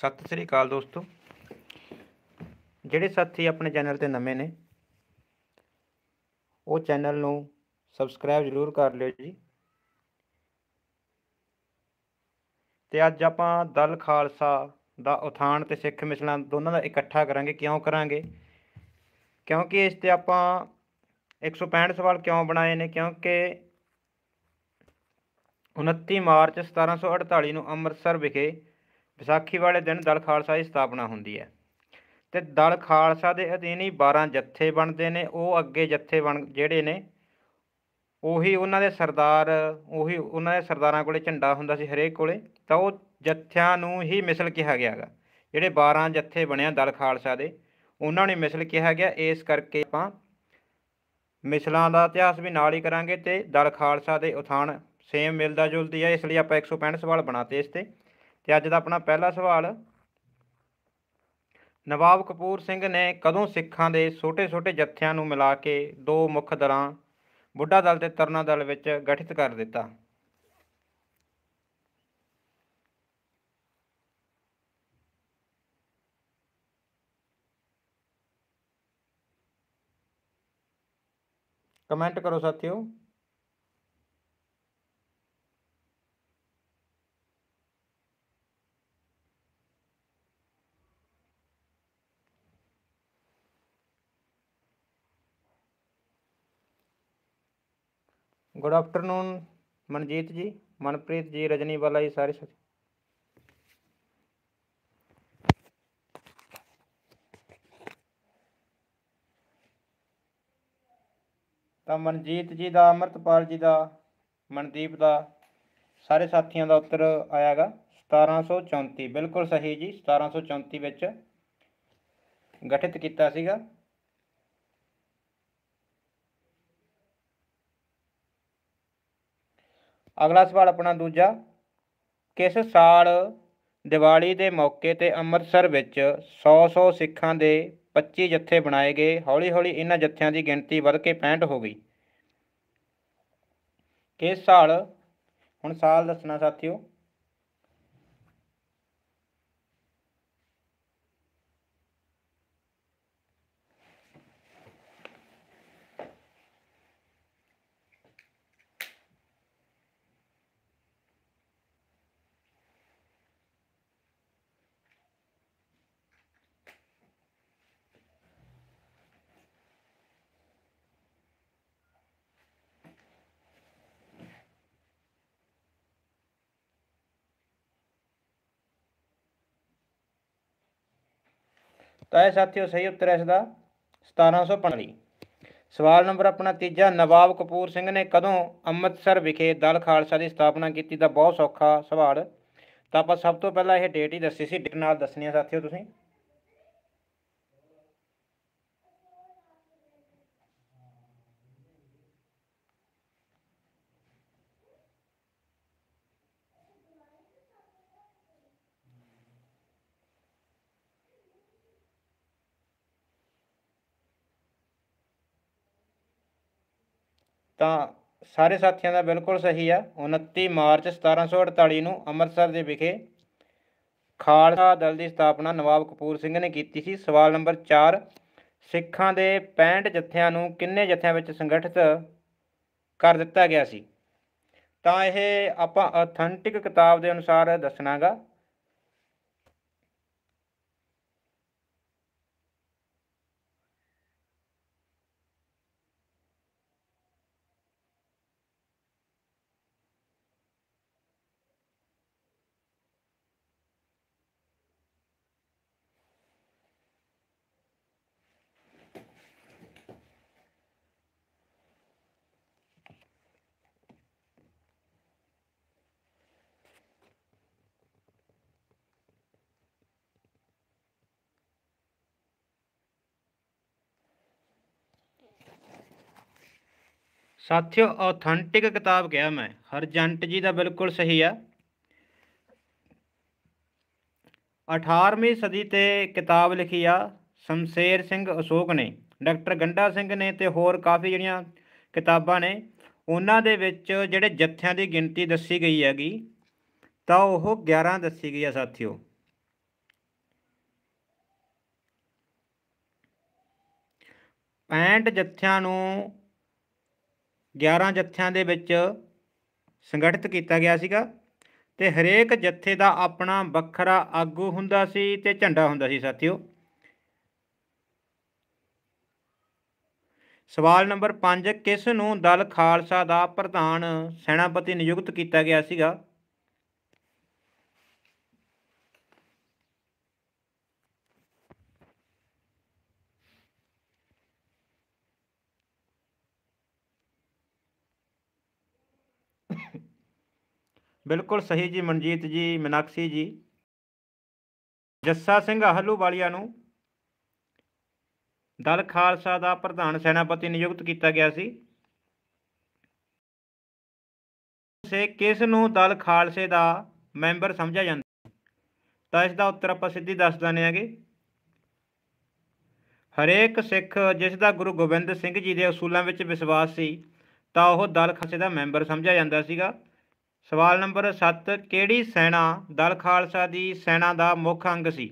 ਸਤਿ ਸ੍ਰੀ ਅਕਾਲ ਦੋਸਤੋ ਜਿਹੜੇ ਸਾਥੀ ਆਪਣੇ ਚੈਨਲ ਤੇ ਨਵੇਂ ਨੇ ਉਹ ਚੈਨਲ ਨੂੰ ਸਬਸਕ੍ਰਾਈਬ ਜ਼ਰੂਰ ਕਰ ਲਿਓ ਜੀ ਤੇ ਅੱਜ ਆਪਾਂ ਦਲ ਖਾਲਸਾ ਦਾ ਉਥਾਨ ਤੇ ਸਿੱਖ ਮਿਸਲਾਂ ਦੋਨਾਂ ਦਾ ਇਕੱਠਾ ਕਰਾਂਗੇ ਕਿਉਂ ਕਰਾਂਗੇ ਕਿਉਂਕਿ ਇਸ ਤੇ ਆਪਾਂ 165 ਸਵਾਲ ਕਿਉਂ ਬਣਾਏ ਨੇ ਕਿਉਂਕਿ 29 ਮਾਰਚ 1748 ਨੂੰ ਅੰਮ੍ਰਿਤਸਰ ਵਿਖੇ ਵਿਸਾਖੀ ਵਾਲੇ ਦਿਨ ਦਲ ਖਾਲਸਾ ਦੀ ਸਥਾਪਨਾ ਹੁੰਦੀ ਹੈ ਤੇ ਦਲ ਖਾਲਸਾ ਦੇ ਅਧੀਨ ਹੀ 12 ਜੱਥੇ ਬਣਦੇ ਨੇ ਉਹ ਅੱਗੇ ਜੱਥੇ ਬਣ ਜਿਹੜੇ ਨੇ ਉਹੀ ਉਹਨਾਂ ਦੇ ਸਰਦਾਰ ਉਹੀ ਉਹਨਾਂ ਦੇ ਸਰਦਾਰਾਂ ਕੋਲੇ ਝੰਡਾ ਹੁੰਦਾ ਸੀ ਹਰੇਕ ਕੋਲੇ ਤਾਂ ਉਹ ਜੱਥਿਆਂ ਨੂੰ ਹੀ ਮਿਸਲ ਕਿਹਾ ਗਿਆਗਾ ਜਿਹੜੇ 12 ਜੱਥੇ ਬਣਿਆ ਦਲ ਖਾਲਸਾ ਦੇ ਉਹਨਾਂ ਨੇ ਮਿਸਲ ਕਿਹਾ ਗਿਆ ਇਸ ਕਰਕੇ ਆਪਾਂ ਮਿਸਲਾਂ ਦਾ ਇਤਿਹਾਸ ਵੀ ਨਾਲ ਹੀ ਕਰਾਂਗੇ ਤੇ ਦਲ ਖਾਲਸਾ ਦੇ ਉਥਾਨ ਸੇਮ ਮਿਲਦਾ ਜੁਲਦੀ ਹੈ ਇਸ ਲਈ ਆਪਾਂ 165 ਸਵਾਲ ਬਣਾਤੇ ਇਸ ਤੇ ਤੇ ਅੱਜ ਦਾ ਆਪਣਾ ਪਹਿਲਾ ਸਵਾਲ ਨਵਾਬ ਕਪੂਰ ਸਿੰਘ ਨੇ ਕਦੋਂ ਸਿੱਖਾਂ ਦੇ ਛੋਟੇ-ਛੋਟੇ ਜੱਥਿਆਂ ਨੂੰ ਮਿਲਾ ਕੇ ਦੋ ਮੁੱਖ ਦਲਾਂ ਬੁੱਢਾ ਦਲ ਤੇ ਤਰਨਾ ਦਲ ਵਿੱਚ ਗਠਿਤ ਕਰ ਦਿੱਤਾ ਕਮੈਂਟ ਕਰੋ ਸਾਥੀਓ ਗੁੱਡ ਆਫਟਰਨੂਨ ਮਨਜੀਤ ਜੀ ਮਨਪ੍ਰੀਤ ਜੀ ਰਜਨੀ ਵਾਲਾ ਜੀ ਸਾਰੇ ਤਾਂ ਮਨਜੀਤ ਜੀ ਦਾ ਅਮਰਤਪਾਲ ਜੀ ਦਾ ਮਨਦੀਪ ਦਾ ਸਾਰੇ ਸਾਥੀਆਂ ਦਾ ਉੱਤਰ ਆਇਆਗਾ 1734 ਬਿਲਕੁਲ ਸਹੀ ਜੀ 1734 ਵਿੱਚ ਗਠਿਤ ਕੀਤਾ ਸੀਗਾ ਅਗਲਾ ਸਵਾਲ ਆਪਣਾ ਦੂਜਾ ਕਿਸ ਸਾਲ ਦੀਵਾਲੀ ਦੇ ਮੌਕੇ ਤੇ ਅੰਮ੍ਰਿਤਸਰ ਵਿੱਚ 100-100 ਸਿੱਖਾਂ ਦੇ 25 ਜੱਥੇ ਬਣਾਏ ਗਏ ਹੌਲੀ-ਹੌਲੀ ਇਹਨਾਂ ਜੱਥਿਆਂ ਦੀ ਗਿਣਤੀ ਵੱਧ ਕੇ 65 ਹੋ ਗਈ ਕਿਸ ਸਾਲ ਹੁਣ ਸਾਲ ਦੱਸਣਾ ਸਾਥੀਓ ਤਾਂ ਇਹ ਸਾਥੀਓ ਸਹੀ ਉੱਤਰ ਹੈ ਇਸ ਦਾ 1745 ਸਵਾਲ ਨੰਬਰ ਆਪਣਾ ਤੀਜਾ ਨਵਾਬ ਕਪੂਰ ਸਿੰਘ ਨੇ ਕਦੋਂ ਅੰਮ੍ਰਿਤਸਰ ਵਿਖੇ ਦਲ ਖਾਲਸਾ ਦੀ ਸਥਾਪਨਾ ਕੀਤੀ ਦਾ ਬਹੁਤ ਸੌਖਾ ਸਵਾਲ ਤਾਂ ਆਪਾਂ ਸਭ ਤੋਂ ਪਹਿਲਾਂ ਇਹ ਡੇਟ ਹੀ ਦੱਸੀ ਸੀ ਡੇਟ ਨਾਲ ਦੱਸਣੀ ਆ ਸਾਥੀਓ ਤੁਸੀਂ ਤਾਂ ਸਾਰੇ ਸਾਥੀਆਂ ਦਾ ਬਿਲਕੁਲ ਸਹੀ ਆ 29 ਮਾਰਚ 1748 ਨੂੰ ਅੰਮ੍ਰਿਤਸਰ ਦੇ ਵਿਖੇ ਖਾਲਸਾ ਦਲ ਦੀ ਸਥਾਪਨਾ ਨਵਾਬ ਕਪੂਰ ਸਿੰਘ ਨੇ ਕੀਤੀ ਸੀ ਸਵਾਲ ਨੰਬਰ 4 ਸਿੱਖਾਂ ਦੇ 65 ਜਥਿਆਂ ਨੂੰ ਕਿੰਨੇ ਜਥਿਆਂ ਵਿੱਚ ਸੰਗਠਿਤ ਕਰ ਦਿੱਤਾ ਗਿਆ ਸੀ ਤਾਂ ਇਹ ਆਪਾਂ ਆਥੈਂਟਿਕ ਕਿਤਾਬ ਦੇ ਅਨੁਸਾਰ ਦੱਸਣਾਗਾ ਸਾਥਿਓ ਆਥੈਂਟਿਕ ਕਿਤਾਬ ਕਿਹਾ ਮੈਂ ਹਰਜੰਟ ਜੀ ਦਾ ਬਿਲਕੁਲ ਸਹੀ ਆ 18ਵੀਂ ਸਦੀ ਤੇ ਕਿਤਾਬ ਲਿਖੀ ਆ ਸ਼ਮਸ਼ੇਰ ਸਿੰਘ ਅਸ਼ੋਕ ਨੇ ਡਾਕਟਰ ਗੰਡਾ ਸਿੰਘ ਨੇ ਤੇ ਹੋਰ ਕਾਫੀ ਜਿਹੜੀਆਂ ਕਿਤਾਬਾਂ ਨੇ ਉਹਨਾਂ ਦੇ ਵਿੱਚ ਜਿਹੜੇ ਜੱਥਿਆਂ ਦੀ ਗਿਣਤੀ ਦੱਸੀ ਗਈ ਹੈਗੀ ਤਾਂ ਉਹ 11 ਦੱਸੀ ਗਈ ਆ ਸਾਥਿਓ ਪੈਂਟ ਜੱਥਿਆਂ ਨੂੰ 11 ਜਥਿਆਂ ਦੇ ਵਿੱਚ ਸੰਗਠਿਤ ਕੀਤਾ ਗਿਆ ਸੀਗਾ ਤੇ ਹਰੇਕ ਜਥੇ ਦਾ ਆਪਣਾ ਵੱਖਰਾ ਆਗੂ ਹੁੰਦਾ ਸੀ ਤੇ ਝੰਡਾ ਹੁੰਦਾ ਸੀ ਸਾਥੀਓ ਸਵਾਲ ਨੰਬਰ 5 ਕਿਸ ਨੂੰ ਦਲ ਖਾਲਸਾ ਦਾ ਪ੍ਰਧਾਨ ਸੈਨਾਪਤੀ ਨਿਯੁਕਤ ਕੀਤਾ ਗਿਆ ਸੀਗਾ ਬਿਲਕੁਲ ਸਹੀ ਜੀ ਮਨਜੀਤ ਜੀ ਮਨਾਕਸੀ ਜੀ ਜੱਸਾ ਸਿੰਘ ਹੱਲੂ ਵਾਲੀਆ ਨੂੰ ਦਲ ਖਾਲਸਾ ਦਾ ਪ੍ਰਧਾਨ ਸੈਨਾਪਤੀ ਨਿਯੁਕਤ ਕੀਤਾ ਗਿਆ ਸੀ ਸੇ ਕਿਸ ਨੂੰ ਦਲ ਖਾਲਸੇ ਦਾ ਮੈਂਬਰ ਸਮਝਿਆ ਜਾਂਦਾ ਤਾਂ ਇਸ ਦਾ ਉੱਤਰ ਆਪਾਂ ਸਿੱਧੀ ਦੱਸ ਦਨੇ ਆਗੇ ਹਰੇਕ ਸਿੱਖ ਜਿਸ ਦਾ ਗੁਰੂ ਗੋਬਿੰਦ ਸਿੰਘ ਜੀ ਦੇ ਅਸੂਲਾਂ ਵਿੱਚ ਵਿਸ਼ਵਾਸ ਸੀ ਤਾਂ ਉਹ ਦਲ ਖਾਲਸੇ ਦਾ ਮੈਂਬਰ ਸਮਝਿਆ ਜਾਂਦਾ ਸੀਗਾ ਸਵਾਲ ਨੰਬਰ 7 ਕਿਹੜੀ ਸੈਨਾ ਦਲ ਖਾਲਸਾ ਦੀ ਸੈਨਾ ਦਾ ਮੁੱਖ ਅੰਗ ਸੀ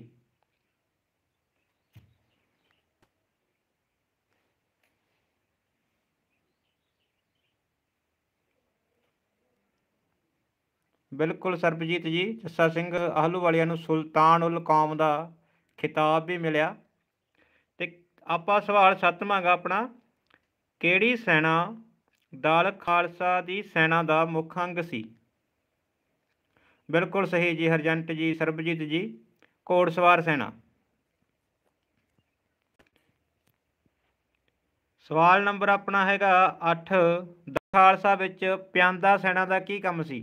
ਬਿਲਕੁਲ ਸਰਬਜੀਤ ਜੀ ਜੱਸਾ ਸਿੰਘ ਆਹਲੂ ਵਾਲਿਆਂ ਨੂੰ ਸੁਲਤਾਨ ਉਲ ਕੌਮ ਦਾ ਖਿਤਾਬ ਵੀ ਮਿਲਿਆ ਤੇ ਆਪਾਂ ਸਵਾਲ 7ਵਾਂ ਗਾ ਆਪਣਾ ਕਿਹੜੀ ਸੈਨਾ ਦਲ ਖਾਲਸਾ ਦੀ ਸੈਨਾ ਦਾ ਮੁੱਖ ਅੰਗ ਸੀ ਬਿਲਕੁਲ ਸਹੀ ਜੀ ਹਰਜੰਟ ਜੀ ਸਰਬਜੀਤ ਜੀ ਕੋੜਸਵਾਰ ਸੈਨਾ ਸਵਾਲ ਨੰਬਰ ਆਪਣਾ ਹੈਗਾ 8 ਖਾਲਸਾ ਵਿੱਚ ਪਿਆੰਦਾ ਸੈਨਾ ਦਾ ਕੀ ਕੰਮ ਸੀ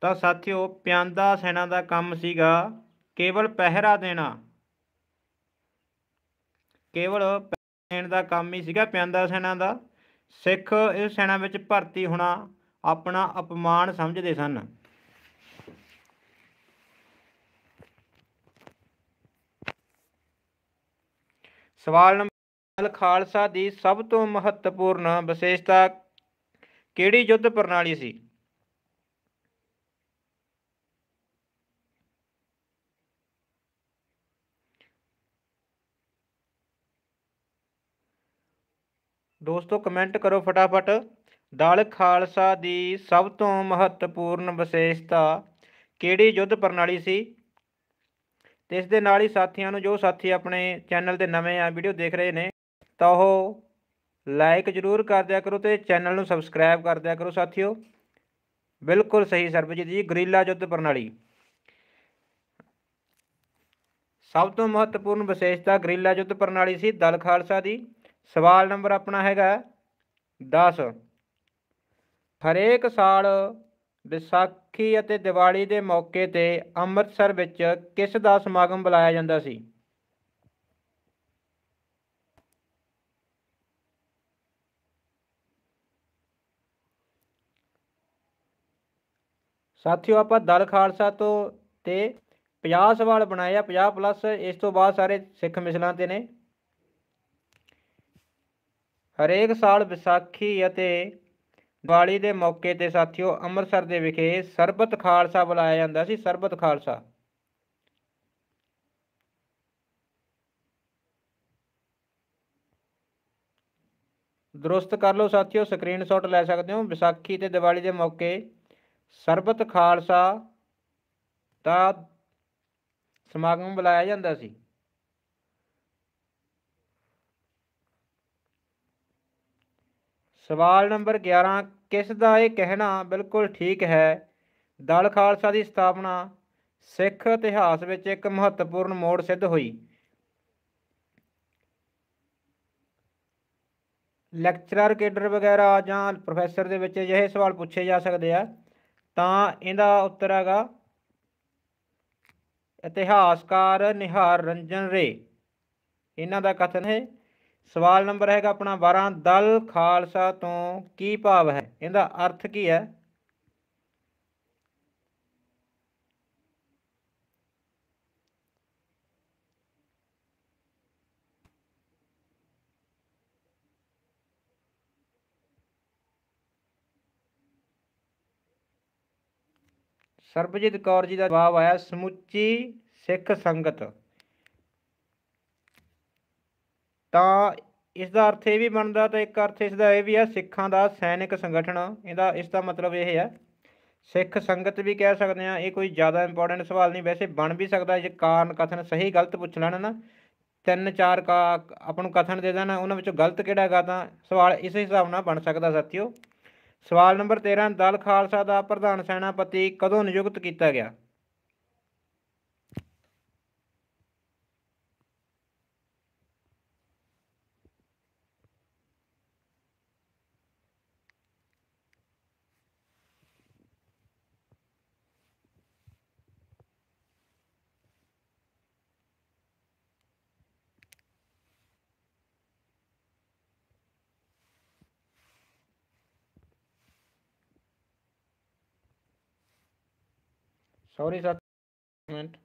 ਤਾਂ ਸਾਥੀਓ ਪਿਆੰਦਾ ਸੈਨਾ ਦਾ ਕੰਮ ਸੀਗਾ ਕੇਵਲ ਪਹਿਰਾ ਦੇਣਾ ਕੇਵਲ ਪੈਣ ਦਾ ਕੰਮ ਹੀ ਸੀਗਾ ਪਿਆੰਦਾ ਸੈਨਾ ਦਾ ਸਿੱਖ ਇਸ ਸੈਨਾ ਵਿੱਚ ਭਰਤੀ ਹੋਣਾ ਆਪਣਾ ਅਪਮਾਨ ਸਮਝਦੇ ਸਨ ਸਵਾਲ ਨੰਬਰ ਖਾਲਸਾ ਦੀ ਸਭ ਤੋਂ ਮਹੱਤਵਪੂਰਨ ਵਿਸ਼ੇਸ਼ਤਾ ਕਿਹੜੀ ਯੁੱਧ ਪ੍ਰਣਾਲੀ ਸੀ ਦੋਸਤੋ ਕਮੈਂਟ ਕਰੋ ਫਟਾਫਟ ਦਲ ਖਾਲਸਾ ਦੀ ਸਭ ਤੋਂ ਮਹੱਤਵਪੂਰਨ ਵਿਸ਼ੇਸ਼ਤਾ ਕਿਹੜੀ ਯੁੱਧ ਪ੍ਰਣਾਲੀ ਸੀ ਤੇ ਇਸ ਦੇ ਨਾਲ ਹੀ ਸਾਥੀਆਂ ਨੂੰ ਜੋ ਸਾਥੀ ਆਪਣੇ ਚੈਨਲ ਤੇ ਨਵੇਂ ਆ ਵੀਡੀਓ ਦੇਖ ਰਹੇ ਨੇ ਤਾਂ ਉਹ ਲਾਈਕ ਜ਼ਰੂਰ ਕਰ ਦਿਆ ਕਰੋ ਤੇ ਚੈਨਲ ਨੂੰ ਸਬਸਕ੍ਰਾਈਬ ਕਰ ਦਿਆ ਕਰੋ ਸਾਥੀਓ ਬਿਲਕੁਲ ਸਹੀ ਸਰਬਜੀਤ ਜੀ ਗਰੀਲਾ ਯੁੱਧ ਪ੍ਰਣਾਲੀ ਸਭ ਤੋਂ ਮਹੱਤਵਪੂਰਨ ਵਿਸ਼ੇਸ਼ਤਾ ਗਰੀਲਾ ਯੁੱਧ ਪ੍ਰਣਾਲੀ ਸੀ ਦਲ ਖਾਲਸਾ ਦੀ ਸਵਾਲ ਨੰਬਰ ਆਪਣਾ ਹੈਗਾ 10 ਹਰੇਕ ਸਾਲ ਵਿਸਾਖੀ ਅਤੇ ਦੀਵਾਲੀ ਦੇ ਮੌਕੇ ਤੇ ਅੰਮ੍ਰਿਤਸਰ ਵਿੱਚ ਕਿਸ ਦਾ ਸਮਾਗਮ ਬੁਲਾਇਆ ਜਾਂਦਾ ਸੀ ਸਾਥੀਓ ਆਪਾਂ ਦਲ ਖਾਲਸਾ ਤੋਂ ਤੇ 50 ਸਵਾਲ ਬਣਾਏ ਆ 50 ਪਲੱਸ ਇਸ ਤੋਂ ਬਾਅਦ ਸਾਰੇ ਸਿੱਖ ਮਿਸਲਾਂ ਤੇ ਨੇ ਹਰੇਕ ਸਾਲ ਵਿਸਾਖੀ ਅਤੇ ਦੀਵਾਲੀ ਦੇ ਮੌਕੇ ਤੇ ਸਾਥੀਓ ਅੰਮ੍ਰਿਤਸਰ ਦੇ ਵਿਖੇ ਸਰਬਤ ਖਾਲਸਾ ਬੁਲਾਇਆ ਜਾਂਦਾ ਸੀ ਸਰਬਤ ਖਾਲਸਾ ਦਰੁਸਤ ਕਰ ਲਓ ਸਾਥੀਓ ਸਕਰੀਨਸ਼ਾਟ ਲੈ ਸਕਦੇ ਹੋ ਵਿਸਾਖੀ ਤੇ ਦੀਵਾਲੀ ਦੇ ਮੌਕੇ ਸਰਬਤ ਖਾਲਸਾ ਦਾ ਸਮਾਗਮ ਬੁਲਾਇਆ ਜਾਂਦਾ ਸੀ ਸਵਾਲ ਨੰਬਰ 11 ਕਿਸ ਦਾ ਇਹ ਕਹਿਣਾ ਬਿਲਕੁਲ ਠੀਕ ਹੈ ਦਲ ਖਾਲਸਾ ਦੀ ਸਥਾਪਨਾ ਸਿੱਖ ਇਤਿਹਾਸ ਵਿੱਚ ਇੱਕ ਮਹੱਤਵਪੂਰਨ ਮੋੜ ਸਿੱਧ ਹੋਈ ਲੈਕਚਰਰ ਕੇਡਰ ਵਗੈਰਾ ਜਾਂ ਪ੍ਰੋਫੈਸਰ ਦੇ ਵਿੱਚ ਅਜਿਹੇ ਸਵਾਲ ਪੁੱਛੇ ਜਾ ਸਕਦੇ ਆ ਤਾਂ ਇਹਦਾ ਉੱਤਰ ਹੈਗਾ ਇਤਿਹਾਸਕਾਰ ਨਿਹਾਰ ਰੰਜਨ ਰੇ ਇਹਨਾਂ ਦਾ ਕਥਨ ਹੈ ਸਵਾਲ ਨੰਬਰ ਹੈਗਾ ਆਪਣਾ 12 ਦਲ ਖਾਲਸਾ ਤੋਂ ਕੀ ਭਾਵ ਹੈ ਇਹਦਾ ਅਰਥ ਕੀ ਹੈ ਸਰਬਜੀਤ ਕੌਰ ਜੀ ਦਾ ਜਵਾਬ ਆਇਆ ਸਮੁੱਚੀ ਸਿੱਖ ਸੰਗਤ ਤਾਂ ਇਸ ਦਾ ਅਰਥ ਇਹ ਵੀ ਬਣਦਾ ਤੇ ਇੱਕ ਅਰਥ ਇਸ ਦਾ ਇਹ ਵੀ ਆ ਸਿੱਖਾਂ ਦਾ ਸੈਨਿਕ ਸੰਗਠਨ ਇਹਦਾ ਇਸ ਦਾ ਮਤਲਬ ਇਹ ਹੈ ਸਿੱਖ ਸੰਗਤ ਵੀ ਕਹਿ ਸਕਦੇ ਆ ਇਹ ਕੋਈ ਜ਼ਿਆਦਾ ਇੰਪੋਰਟੈਂਟ ਸਵਾਲ ਨਹੀਂ ਵੈਸੇ ਬਣ ਵੀ ਸਕਦਾ ਜੇ ਕਾਰਨ ਕਥਨ ਸਹੀ ਗਲਤ ਪੁੱਛ ਲੈਣ ਨਾ ਤਿੰਨ ਚਾਰ ਕਾ ਆਪਾਂ ਨੂੰ ਕਥਨ ਦੇ ਦੇਣਾ ਉਹਨਾਂ ਵਿੱਚੋਂ ਗਲਤ ਕਿਹੜਾ ਹੈਗਾ ਤਾਂ ਸਵਾਲ ਇਸੇ ਹਿਸਾਬ ਨਾਲ ਬਣ ਸਕਦਾ ਸਾਥੀਓ ਸਵਾਲ ਨੰਬਰ 13 ਦਲ ਖਾਲਸਾ ਦਾ ਪ੍ਰਧਾਨ ਸੈਨਾਪਤੀ ਕਦੋਂ ਨਿਯੁਕਤ ਕੀਤਾ ਗਿਆ ਸੌਰੀ ਸਰ ਮਿੰਟ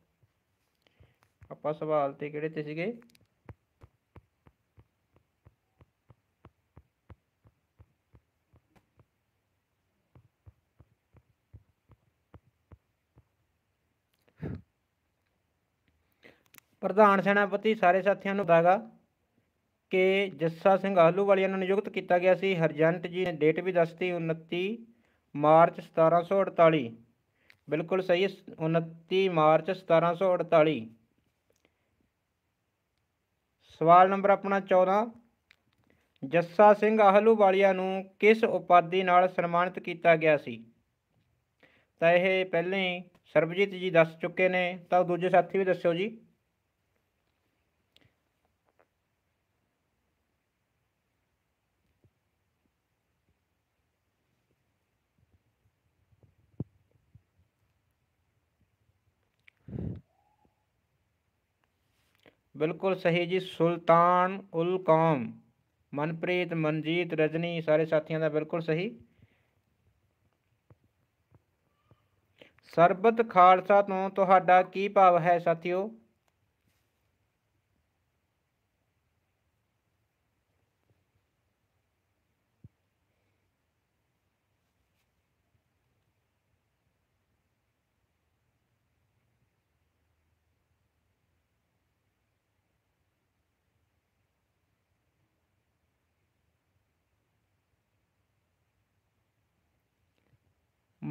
ਆਪਾਂ ਸਵਾਲ ਤੇ ਕਿਹੜੇ ਤੇ ਸੀਗੇ ਪ੍ਰਧਾਨ ਸੈਨਾਪਤੀ ਸਾਰੇ ਸਾਥੀਆਂ ਨੂੰ ਦਾਗਾ ਕਿ ਜੱਸਾ ਸਿੰਘ ਵਾਲਿਆਂ ਨੂੰ ਨਿਯੁਕਤ ਕੀਤਾ ਗਿਆ ਸੀ ਹਰਜੰਟ ਜੀ ਨੇ ਡੇਟ ਵੀ ਦੱਸਤੀ 29 ਮਾਰਚ 1748 ਬਿਲਕੁਲ ਸਹੀ 29 ਮਾਰਚ 1748 ਸਵਾਲ ਨੰਬਰ ਆਪਣਾ 14 ਜੱਸਾ ਸਿੰਘ ਅਹਲੂਵਾਲੀਆ ਨੂੰ ਕਿਸ ਉਪਾਧੀ ਨਾਲ ਸਨਮਾਨਿਤ ਕੀਤਾ ਗਿਆ ਸੀ ਤਾਂ ਇਹ ਪਹਿਲੇ ਸਰਬਜੀਤ ਜੀ ਦੱਸ ਚੁੱਕੇ ਨੇ ਤਾਂ ਦੂਜੇ ਸਾਥੀ ਵੀ ਦੱਸਿਓ ਜੀ ਬਿਲਕੁਲ ਸਹੀ ਜੀ ਸੁਲਤਾਨ ਉਲ ਕੌਮ ਮਨਪ੍ਰੀਤ ਮਨਜੀਤ ਰਜਨੀ ਸਾਰੇ ਸਾਥੀਆਂ ਦਾ ਬਿਲਕੁਲ ਸਹੀ ਸਰਬਤ ਖਾਲਸਾ ਤੋਂ ਤੁਹਾਡਾ ਕੀ ਭਾਵ ਹੈ ਸਾਥੀਓ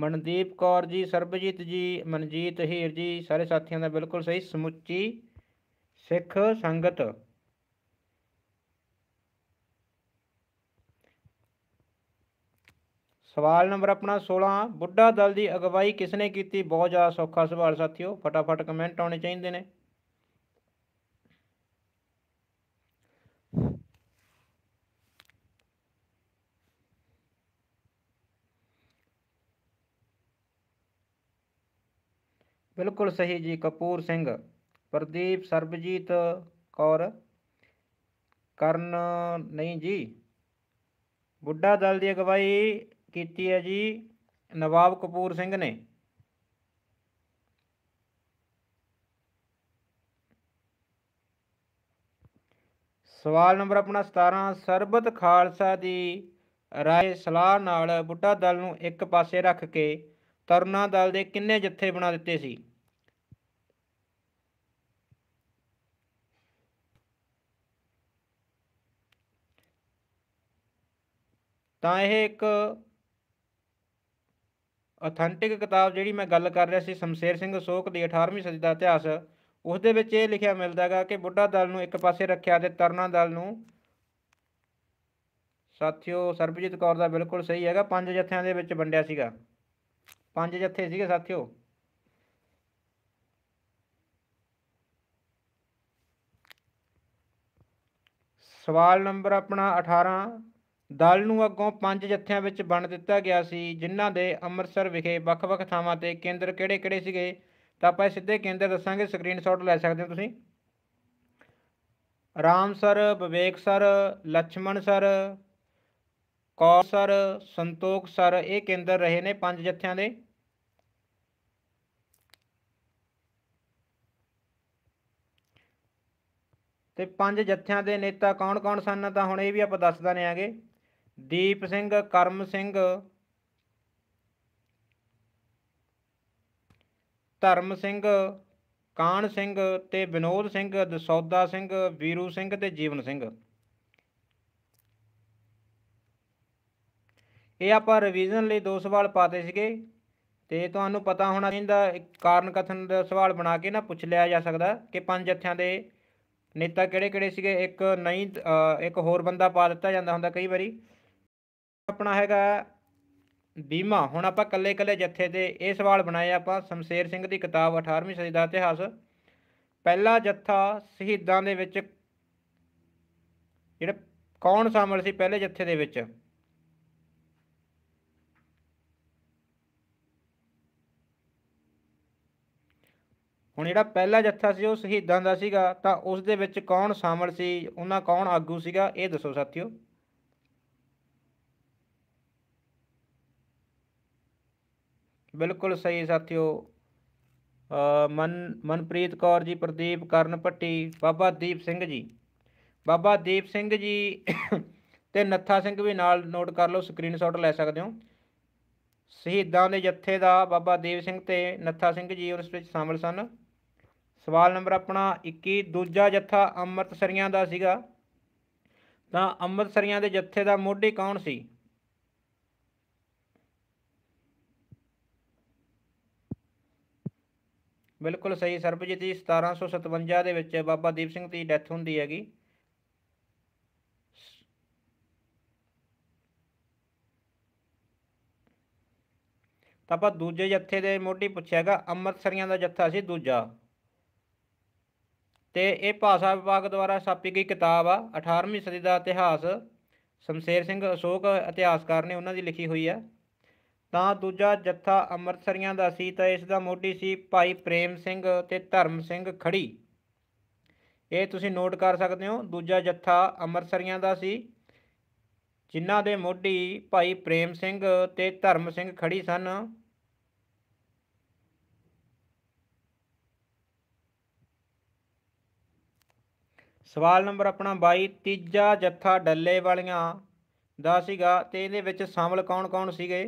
ਮਨਦੀਪ ਕੌਰ ਜੀ ਸਰਬਜੀਤ ਜੀ ਮਨਜੀਤ ਹੀਰ ਜੀ ਸਾਰੇ ਸਾਥੀਆਂ ਦਾ ਬਿਲਕੁਲ ਸਹੀ ਸਮੁੱਚੀ ਸਿੱਖ ਸੰਗਤ ਸਵਾਲ ਨੰਬਰ ਆਪਣਾ 16 ਬੁੱਢਾ ਦਲ ਦੀ ਅਗਵਾਈ ਕਿਸ ਨੇ ਕੀਤੀ ਬਹੁਤ ਜ਼ਿਆਦਾ ਸੌਖਾ ਸਵਾਲ ਸਾਥੀਓ ਫਟਾਫਟ ਕਮੈਂਟ ਆਉਣੇ ਚਾਹੀਦੇ ਨੇ ਬਿਲਕੁਲ ਸਹੀ ਜੀ ਕਪੂਰ ਸਿੰਘ ਪ੍ਰਦੀਪ ਸਰਬਜੀਤ ਕੌਰ ਕਰਨ ਨਹੀਂ ਜੀ ਬੁੱਢਾ ਦਲ ਦੀ ਅਗਵਾਈ ਕੀਤੀ ਹੈ ਜੀ ਨਵਾਬ ਕਪੂਰ ਸਿੰਘ ਨੇ ਸਵਾਲ ਨੰਬਰ ਆਪਣਾ 17 ਸਰਬਤ ਖਾਲਸਾ ਦੀ ਰਾਏ ਸਲਾਹ ਨਾਲ ਬੁੱਢਾ ਦਲ ਨੂੰ ਇੱਕ ਪਾਸੇ ਰੱਖ ਕੇ ਤਰਨਾ ਦਲ ਦੇ ਕਿੰਨੇ ਜੱਥੇ ਬਣਾ ਦਿੱਤੇ ਸੀ ਤਾਂ ਇਹ ਇੱਕ ਅਥੈਂਟਿਕ ਕਿਤਾਬ ਜਿਹੜੀ ਮੈਂ ਗੱਲ ਕਰ ਰਿਹਾ ਸੀ ਸ਼ਮਸ਼ੇਰ ਸਿੰਘ ਸੋਕ ਦੀ 18ਵੀਂ ਸਦੀ ਦਾ ਇਤਿਹਾਸ ਉਸ ਦੇ ਵਿੱਚ ਇਹ ਲਿਖਿਆ ਮਿਲਦਾ ਹੈਗਾ ਕਿ ਬੁੱਢਾ ਦਲ ਨੂੰ ਇੱਕ ਪਾਸੇ ਰੱਖਿਆ ਤੇ ਤਰਨਾ ਦਲ ਨੂੰ ਸਾਥਿਓ ਸਰਬਜੀਤ ਕੌਰ ਦਾ ਬਿਲਕੁਲ ਸਹੀ ਹੈਗਾ ਪੰਜ ਜਥਿਆਂ ਦੇ ਵਿੱਚ ਵੰਡਿਆ ਸੀਗਾ ਪੰਜ ਜਥੇ ਸੀਗੇ ਸਾਥਿਓ ਸਵਾਲ ਨੰਬਰ ਆਪਣਾ 18 ਦਲ ਨੂੰ ਅੱਗੋਂ ਪੰਜ ਜਥਿਆਂ ਵਿੱਚ ਵੰਡ ਦਿੱਤਾ ਗਿਆ ਸੀ ਜਿਨ੍ਹਾਂ ਦੇ ਅੰਮ੍ਰਿਤਸਰ ਵਿਖੇ ਵੱਖ-ਵੱਖ ਥਾਵਾਂ ਤੇ ਕੇਂਦਰ ਕਿਹੜੇ-ਕਿਹੜੇ ਸੀਗੇ ਤਾਂ ਆਪਾਂ ਸਿੱਧੇ ਕੇਂਦਰ ਦੱਸਾਂਗੇ ਸਕਰੀਨਸ਼ਾਟ ਲੈ ਸਕਦੇ ਹੋ ਤੁਸੀਂ Ram sir Vivek sir Lakshman sir Kaur sir Santokh sir ਇਹ ਕੇਂਦਰ ਰਹੇ ਨੇ ਪੰਜ ਜਥਿਆਂ ਦੇ ਤੇ ਪੰਜ ਜਥਿਆਂ ਦੇ ਨੇਤਾ ਕੌਣ-ਕੌਣ ਸਨ ਤਾਂ ਹੁਣ ਇਹ ਵੀ ਆਪਾਂ ਦੱਸ ਦਨੇ ਆਗੇ ਦੀਪ ਸਿੰਘ ਕਰਮ ਸਿੰਘ ਧਰਮ ਸਿੰਘ ਕਾਨ ਸਿੰਘ ਤੇ ਵਿਨੋਦ ਸਿੰਘ ਦਸੌਦਾ ਸਿੰਘ ਵੀਰੂ ਸਿੰਘ ਤੇ ਜੀਵਨ ਸਿੰਘ ਇਹ ਆਪਾਂ ਰਿਵੀਜ਼ਨ ਲਈ ਦੋ ਸਵਾਲ ਪਾਤੇ ਸੀਗੇ ਤੇ ਤੁਹਾਨੂੰ ਪਤਾ ਹੋਣਾ ਚਾਹੀਦਾ ਕਾਰਨ ਕਥਨ ਦਾ ਸਵਾਲ ਬਣਾ ਕੇ ਨਾ ਪੁੱਛ ਲਿਆ ਜਾ ਸਕਦਾ ਕਿ ਪੰਜ ਜਥਿਆਂ ਦੇ ਨੇਤਾ ਕਿਹੜੇ ਕਿਹੜੇ ਸੀਗੇ ਇੱਕ ਨਹੀਂ ਇੱਕ ਹੋਰ ਬੰਦਾ ਪਾ ਦਿੱਤਾ ਜਾਂਦਾ ਹੁੰਦਾ ਕਈ ਵਾਰੀ ਆਪਣਾ ਹੈਗਾ ਬੀਮਾ ਹੁਣ ਆਪਾਂ ਕੱਲੇ ਕੱਲੇ ਜੱਥੇ ਦੇ ਇਹ ਸਵਾਲ ਬਣਾਏ ਆਪਾਂ ਸ਼ਮਸ਼ੇਰ ਸਿੰਘ ਦੀ ਕਿਤਾਬ 18ਵੀਂ ਸਦੀ ਦਾ ਇਤਿਹਾਸ ਪਹਿਲਾ ਜੱਥਾ ਸ਼ਹੀਦਾਂ ਦੇ ਵਿੱਚ ਜਿਹੜਾ ਕੌਣ ਸ਼ਾਮਲ ਸੀ ਪਹਿਲੇ ਜੱਥੇ ਦੇ ਵਿੱਚ ਹੁਣ ਜਿਹੜਾ ਪਹਿਲਾ ਜੱਥਾ ਸੀ ਉਹ ਸ਼ਹੀਦਾਂ ਦਾ ਸੀਗਾ ਤਾਂ ਉਸ ਦੇ ਵਿੱਚ ਕੌਣ ਸ਼ਾਮਲ ਸੀ ਉਹਨਾਂ ਕੌਣ ਆਗੂ ਸੀਗਾ ਇਹ ਦੱਸੋ ਸਾਥੀਓ ਬਿਲਕੁਲ ਸਹੀ ਸਾਥਿਓ ਮਨ ਮਨਪ੍ਰੀਤ ਕੌਰ ਜੀ ਪ੍ਰਦੀਪ ਕਰਨ ਪੱਟੀ ਬਾਬਾ ਦੀਪ ਸਿੰਘ ਜੀ ਬਾਬਾ ਦੀਪ ਸਿੰਘ ਜੀ ਤੇ ਨੱਥਾ ਸਿੰਘ ਵੀ ਨਾਲ ਨੋਟ ਕਰ ਲਓ ਸਕਰੀਨਸ਼ਾਟ ਲੈ ਸਕਦੇ ਹੋ ਸ਼ਹੀਦਾਂ ਦੇ ਜੱਥੇ ਦਾ ਬਾਬਾ ਦੀਪ ਸਿੰਘ ਤੇ ਨੱਥਾ ਸਿੰਘ ਜੀ ਉਸ ਵਿੱਚ ਸ਼ਾਮਲ ਸਨ ਸਵਾਲ ਨੰਬਰ ਆਪਣਾ 21 ਦੂਜਾ ਜੱਥਾ ਅੰਮ੍ਰਿਤਸਰੀਆਂ ਦਾ ਸੀਗਾ ਤਾਂ ਅੰਮ੍ਰਿਤਸਰੀਆਂ ਦੇ ਜੱਥੇ ਦਾ ਮੋਢੀ ਕੌਣ ਸੀ ਬਿਲਕੁਲ ਸਹੀ ਸਰਬਜੀਤ ਜੀ 1757 ਦੇ ਵਿੱਚ ਬਾਬਾ ਦੀਪ ਸਿੰਘ ਦੀ ਡੈਥ ਹੁੰਦੀ ਹੈਗੀ ਤਾਂ ਆਪਾਂ ਦੂਜੇ ਜੱਥੇ ਦੇ ਮੋਢੀ ਪੁੱਛਿਆਗਾ ਅੰਮ੍ਰਿਤਸਰੀਆਂ ਦਾ ਜੱਥਾ ਸੀ ਦੂਜਾ ਤੇ ਇਹ ਭਾਸ਼ਾ ਵਿਭਾਗ ਦੁਆਰਾ ਛਾਪੀ ਗਈ ਕਿਤਾਬ ਆ 18ਵੀਂ ਸਦੀ ਦਾ ਇਤਿਹਾਸ ਸ਼ਮਸ਼ੇਰ ਸਿੰਘ ਅਸ਼ੋਕ ਇਤਿਹਾਸਕਾਰ ਨੇ ਉਹਨਾਂ ਦੀ ਲਿਖੀ ਹੋਈ ਆ ਤਾਂ ਦੂਜਾ ਜੱਥਾ ਅੰਮ੍ਰਿਤਸਰੀਆਂ ਦਾ ਸੀ ਤਾਂ ਇਸ ਦਾ ਮੋਢੀ ਸੀ ਭਾਈ ਪ੍ਰੇਮ ਸਿੰਘ ਤੇ ਧਰਮ ਸਿੰਘ ਖੜੀ ਇਹ ਤੁਸੀਂ ਨੋਟ ਕਰ ਸਕਦੇ ਹੋ ਦੂਜਾ ਜੱਥਾ ਅੰਮ੍ਰਿਤਸਰੀਆਂ ਦਾ ਸੀ ਜਿਨ੍ਹਾਂ ਦੇ ਮੋਢੀ ਭਾਈ ਪ੍ਰੇਮ ਸਿੰਘ ਤੇ ਧਰਮ ਸਿੰਘ ਖੜੀ ਸਨ ਸਵਾਲ ਨੰਬਰ ਆਪਣਾ 22 ਤੀਜਾ ਜੱਥਾ ਡੱਲੇ ਵਾਲੀਆਂ ਦਾ ਸੀਗਾ ਤੇ ਇਹਦੇ ਵਿੱਚ ਸ਼ਾਮਲ ਕੌਣ-ਕੌਣ ਸੀਗੇ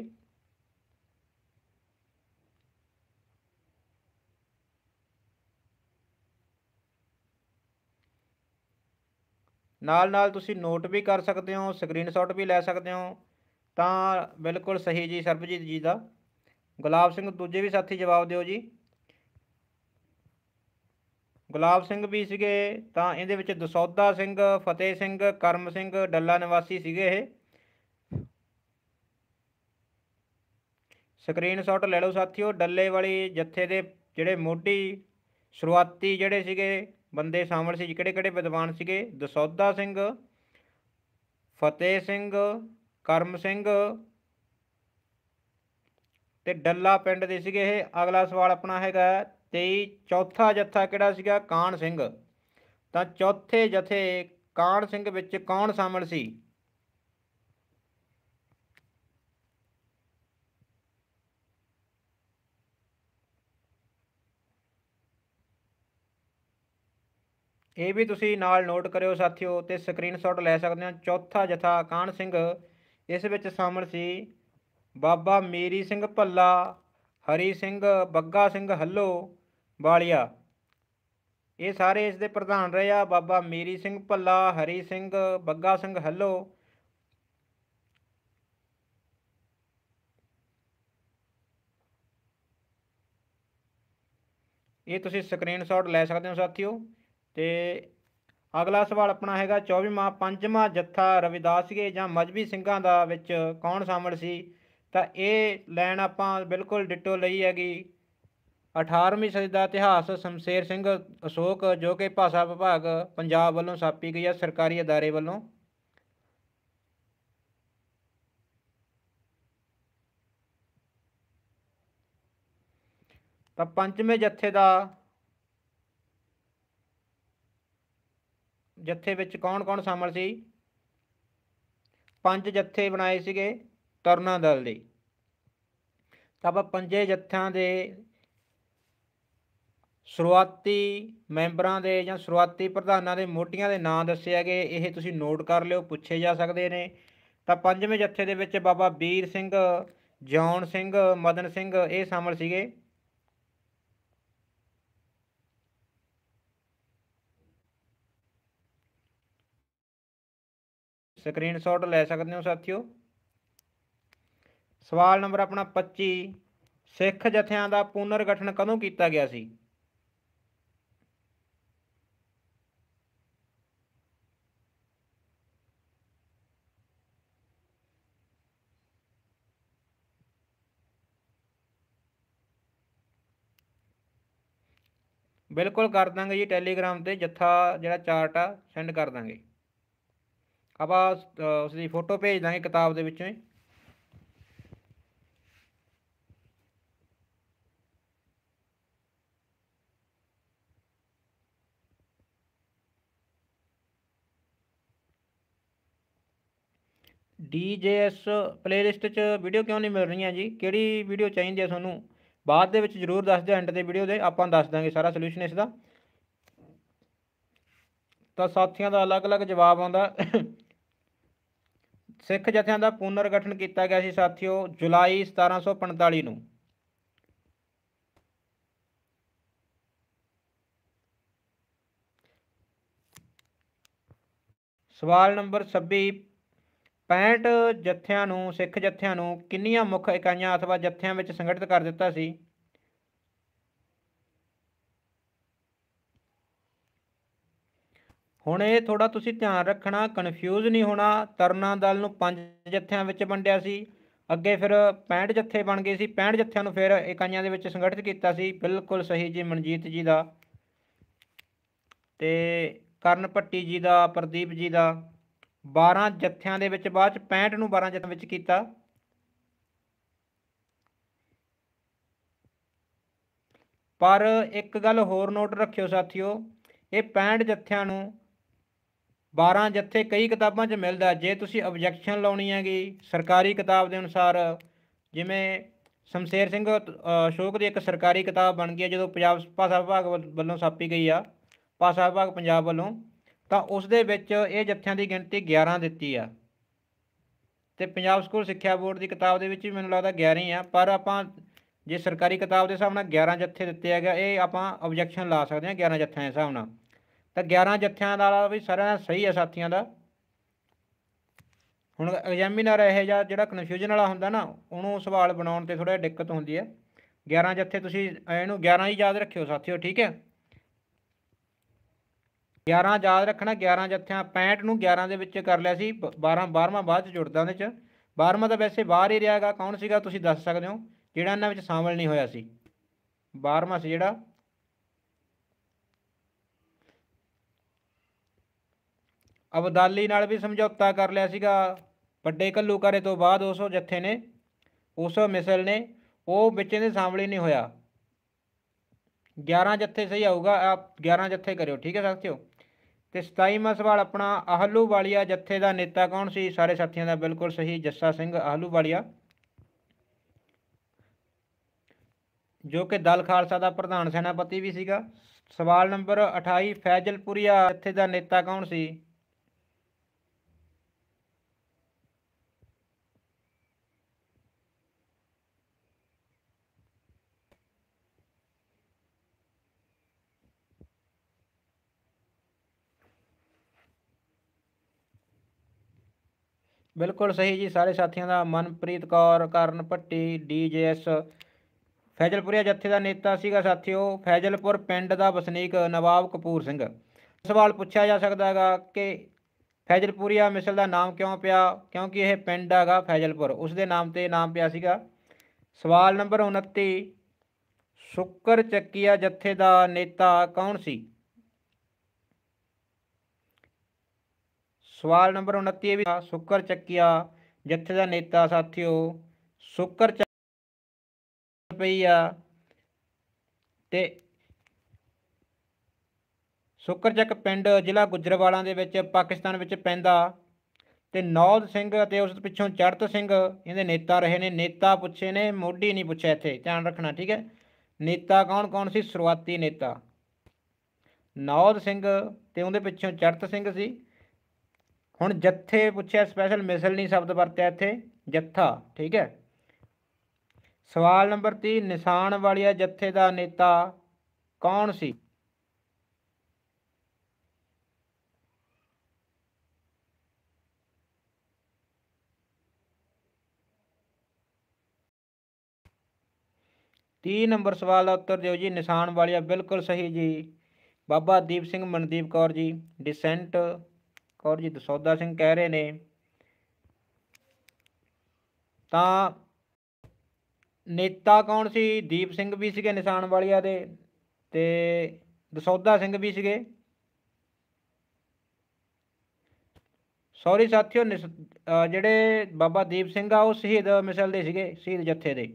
ਨਾਲ ਨਾਲ ਤੁਸੀਂ ਨੋਟ ਵੀ ਕਰ ਸਕਦੇ ਹੋ ਸਕਰੀਨਸ਼ਾਟ ਵੀ ਲੈ ਸਕਦੇ ਹੋ ਤਾਂ ਬਿਲਕੁਲ ਸਹੀ ਜੀ ਸਰਬਜੀਤ ਜੀ ਦਾ ਗੁਲਾਬ ਸਿੰਘ ਦੂਜੇ ਵੀ ਸਾਥੀ ਜਵਾਬ ਦਿਓ ਜੀ ਗੁਲਾਬ ਸਿੰਘ ਵੀ ਸੀਗੇ ਤਾਂ ਇਹਦੇ ਵਿੱਚ ਦਸੌਦਾ ਸਿੰਘ ਫਤਿਹ ਸਿੰਘ ਕਰਮ ਸਿੰਘ ਡੱਲਾ ਨਿਵਾਸੀ ਸੀਗੇ ਇਹ ਸਕਰੀਨਸ਼ਾਟ ਲੈ ਲਓ ਸਾਥੀਓ ਡੱਲੇ ਵਾਲੀ ਜੱਥੇ ਦੇ ਜਿਹੜੇ ਮੋਢੀ ਸ਼ੁਰੂਆਤੀ ਜਿਹੜੇ ਸੀਗੇ ਬੰਦੇ ਸ਼ਾਮਲ ਸੀ ਕਿਹੜੇ ਕਿਹੜੇ ਵਿਦਵਾਨ ਸੀਗੇ ਦਸੌਦਾ ਸਿੰਘ ਫਤਿਹ ਸਿੰਘ ਕਰਮ ਸਿੰਘ ਤੇ ਡੱਲਾ ਪਿੰਡ ਦੇ ਸੀਗੇ ਇਹ ਅਗਲਾ ਸਵਾਲ ਆਪਣਾ ਹੈਗਾ 23 ਚੌਥਾ ਜੱਥਾ ਕਿਹੜਾ ਸੀਗਾ ਕਾਨ ਸਿੰਘ ਤਾਂ ਚੌਥੇ ਜਥੇ ਕਾਨ ਸਿੰਘ ਵਿੱਚ ਕੌਣ ਸ਼ਾਮਲ ਸੀ ਇਹ ਵੀ ਤੁਸੀਂ ਨਾਲ ਨੋਟ ਕਰਿਓ ਸਾਥੀਓ ਤੇ ਸਕਰੀਨਸ਼ਾਟ ਲੈ ਸਕਦੇ ਹੋ ਚੌਥਾ ਜਥਾ ਕਾਨ ਸਿੰਘ ਇਸ ਵਿੱਚ ਸ਼ਾਮਲ ਸੀ ਬਾਬਾ ਮੀਰੀ ਸਿੰਘ ਭੱਲਾ ਹਰੀ ਸਿੰਘ ਬੱਗਾ ਸਿੰਘ ਹੱਲੋ ਵਾਲਿਆ ਇਹ ਸਾਰੇ ਇਸ ਦੇ ਪ੍ਰਧਾਨ ਰਹੇ ਆ ਬਾਬਾ ਮੀਰੀ ਸਿੰਘ ਭੱਲਾ ਹਰੀ ਸਿੰਘ ਬੱਗਾ ਸਿੰਘ ਹੱਲੋ ਇਹ ਤੁਸੀਂ ਸਕਰੀਨਸ਼ਾਟ ਲੈ ਸਕਦੇ ਹੋ ਸਾਥੀਓ ਤੇ ਅਗਲਾ ਸਵਾਲ ਆਪਣਾ ਹੈਗਾ 24ਵਾਂ ਪੰਜਵਾਂ ਜੱਥਾ ਰਵਿਦਾਸ ਜੀ ਜਾਂ ਮਜਬੀ ਸਿੰਘਾਂ ਦਾ ਵਿੱਚ ਕੌਣ ਸ਼ਾਮਲ ਸੀ ਤਾਂ ਇਹ ਲੈਣ ਆਪਾਂ ਬਿਲਕੁਲ ਡਿਟੋ ਲਈ ਹੈਗੀ 18ਵੀਂ ਸਦੀ ਦਾ ਇਤਿਹਾਸ ਸ਼ਮਸ਼ੇਰ ਸਿੰਘ ਅਸ਼ੋਕ ਜੋ ਕਿ ਭਾਸ਼ਾ ਵਿਭਾਗ ਪੰਜਾਬ ਵੱਲੋਂ ਸਾਪੀ ਗਈ ਹੈ ਸਰਕਾਰੀ ਅਦਾਰੇ ਵੱਲੋਂ ਤਾਂ ਪੰਜਵੇਂ ਜੱਥੇ ਦਾ ਜੱਥੇ ਵਿੱਚ ਕੌਣ-ਕੌਣ ਸ਼ਾਮਲ ਸੀ ਪੰਜ ਜੱਥੇ ਬਣਾਏ ਸੀਗੇ ਤਰਨਾ ਦਲ ਦੇ ਤਾਂ ਆਪਾਂ ਪੰਜੇ ਜੱਥਿਆਂ ਦੇ ਸ਼ੁਰੂਆਤੀ ਮੈਂਬਰਾਂ ਦੇ ਜਾਂ ਸ਼ੁਰੂਆਤੀ ਪ੍ਰਧਾਨਾਂ ਦੇ ਮੋਟੀਆਂ ਦੇ ਨਾਂ ਦੱਸੇ ਹੈਗੇ ਇਹ ਤੁਸੀਂ ਨੋਟ ਕਰ ਲਿਓ ਪੁੱਛੇ ਜਾ ਸਕਦੇ ਨੇ ਤਾਂ ਪੰਜਵੇਂ ਜੱਥੇ ਦੇ ਵਿੱਚ ਬਾਬਾ ਵੀਰ ਸਿੰਘ ਜੌਨ ਸਿੰਘ ਮਦਨ ਸਿੰਘ ਇਹ ਸ਼ਾਮਲ ਸੀਗੇ ਸਕਰੀਨਸ਼ਾਟ ਲੈ ਸਕਦੇ ਹੋ ਸਾਥੀਓ ਸਵਾਲ ਨੰਬਰ ਆਪਣਾ 25 ਸਿੱਖ ਜਥਿਆਂ ਦਾ ਪੁਨਰ ਗਠਨ ਕਦੋਂ ਕੀਤਾ ਗਿਆ ਸੀ ਬਿਲਕੁਲ ਕਰ ਦਾਂਗੇ ਜੀ ਟੈਲੀਗ੍ਰਾਮ ਤੇ ਜੱਥਾ ਜਿਹੜਾ ਚਾਰਟ ਆ ਸੈਂਡ ਕਰ ਦਾਂਗੇ ਆਪਾਂ ਉਸ ਦੀ ਫੋਟੋ ਭੇਜ ਦਾਂਗੇ ਕਿਤਾਬ ਦੇ ਵਿੱਚੋਂ DJS ਪਲੇਲਿਸਟ 'ਚ ਵੀਡੀਓ ਕਿਉਂ ਨਹੀਂ ਮਿਲ ਰਹੀਆਂ ਜੀ ਕਿਹੜੀ ਵੀਡੀਓ ਚਾਹੀਦੀ ਹੈ ਤੁਹਾਨੂੰ ਬਾਅਦ ਦੇ ਵਿੱਚ ਜ਼ਰੂਰ ਦੱਸ ਦਿਓ ਐਂਡ ਦੇ ਵੀਡੀਓ ਦੇ ਆਪਾਂ ਦੱਸ ਦਾਂਗੇ ਸਾਰਾ ਸੋਲੂਸ਼ਨ ਇਸ ਦਾ ਤਾਂ ਸਾਥੀਆਂ ਦਾ ਅਲੱਗ-ਅਲੱਗ ਜਵਾਬ ਆਉਂਦਾ ਸਿੱਖ ਜਥਿਆਂ ਦਾ ਪੁਨਰ ਗਠਨ ਕੀਤਾ ਗਿਆ ਸੀ ਸਾਥੀਓ ਜੁਲਾਈ 1745 ਨੂੰ ਸਵਾਲ ਨੰਬਰ 26 65 ਜਥਿਆਂ ਨੂੰ ਸਿੱਖ ਜਥਿਆਂ ਨੂੰ ਕਿੰਨੀਆਂ ਮੁੱਖ ਇਕਾਈਆਂ ਅਥਵਾ ਜਥਿਆਂ ਵਿੱਚ ਸੰਗਠਿਤ ਕਰ ਦਿੱਤਾ ਸੀ ਹੁਣ ਇਹ ਥੋੜਾ ਤੁਸੀਂ ਧਿਆਨ ਰੱਖਣਾ ਕਨਫਿਊਜ਼ ਨਹੀਂ ਹੋਣਾ ਤਰਨਾ ਦਲ ਨੂੰ ਪੰਜ ਜਥਿਆਂ ਵਿੱਚ ਵੰਡਿਆ ਸੀ ਅੱਗੇ ਫਿਰ 65 ਜਥੇ ਬਣ ਗਏ ਸੀ 65 ਜਥਿਆਂ ਨੂੰ ਫਿਰ ਇਕਾਈਆਂ ਦੇ ਵਿੱਚ ਸੰਗਠਿਤ ਕੀਤਾ ਸੀ ਬਿਲਕੁਲ ਸਹੀ ਜੀ ਮਨਜੀਤ ਜੀ ਦਾ ਤੇ ਕਰਨ ਪੱਟੀ ਜੀ ਦਾ ਪ੍ਰਦੀਪ ਜੀ ਦਾ 12 ਜਥਿਆਂ ਦੇ ਵਿੱਚ ਬਾਅਦ ਚ 65 ਨੂੰ 12 ਜਥਿਆਂ ਵਿੱਚ ਕੀਤਾ ਪਰ ਇੱਕ ਗੱਲ ਹੋਰ ਨੋਟ ਰੱਖਿਓ ਸਾਥੀਓ ਇਹ 65 ਜਥਿਆਂ ਨੂੰ 12 ਜਥੇ ਕਈ ਕਿਤਾਬਾਂ 'ਚ ਮਿਲਦਾ ਜੇ ਤੁਸੀਂ ਆਬਜੈਕਸ਼ਨ ਲਾਉਣੀ ਹੈਗੀ ਸਰਕਾਰੀ ਕਿਤਾਬ ਦੇ ਅਨੁਸਾਰ ਜਿਵੇਂ ਸ਼ਮਸ਼ੇਰ ਸਿੰਘ ਅਸ਼ੋਕ ਦੀ ਇੱਕ ਸਰਕਾਰੀ ਕਿਤਾਬ ਬਣ ਗਈ ਜਦੋਂ ਪੰਜਾਬ ਭਾਸ਼ਾ ਵਿਭਾਗ ਵੱਲੋਂ ਛਾਪੀ ਗਈ ਆ ਭਾਸ਼ਾ ਵਿਭਾਗ ਪੰਜਾਬ ਵੱਲੋਂ ਤਾਂ ਉਸ ਦੇ ਵਿੱਚ ਇਹ ਜੱਥਿਆਂ ਦੀ ਗਿਣਤੀ 11 ਦਿੱਤੀ ਆ ਤੇ ਪੰਜਾਬ ਸਕੂਲ ਸਿੱਖਿਆ ਬੋਰਡ ਦੀ ਕਿਤਾਬ ਦੇ ਵਿੱਚ ਵੀ ਮੈਨੂੰ ਲੱਗਦਾ 11 ਹੀ ਆ ਪਰ ਆਪਾਂ ਜੇ ਸਰਕਾਰੀ ਕਿਤਾਬ ਦੇ ਹਿਸਾਬ ਨਾਲ 11 ਜੱਥੇ ਦਿੱਤੇ ਹੈਗਾ ਇਹ ਆਪਾਂ ਆਬਜੈਕਸ਼ਨ ਲਾ ਸਕਦੇ ਹਾਂ 11 ਜੱਥਿਆਂ ਦੇ ਹਿਸਾਬ ਨਾਲ ਤਾਂ 11 ਜਥਿਆਂ ਦਾ ਵੀ ਸਾਰਿਆਂ ਦਾ ਸਹੀ ਹੈ ਸਾਥੀਆਂ ਦਾ ਹੁਣ ਐਗਜ਼ਾਮੀਨਰ ਇਹ ਜਾਂ ਜਿਹੜਾ ਕਨਫਿਊਜ਼ਨ ਵਾਲਾ ਹੁੰਦਾ ਨਾ ਉਹਨੂੰ ਸਵਾਲ ਬਣਾਉਣ ਤੇ ਥੋੜਾ ਦਿੱਕਤ ਹੁੰਦੀ ਹੈ 11 ਜੱਥੇ ਤੁਸੀਂ ਇਹਨੂੰ 11 ਹੀ ਯਾਦ ਰੱਖਿਓ ਸਾਥੀਓ ਠੀਕ ਹੈ 11 ਯਾਦ ਰੱਖਣਾ 11 ਜੱਥਿਆਂ 65 ਨੂੰ 11 ਦੇ ਵਿੱਚ ਕਰ ਲਿਆ ਸੀ 12 12ਵਾਂ ਬਾਅਦ ਚ ਜੁੜਦਾ ਉਹਦੇ ਚ 12ਵਾਂ ਤਾਂ ਵੈਸੇ ਬਾਹਰ ਹੀ ਰਿਹਾਗਾ ਕੌਣ ਸੀਗਾ ਤੁਸੀਂ ਦੱਸ ਸਕਦੇ ਹੋ ਜਿਹੜਾ ਇਹਨਾਂ ਵਿੱਚ ਸ਼ਾਮਲ ਨਹੀਂ ਹੋਇਆ ਸੀ 12ਵਾਂ ਸੀ ਜਿਹੜਾ ਅਬਦਾਲੀ ਨਾਲ ਵੀ ਸਮਝੌਤਾ ਕਰ ਲਿਆ ਸੀਗਾ ਵੱਡੇ ਕਰੇ ਤੋਂ ਬਾਅਦ ਉਸੋ ਜੱਥੇ ਨੇ ਉਸੋ ਮਿਸਲ ਨੇ ਉਹ ਵਿੱਚ ਦੇ ਸਾਹਮਣੇ ਨਹੀਂ ਹੋਇਆ 11 ਜੱਥੇ ਸਹੀ ਆਊਗਾ ਆ 11 ਜੱਥੇ ਕਰਿਓ ਠੀਕ ਹੈ ਸਾਥੀਓ ਤੇ 27ਵਾਂ ਸਵਾਲ ਆਪਣਾ ਆਹਲੂ ਵਾਲੀਆ ਜੱਥੇ ਦਾ ਨੇਤਾ ਕੌਣ ਸੀ ਸਾਰੇ ਸਾਥੀਆਂ ਦਾ ਬਿਲਕੁਲ ਸਹੀ ਜੱਸਾ ਸਿੰਘ ਆਹਲੂ ਵਾਲੀਆ ਜੋ ਕਿ ਦਲ ਖਾਲਸਾ ਦਾ ਪ੍ਰਧਾਨ ਸੈਨਾਪਤੀ ਵੀ ਸੀਗਾ ਸਵਾਲ ਨੰਬਰ 28 ਫੈਜ਼ਲਪੁਰੀਆ ਜੱਥੇ ਦਾ ਨੇਤਾ ਕੌਣ ਸੀ ਬਿਲਕੁਲ ਸਹੀ ਜੀ ਸਾਰੇ ਸਾਥੀਆਂ ਦਾ ਮਨਪ੍ਰੀਤ ਕੌਰ ਕਰਨ ਪੱਟੀ ਡੀਜੇਐਸ ਫੈਜ਼ਲਪੁਰਿਆ ਜੱਥੇ ਦਾ ਨੇਤਾ ਸੀਗਾ ਸਾਥੀਓ ਫੈਜ਼ਲਪੁਰ ਪਿੰਡ ਦਾ ਵਸਨੀਕ ਨਵਾਬ ਕਪੂਰ ਸਿੰਘ ਸਵਾਲ ਪੁੱਛਿਆ ਜਾ ਸਕਦਾ ਹੈਗਾ ਕਿ ਫੈਜ਼ਲਪੁਰਿਆ ਮਿਸਲ ਦਾ ਨਾਮ ਕਿਉਂ ਪਿਆ ਕਿਉਂਕਿ ਇਹ ਪਿੰਡ ਹੈਗਾ ਫੈਜ਼ਲਪੁਰ ਉਸ ਦੇ ਨਾਮ ਤੇ ਨਾਮ ਪਿਆ ਸੀਗਾ ਸਵਾਲ ਨੰਬਰ 29 ਸ਼ੁਕਰ ਚੱਕੀਆ ਜੱਥੇ ਦਾ ਨੇਤਾ ਕੌਣ ਸੀ ਸਵਾਲ ਨੰਬਰ 29 ਵੀ ਸ਼ੁਕਰ ਚੱਕਿਆ ਜਿੱਥੇ ਦਾ ਨੇਤਾ ਸਾਥੀਓ ਸ਼ੁਕਰ ਪਈ ਆ ਤੇ ਸ਼ੁਕਰ ਚੱਕ ਪਿੰਡ ਜ਼ਿਲ੍ਹਾ ਗੁਜਰਵਾਲਾ ਦੇ ਵਿੱਚ ਪਾਕਿਸਤਾਨ ਵਿੱਚ ਪੈਂਦਾ ਤੇ ਨੌਦ ਸਿੰਘ ਅਤੇ ਉਸ ਪਿੱਛੋਂ ਚੜਤ ਸਿੰਘ ਇਹਦੇ ਨੇਤਾ ਰਹੇ ਨੇ ਨੇਤਾ ਪੁੱਛੇ ਨੇ ਮੋਢੀ ਨਹੀਂ ਪੁੱਛਿਆ ਇੱਥੇ ਧਿਆਨ ਰੱਖਣਾ ਠੀਕ ਹੈ ਨੇਤਾ ਕੌਣ ਕੌਣ ਸੀ ਸ਼ੁਰੂਆਤੀ ਨੇਤਾ ਨੌਦ ਸਿੰਘ ਤੇ ਉਹਦੇ ਪਿੱਛੋਂ ਚੜਤ ਸਿੰਘ ਸੀ ਹੁਣ ਜੱਥੇ ਪੁੱਛਿਆ ਸਪੈਸ਼ਲ ਮਿਸਲ ਨਹੀਂ ਸ਼ਬਦ ਵਰਤਿਆ ਇੱਥੇ ਜੱਥਾ ਠੀਕ ਹੈ ਸਵਾਲ ਨੰਬਰ 30 ਨਿਸ਼ਾਨ ਵਾਲਿਆ ਜੱਥੇ ਦਾ ਨੇਤਾ ਕੌਣ ਸੀ ਤੀ ਨੰਬਰ ਸਵਾਲ ਦਾ ਉੱਤਰ ਦਿਓ ਜੀ ਨਿਸ਼ਾਨ ਵਾਲਿਆ ਬਿਲਕੁਲ ਸਹੀ ਜੀ ਬਾਬਾ ਦੀਪ ਸਿੰਘ ਮਨਦੀਪ ਕੌਰ ਜੀ ਡਿਸੈਂਟ ਕੌਰ ਜੀ ਦਸੌਦਾ ਸਿੰਘ ਕਹਿ ਰਹੇ ਨੇ ਤਾਂ ਨੇਤਾ ਕੌਣ ਸੀ ਦੀਪ ਸਿੰਘ ਵੀ ਸੀਗੇ ਨਿਸ਼ਾਨ ਵਾਲਿਆ ਦੇ ਤੇ ਦਸੌਦਾ ਸਿੰਘ ਵੀ ਸੀਗੇ ਸੌਰੀ ਸਾਥੀਓ ਜਿਹੜੇ ਬਾਬਾ ਦੀਪ ਸਿੰਘ ਆ ਉਹ ਸ਼ਹੀਦ ਮਿਸਲ ਦੇ ਸੀਗੇ ਸ਼ਹੀਦ ਜੱਥੇ ਦੇ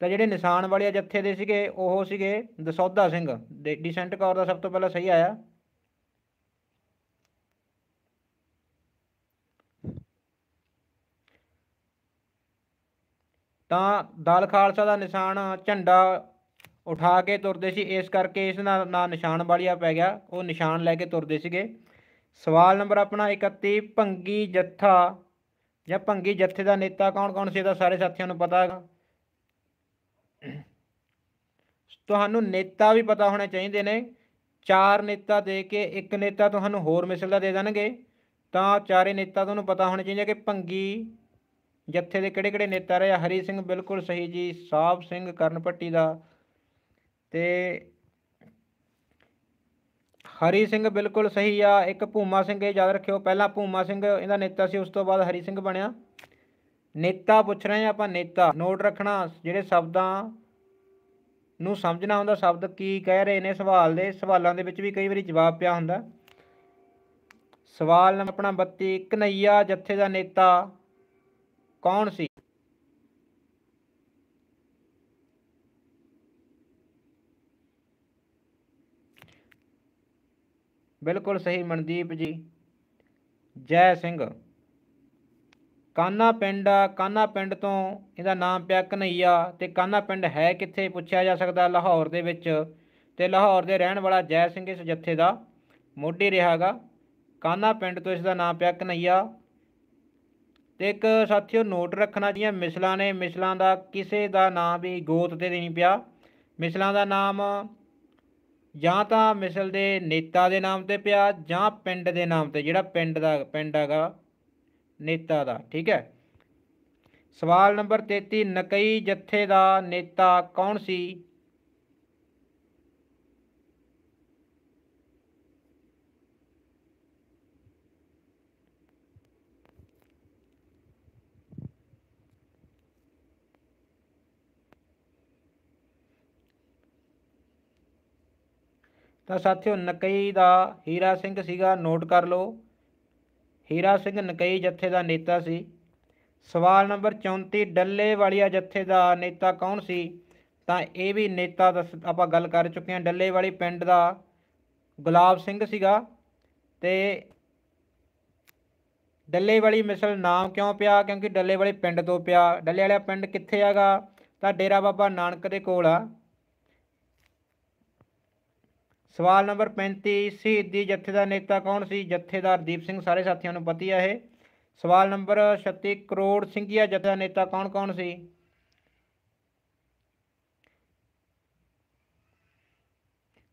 ਤਾਂ ਜਿਹੜੇ ਨਿਸ਼ਾਨ ਵਾਲੇ ਜੱਥੇ ਦੇ ਸੀਗੇ ਉਹ ਸੀਗੇ ਦਸੌਦਾ ਸਿੰਘ ਡਿਸੈਂਟ ਕੌਰ ਦਾ ਸਭ ਤੋਂ ਪਹਿਲਾਂ ਸਹੀ ਆਇਆ ਤਾਂ ਦਲ ਖਾਲਸਾ ਦਾ ਨਿਸ਼ਾਨ ਝੰਡਾ ਉਠਾ ਕੇ ਤੁਰਦੇ ਸੀ ਇਸ ਕਰਕੇ ਇਸ ਨਾਲ ਨਾਂ ਨਿਸ਼ਾਨ ਵਾਲੀਆ ਪੈ ਗਿਆ ਉਹ ਨਿਸ਼ਾਨ ਲੈ ਕੇ ਤੁਰਦੇ ਸੀਗੇ ਸਵਾਲ ਨੰਬਰ ਆਪਣਾ 31 ਭੰਗੀ ਜੱਥਾ ਜਾਂ ਭੰਗੀ ਜੱਥੇ ਦਾ ਨੇਤਾ ਕੌਣ ਕੌਣ ਸੀ ਦਾ ਸਾਰੇ ਸਾਥੀਆਂ ਨੂੰ ਪਤਾ ਹੈਗਾ ਤੁਹਾਨੂੰ ਨੇਤਾ ਵੀ ਪਤਾ ਹੋਣੇ ਚਾਹੀਦੇ ਨੇ ਚਾਰ ਨੇਤਾ ਦੇ ਕੇ ਇੱਕ ਨੇਤਾ ਤੁਹਾਨੂੰ ਹੋਰ ਮਿਸਲ ਦਾ ਦੇ ਦੇਣਗੇ ਤਾਂ ਚਾਰੇ ਨੇਤਾ ਤੁਹਾਨੂੰ ਪਤਾ ਹੋਣੇ ਚਾਹੀਦੇ ਕਿ ਭੰਗੀ ਜੱਥੇ ਦੇ ਕਿਹੜੇ ਕਿਹੜੇ ਨੇਤਾ ਰਹੇ ਹਰੀ ਸਿੰਘ ਬਿਲਕੁਲ ਸਹੀ ਜੀ ਸਾਬ ਸਿੰਘ ਕਰਨਪੱਟੀ ਦਾ ਤੇ ਹਰੀ ਸਿੰਘ ਬਿਲਕੁਲ ਸਹੀ ਆ ਇੱਕ ਭੂਮਾ ਸਿੰਘ ਇਹ ਯਾਦ ਰੱਖਿਓ ਪਹਿਲਾਂ ਭੂਮਾ ਸਿੰਘ ਇਹਦਾ ਨੇਤਾ ਸੀ ਉਸ ਤੋਂ ਬਾਅਦ ਹਰੀ ਸਿੰਘ ਬਣਿਆ ਨੇਤਾ ਪੁੱਛ ਰਹੇ ਆ ਆਪਾਂ ਨੇਤਾ ਨੋਟ ਰੱਖਣਾ ਜਿਹੜੇ ਸ਼ਬਦਾਂ ਨੂੰ ਸਮਝਣਾ ਹੁੰਦਾ ਸ਼ਬਦ ਕੀ ਕਹਿ ਰਹੇ ਨੇ ਸਵਾਲ ਦੇ ਸਵਾਲਾਂ ਦੇ ਵਿੱਚ ਵੀ ਕਈ ਵਾਰੀ ਜਵਾਬ ਪਿਆ ਹੁੰਦਾ ਸਵਾਲ ਨੰਬਰ ਆਪਣਾ 32 ਕਨਈਆ ਜੱਥੇ ਦਾ ਨੇਤਾ ਕੌਣ ਸੀ ਬਿਲਕੁਲ ਸਹੀ ਮਨਦੀਪ ਜੀ ਜੈ ਸਿੰਘ ਕਾਨਾ ਪਿੰਡ ਕਾਨਾ ਪਿੰਡ ਤੋਂ ਇਹਦਾ ਨਾਮ ਪਿਆ ਕਨਈਆ ਤੇ ਕਾਨਾ ਪਿੰਡ ਹੈ ਕਿੱਥੇ ਪੁੱਛਿਆ ਜਾ ਸਕਦਾ ਲਾਹੌਰ ਦੇ ਵਿੱਚ ਤੇ ਲਾਹੌਰ ਦੇ ਰਹਿਣ ਵਾਲਾ ਜੈ ਸਿੰਘ ਇਸ ਜੱਥੇ ਦਾ ਮੋਢੀ ਰਿਹਾਗਾ ਕਾਨਾ ਪਿੰਡ ਤੋਂ ਇਸ ਦਾ ਨਾਮ ਪਿਆ ਕਨਈਆ ਤੇ ਇੱਕ ਸਾਥੀਓ ਨੋਟ ਰੱਖਣਾ ਜੀਆਂ ਮਿਸਲਾਂ ਨੇ ਮਿਸਲਾਂ ਦਾ ਕਿਸੇ ਦਾ ਨਾਮ ਵੀ ਗੋਤ ਤੇ ਨਹੀਂ ਪਿਆ ਮਿਸਲਾਂ ਦਾ ਨਾਮ ਜਾਂ ਤਾਂ ਮਿਸਲ ਦੇ ਨੇਤਾ ਦੇ ਨਾਮ ਤੇ ਪਿਆ ਜਾਂ ਪਿੰਡ ਦੇ ਨਾਮ ਤੇ ਜਿਹੜਾ ਪਿੰਡ ਦਾ ਪਿੰਡ ਹੈਗਾ ਨੇਤਾ ਦਾ ਠੀਕ ਹੈ ਸਵਾਲ ਨੰਬਰ 33 ਨਕਈ ਜੱਥੇ ਦਾ ਨੇਤਾ ਕੌਣ ਸੀ ਤਾਂ ਸਾਥੀਓ ਨਕਈ ਦਾ ਹੀਰਾ ਸਿੰਘ ਸੀਗਾ ਨੋਟ ਕਰ ਲਓ ਹੀਰਾ ਸਿੰਘ ਨਕਈ ਜੱਥੇ ਦਾ ਨੇਤਾ ਸੀ ਸਵਾਲ ਨੰਬਰ 34 ਡੱਲੇ ਵਾਲੀਆ ਜੱਥੇ ਦਾ ਨੇਤਾ ਕੌਣ ਸੀ ਤਾਂ ਇਹ ਵੀ ਨੇਤਾ ਦਾ ਆਪਾਂ ਗੱਲ ਕਰ ਚੁੱਕੇ ਹਾਂ ਡੱਲੇ ਵਾਲੀ ਪਿੰਡ ਦਾ ਗੁਲਾਬ ਸਿੰਘ ਸੀਗਾ ਤੇ ਡੱਲੇ ਵਾਲੀ ਮਿਸਲ ਨਾਮ ਕਿਉਂ ਪਿਆ ਕਿਉਂਕਿ ਡੱਲੇ ਵਾਲੇ ਪਿੰਡ ਤੋਂ ਪਿਆ ਡੱਲੇ ਵਾਲਾ ਪਿੰਡ ਕਿੱਥੇ ਹੈਗਾ ਤਾਂ ਡੇਰਾ ਬਾਬਾ ਨਾਨਕ ਦੇ ਕੋਲ ਆ ਸਵਾਲ ਨੰਬਰ 35 ਸ਼ਹੀਦੀ ਜਥੇ ਦਾ ਨੇਤਾ ਕੌਣ ਸੀ ਜਥੇਦਾਰ ਦੀਪ ਸਿੰਘ ਸਾਰੇ ਸਾਥੀਆਂ ਨੂੰ ਪਤੀ ਆ ਇਹ ਸਵਾਲ ਨੰਬਰ 36 ਕਰੋੜ ਸਿੰਘੀਆ ਜਥੇ ਦਾ ਨੇਤਾ ਕੌਣ ਕੌਣ ਸੀ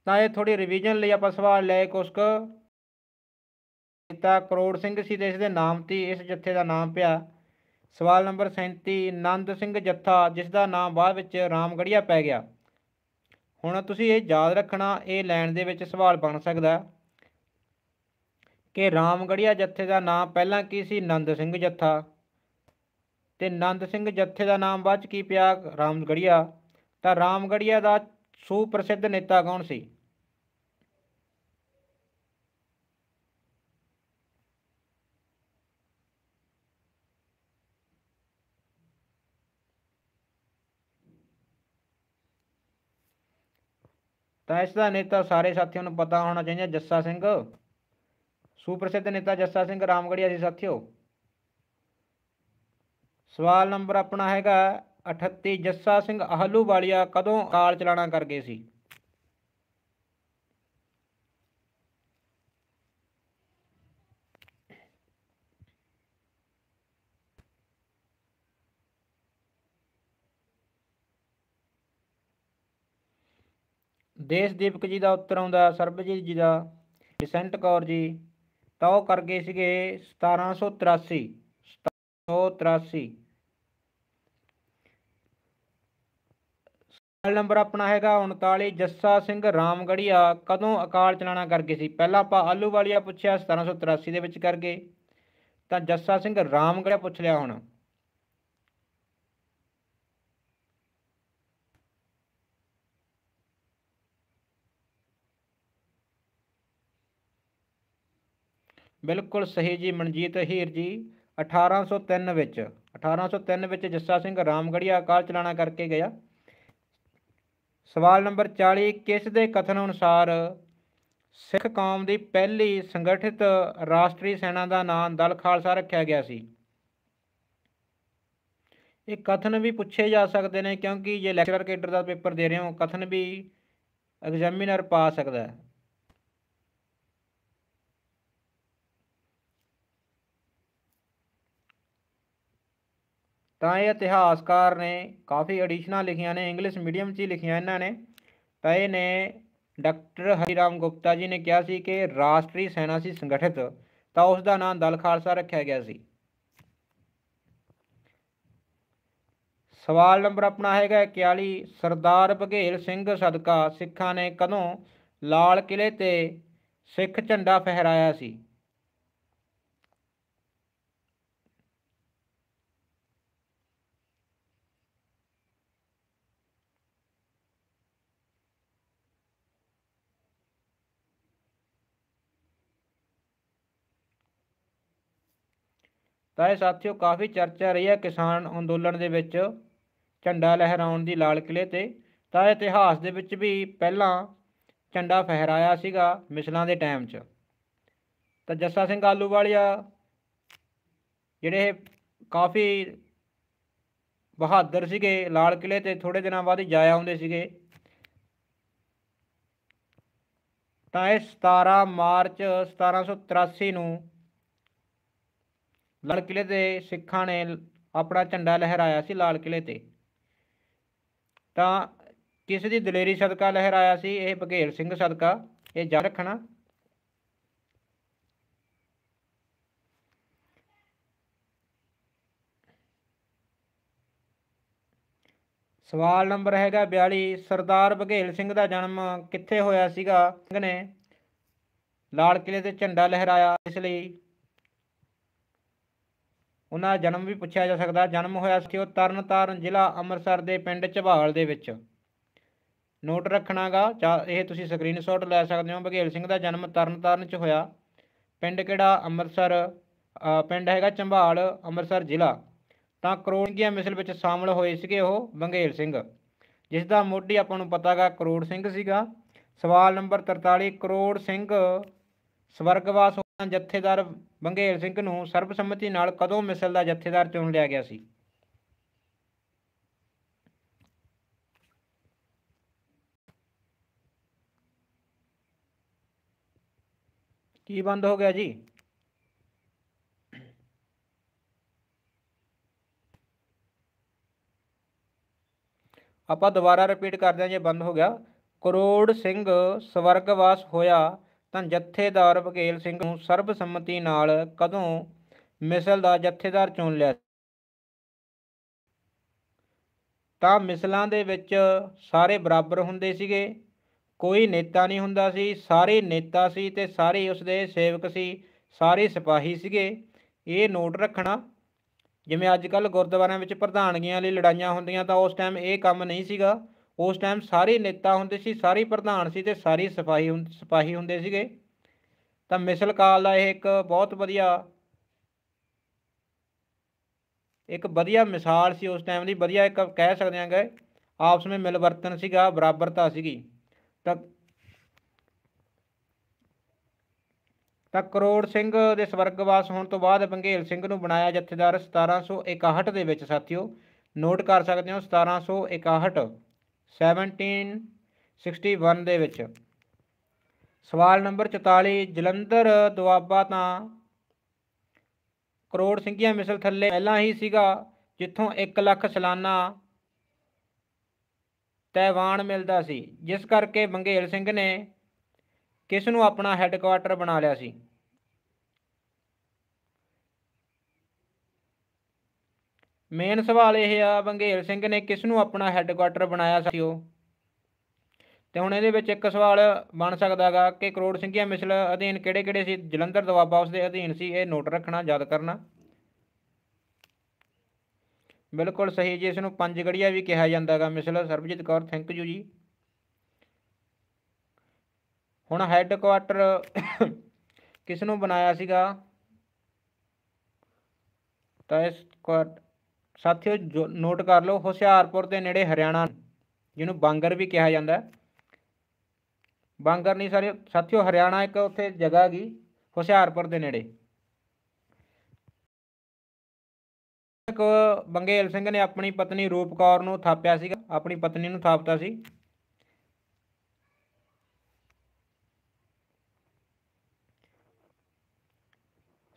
ਤਾਂ ਇਹ ਥੋੜੀ ਰਿਵੀਜ਼ਨ ਲਈ ਆਪਾਂ ਸਵਾਲ ਲੈ ਕੁਸਕ ਨੇਤਾ ਕਰੋੜ ਸਿੰਘ ਸੀ ਤੇ ਇਸ ਦੇ ਨਾਮ ਤੇ ਇਸ ਜਥੇ ਦਾ ਨਾਮ ਪਿਆ ਸਵਾਲ ਨੰਬਰ 37 ਨੰਦ ਸਿੰਘ ਜੱਥਾ ਜਿਸ ਦਾ ਨਾਮ ਬਾਅਦ ਵਿੱਚ ਰਾਮਗੜੀਆ ਪੈ ਗਿਆ ਹੁਣ ਤੁਸੀਂ ਇਹ ਯਾਦ ਰੱਖਣਾ ਇਹ ਲਾਈਨ ਦੇ ਵਿੱਚ ਸਵਾਲ ਬਣ ਸਕਦਾ ਕਿ ਰਾਮਗੜੀਆ ਜੱਥੇ ਦਾ ਨਾਮ ਪਹਿਲਾਂ ਕੀ ਸੀ ਨੰਦ ਸਿੰਘ ਜੱਥਾ ਤੇ ਨੰਦ ਸਿੰਘ ਜੱਥੇ ਦਾ ਨਾਮ ਬਾਅਦ ਚ ਕੀ ਪਿਆ ਰਾਮਗੜੀਆ ਤਾਂ ਰਾਮਗੜੀਆ ਦਾ ਪ੍ਰਸਿੱਧ ਨੇਤਾ ਕੌਣ ਸੀ ਤਾਂ ਇਸ ਦਾ ਨੇਤਾ ਸਾਰੇ ਸਾਥੀਆਂ ਨੂੰ ਪਤਾ ਹੋਣਾ ਚਾਹੀਦਾ ਜੱਸਾ ਸਿੰਘ ਸੁਪ੍ਰਸਿੱਧ ਨੇਤਾ ਜੱਸਾ ਸਿੰਘ ਰਾਮਗੜੀਆ ਸੀ ਸਾਥੀਓ ਸਵਾਲ ਨੰਬਰ ਆਪਣਾ ਹੈਗਾ 38 ਜੱਸਾ ਸਿੰਘ ਆਹਲੂਵਾਲੀਆ ਕਦੋਂ ਕਾਲ ਚਲਾਣਾ ਕਰ ਗਏ ਸੀ ਦੇਸ਼ਦੀਪਕ ਜੀ ਦਾ ਉੱਤਰ ਆਉਂਦਾ ਸਰਬਜੀਤ ਜੀ ਦਾ ਜਸੰਤ ਕੌਰ ਜੀ ਤਾਂ ਉਹ ਕਰ ਗਏ ਸੀਗੇ 1783 1783 ਸਵਾਲ ਨੰਬਰ ਆਪਣਾ ਹੈਗਾ 39 ਜੱਸਾ ਸਿੰਘ ਰਾਮਗੜੀਆ ਕਦੋਂ ਅਕਾਲ ਚਲਾਣਾ ਕਰ ਗਏ ਸੀ ਪਹਿਲਾਂ ਆਪਾਂ ਆਲੂ ਵਾਲੀਆ ਪੁੱਛਿਆ 1783 ਦੇ ਵਿੱਚ ਕਰ ਗਏ ਤਾਂ ਜੱਸਾ ਸਿੰਘ ਰਾਮਗੜੀਆ ਪੁੱਛ ਲਿਆ ਹੁਣ ਬਿਲਕੁਲ ਸਹੀ ਜੀ ਮਨਜੀਤ ਹੀਰ ਜੀ 1803 ਵਿੱਚ 1803 ਵਿੱਚ ਜੱਸਾ ਸਿੰਘ ਰਾਮਗੜੀਆ ਅਕਾਲ ਚਲਾਣਾ ਕਰਕੇ ਗਿਆ ਸਵਾਲ ਨੰਬਰ 40 ਕਿਸ ਦੇ ਕਥਨ ਅਨੁਸਾਰ ਸਿੱਖ ਕੌਮ ਦੀ ਪਹਿਲੀ ਸੰਗਠਿਤ ਰਾਸ਼ਟਰੀ ਸੈਨਾ ਦਾ ਨਾਮ ਦਲ ਖਾਲਸਾ ਰੱਖਿਆ ਗਿਆ ਸੀ ਇਹ ਕਥਨ ਵੀ ਪੁੱਛੇ ਜਾ ਸਕਦੇ ਨੇ ਕਿਉਂਕਿ ਜੇ ਲੈਕਚਰਰ ਕੈਡਰ ਦਾ ਪੇਪਰ ਦੇ ਰਹੇ ਹੋ ਕਥਨ ਵੀ ਐਗਜ਼ਾਮੀਨਰ ਪਾ ਸਕਦਾ ਹੈ ਤਾਂ ਇਹ ਇਤਿਹਾਸਕਾਰ ਨੇ ਕਾਫੀ ਐਡੀਸ਼ਨਾਂ ਲਿਖੀਆਂ ਨੇ ਇੰਗਲਿਸ਼ ਮੀਡੀਅਮ 'ਚ ਹੀ ਲਿਖੀਆਂ ਇਹਨਾਂ ਨੇ ਤਾਂ ਇਹ ਨੇ ਡਾਕਟਰ ਹਰੀਰਾਮ ਗੁਪਤਾ ਜੀ ਨੇ ਕਿਹਾ ਸੀ ਕਿ ਰਾਸ਼ਟਰੀ ਸੈਨਾ ਸੀ ਸੰਗਠਿਤ ਤਾਂ ਉਸ ਦਾ ਨਾਮ ਦਲ ਖਾਲਸਾ ਰੱਖਿਆ ਗਿਆ ਸੀ ਸਵਾਲ ਨੰਬਰ ਆਪਣਾ ਹੈਗਾ 41 ਸਰਦਾਰ ਭਗੇਲ ਸਿੰਘ ਸਦਕਾ ਸਿੱਖਾਂ ਨੇ ਕਦੋਂ ਲਾਲ ਕਿਲੇ ਤੇ ਸਿੱਖ ਝੰਡਾ ਫਹਿਰਾਇਆ ਸੀ ਤਾਂ ਇਹ ਸਾਥੀਓ ਕਾਫੀ ਚਰਚਾ ਰਹੀ ਹੈ ਕਿਸਾਨ ਅੰਦੋਲਨ ਦੇ ਵਿੱਚ ਝੰਡਾ ਲਹਿਰਾਉਣ ਦੀ ਲਾਲ ਕਿਲੇ ਤੇ ਤਾਂ ਇਤਿਹਾਸ ਦੇ ਵਿੱਚ ਵੀ ਪਹਿਲਾਂ ਝੰਡਾ ਫਹਿਰਾਇਆ ਸੀਗਾ ਮਿਸਲਾਂ ਦੇ ਟਾਈਮ 'ਚ ਤਾਂ ਜੱਸਾ ਸਿੰਘ ਆਲੂਵਾਲੀਆ ਜਿਹੜੇ ਕਾਫੀ ਬਹਾਦਰ ਸੀਗੇ ਲਾਲ ਕਿਲੇ ਤੇ ਥੋੜੇ ਦਿਨਾਂ ਬਾਅਦ ਜਾ ਆਉਂਦੇ ਸੀਗੇ ਤਾਂ ਇਹ 17 ਮਾਰਚ 1783 ਨੂੰ ਲਾਲ ਕਿਲੇ ਦੇ ਸਿੱਖਾਂ ਨੇ ਆਪਣਾ ਝੰਡਾ ਲਹਿਰਾਇਆ ਸੀ ਲਾਲ ਕਿਲੇ ਤੇ ਤਾਂ ਕਿਸੇ ਦੀ ਦਲੇਰੀ ਸਦਕਾ ਲਹਿਰਾਇਆ ਸੀ ਇਹ ਬਘੇਲ ਸਿੰਘ ਸਦਕਾ ਇਹ ਯਾਦ ਰੱਖਣਾ ਸਵਾਲ ਨੰਬਰ ਹੈਗਾ 42 ਸਰਦਾਰ ਬਘੇਲ ਸਿੰਘ ਦਾ ਜਨਮ ਕਿੱਥੇ ਹੋਇਆ ਸੀਗਾ ਨੇ ਲਾਲ ਕਿਲੇ ਤੇ ਝੰਡਾ ਲਹਿਰਾਇਆ ਇਸ ਲਈ ਉਹਨਾਂ ਦਾ ਜਨਮ ਵੀ ਪੁੱਛਿਆ ਜਾ ਸਕਦਾ ਜਨਮ ਹੋਇਆ ਸੀ ਉਹ ਤਰਨਤਾਰਨ ਜ਼ਿਲ੍ਹਾ ਅੰਮ੍ਰਿਤਸਰ ਦੇ ਪਿੰਡ ਝਬਾਲ ਦੇ ਵਿੱਚ ਨੋਟ ਰੱਖਣਾਗਾ ਇਹ ਤੁਸੀਂ ਸਕਰੀਨਸ਼ਾਟ ਲੈ ਸਕਦੇ ਹੋ ਬਘੇਲ ਸਿੰਘ ਦਾ ਜਨਮ ਤਰਨਤਾਰਨ ਚ ਹੋਇਆ ਪਿੰਡ ਕਿਹੜਾ ਅੰਮ੍ਰਿਤਸਰ ਪਿੰਡ ਹੈਗਾ ਚੰਬਾਲ ਅੰਮ੍ਰਿਤਸਰ ਜ਼ਿਲ੍ਹਾ ਤਾਂ ਕਰੋੜੀਆਂ ਮਿਸਲ ਵਿੱਚ ਸ਼ਾਮਲ ਹੋਏ ਸੀਗੇ ਉਹ ਬੰਗੇਲ ਸਿੰਘ ਜਿਸ ਦਾ ਮੋਢੀ ਆਪਾਂ ਨੂੰ ਪਤਾਗਾ ਕਰੋੜ ਸਿੰਘ ਸੀਗਾ ਸਵਾਲ ਨੰਬਰ 43 ਕਰੋੜ ਸਿੰਘ ਸਵਰਗਵਾਸ ਜਥੇਦਾਰ ਬੰਗੇਰ ਸਿੰਘ ਨੂੰ ਸਰਬਸੰਮਤੀ ਨਾਲ ਕਦੋਂ ਮਿਸਲ ਦਾ ਜਥੇਦਾਰ ਚੁਣ ਲਿਆ ਗਿਆ ਸੀ ਕੀ ਬੰਦ ਹੋ ਗਿਆ ਜੀ ਆਪਾਂ ਦੁਬਾਰਾ ਰਿਪੀਟ ਕਰਦੇ ਹਾਂ ਜੇ ਬੰਦ ਹੋ ਗਿਆ ਕਰੋੜ ਸਿੰਘ ਸਵਰਗਵਾਸ ਹੋਇਆ ਤਾਂ ਜਥੇਦਾਰ ਵਕੀਲ ਸਿੰਘ ਨੂੰ ਸਰਬਸੰਮਤੀ ਨਾਲ ਕਦੋਂ ਮਿਸਲ ਦਾ ਜਥੇਦਾਰ ਚੁਣ ਲਿਆ ਤਾਂ ਮਿਸਲਾਂ ਦੇ ਵਿੱਚ ਸਾਰੇ ਬਰਾਬਰ ਹੁੰਦੇ ਸੀਗੇ ਕੋਈ ਨੇਤਾ ਨਹੀਂ ਹੁੰਦਾ ਸੀ ਸਾਰੇ ਨੇਤਾ ਸੀ ਤੇ ਸਾਰੇ ਉਸਦੇ ਸੇਵਕ ਸੀ ਸਾਰੇ ਸਿਪਾਹੀ ਸੀਗੇ ਇਹ ਨੋਟ ਰੱਖਣਾ ਜਿਵੇਂ ਅੱਜ ਕੱਲ ਗੁਰਦੁਆਰਿਆਂ ਵਿੱਚ ਪ੍ਰਧਾਨਗੀਆਂ ਲਈ ਲੜਾਈਆਂ ਹੁੰਦੀਆਂ ਤਾਂ ਉਸ ਟਾਈਮ ਇਹ ਕੰਮ ਨਹੀਂ ਸੀਗਾ ਉਸ ਟਾਈਮ ਸਾਰੇ ਨੇਤਾ ਹੁੰਦੇ ਸੀ ਸਾਰੇ ਪ੍ਰਧਾਨ ਸੀ ਤੇ ਸਾਰੇ ਸਿਪਾਹੀ ਸਿਪਾਹੀ ਹੁੰਦੇ ਸੀਗੇ ਤਾਂ ਮਿਸਲ ਕਾਲ ਦਾ ਇਹ ਇੱਕ ਬਹੁਤ ਵਧੀਆ ਇੱਕ ਵਧੀਆ ਮਿਸਾਲ ਸੀ ਉਸ ਟਾਈਮ ਦੀ ਵਧੀਆ ਇੱਕ ਕਹਿ ਸਕਦੇ ਹਾਂਗੇ ਆਪਸ ਵਿੱਚ ਮਿਲਵਰਤਨ ਸੀਗਾ ਬਰਾਬਰਤਾ ਸੀਗੀ ਤਾਂ ਤਾਂ ਕਰੋੜ ਸਿੰਘ ਦੇ ਸਵਰਗਵਾਸ ਹੋਣ ਤੋਂ ਬਾਅਦ ਬੰਗੇਲ ਸਿੰਘ ਨੂੰ ਬਣਾਇਆ ਜਥੇਦਾਰ 1761 ਦੇ ਵਿੱਚ ਸਾਥੀਓ ਨੋਟ ਕਰ ਸਕਦੇ ਹੋ 1761 1761 ਦੇ ਵਿੱਚ ਸਵਾਲ ਨੰਬਰ 44 ਜਲੰਧਰ ਦੁਆਬਾ ਤਾਂ ਕਰੋੜ ਸਿੰਘੀਆਂ ਮਿਸਲ ਥੱਲੇ ਪਹਿਲਾਂ ਹੀ ਸੀਗਾ ਜਿੱਥੋਂ 1 ਲੱਖ ਸਾਲਾਨਾ ਤੈਵਾਨ ਮਿਲਦਾ ਸੀ ਜਿਸ ਕਰਕੇ ਬੰਗੇਲ ਸਿੰਘ ਨੇ ਕਿਸ ਨੂੰ ਆਪਣਾ ਹੈੱਡਕੁਆਰਟਰ ਬਣਾ ਲਿਆ ਸੀ ਮੇਨ ਸਵਾਲ ਇਹ ਆ ਬੰਗੇਲ ਸਿੰਘ ਨੇ ਕਿਸ ਨੂੰ ਆਪਣਾ ਹੈੱਡਕੁਆਟਰ ਬਣਾਇਆ ਸੀ ਉਹ ਤੇ ਹੁਣ ਇਹਦੇ ਵਿੱਚ ਇੱਕ ਸਵਾਲ ਬਣ ਸਕਦਾਗਾ ਕਿ ਕਰੋੜ ਸਿੰਘਿਆ ਮਿਸਲ ਅਧੀਨ ਕਿਹੜੇ ਕਿਹੜੇ ਸੀ ਜਲੰਧਰ ਦਵਾਬਾ ਉਸ ਦੇ ਅਧੀਨ ਸੀ ਇਹ ਨੋਟ ਰੱਖਣਾ ਯਾਦ ਕਰਨਾ ਬਿਲਕੁਲ ਸਹੀ ਜੀ ਇਸ ਨੂੰ ਪੰਜ ਗੜੀਆਂ ਵੀ ਕਿਹਾ ਜਾਂਦਾਗਾ ਮਿਸਲ ਸਰਬਜੀਤ ਕੌਰ ਥੈਂਕ ਯੂ ਜੀ ਹੁਣ ਹੈੱਡਕੁਆਰਟਰ ਕਿਸ ਨੂੰ ਬਣਾਇਆ ਸੀਗਾ ਤਾਂ ਇਸ ਸਾਥੀਓ ਨੋਟ ਕਰ ਲਓ ਹੁਸ਼ਿਆਰਪੁਰ ਦੇ ਨੇੜੇ ਹਰਿਆਣਾ ਜਿਹਨੂੰ ਬਾਂਗਰ ਵੀ ਕਿਹਾ ਜਾਂਦਾ ਹੈ ਬਾਂਗਰ ਨਹੀਂ ਸਾਰੇ ਸਾਥੀਓ ਹਰਿਆਣਾ ਇੱਕ ਉੱਥੇ ਜਗ੍ਹਾ ਗਈ ਹੁਸ਼ਿਆਰਪੁਰ ਦੇ ਨੇੜੇ ਕੋ ਬੰਗੇਲ ਸਿੰਘ ਨੇ ਆਪਣੀ ਪਤਨੀ ਰੂਪਕੌਰ ਨੂੰ ਥਾਪਿਆ ਸੀਗਾ ਆਪਣੀ ਪਤਨੀ ਨੂੰ ਥਾਪਤਾ ਸੀ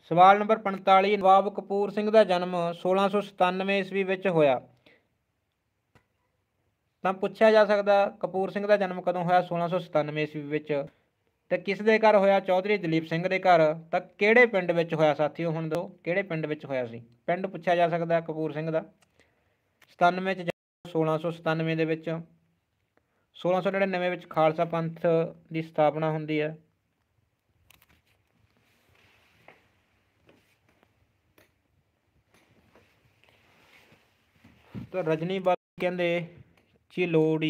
ਸਵਾਲ ਨੰਬਰ 45 ਨਵਾਬ ਕਪੂਰ ਸਿੰਘ ਦਾ ਜਨਮ 1697 ਈਸਵੀ ਵਿੱਚ ਹੋਇਆ ਤਾਂ ਪੁੱਛਿਆ ਜਾ ਸਕਦਾ ਕਪੂਰ ਸਿੰਘ ਦਾ ਜਨਮ ਕਦੋਂ ਹੋਇਆ 1697 ਈਸਵੀ ਵਿੱਚ ਤੇ ਕਿਸ ਦੇ ਘਰ ਹੋਇਆ ਚੌਧਰੀ ਦਲੀਪ ਸਿੰਘ ਦੇ ਘਰ ਤਾਂ ਕਿਹੜੇ ਪਿੰਡ ਵਿੱਚ ਹੋਇਆ ਸਾਥੀਓ ਹੁਣ ਦੋ ਕਿਹੜੇ ਪਿੰਡ ਵਿੱਚ ਹੋਇਆ ਸੀ ਪਿੰਡ ਪੁੱਛਿਆ ਜਾ ਸਕਦਾ ਕਪੂਰ ਸਿੰਘ ਦਾ 97 ਚ 1697 ਦੇ ਵਿੱਚ 1699 ਵਿੱਚ ਖਾਲਸਾ ਪੰਥ ਦੀ ਸਥਾਪਨਾ ਹੁੰਦੀ ਹੈ ਤਾਂ ਰਜਨੀ ਬਾਬੀ ਕਹਿੰਦੇ ਚਿਲੋੜੀ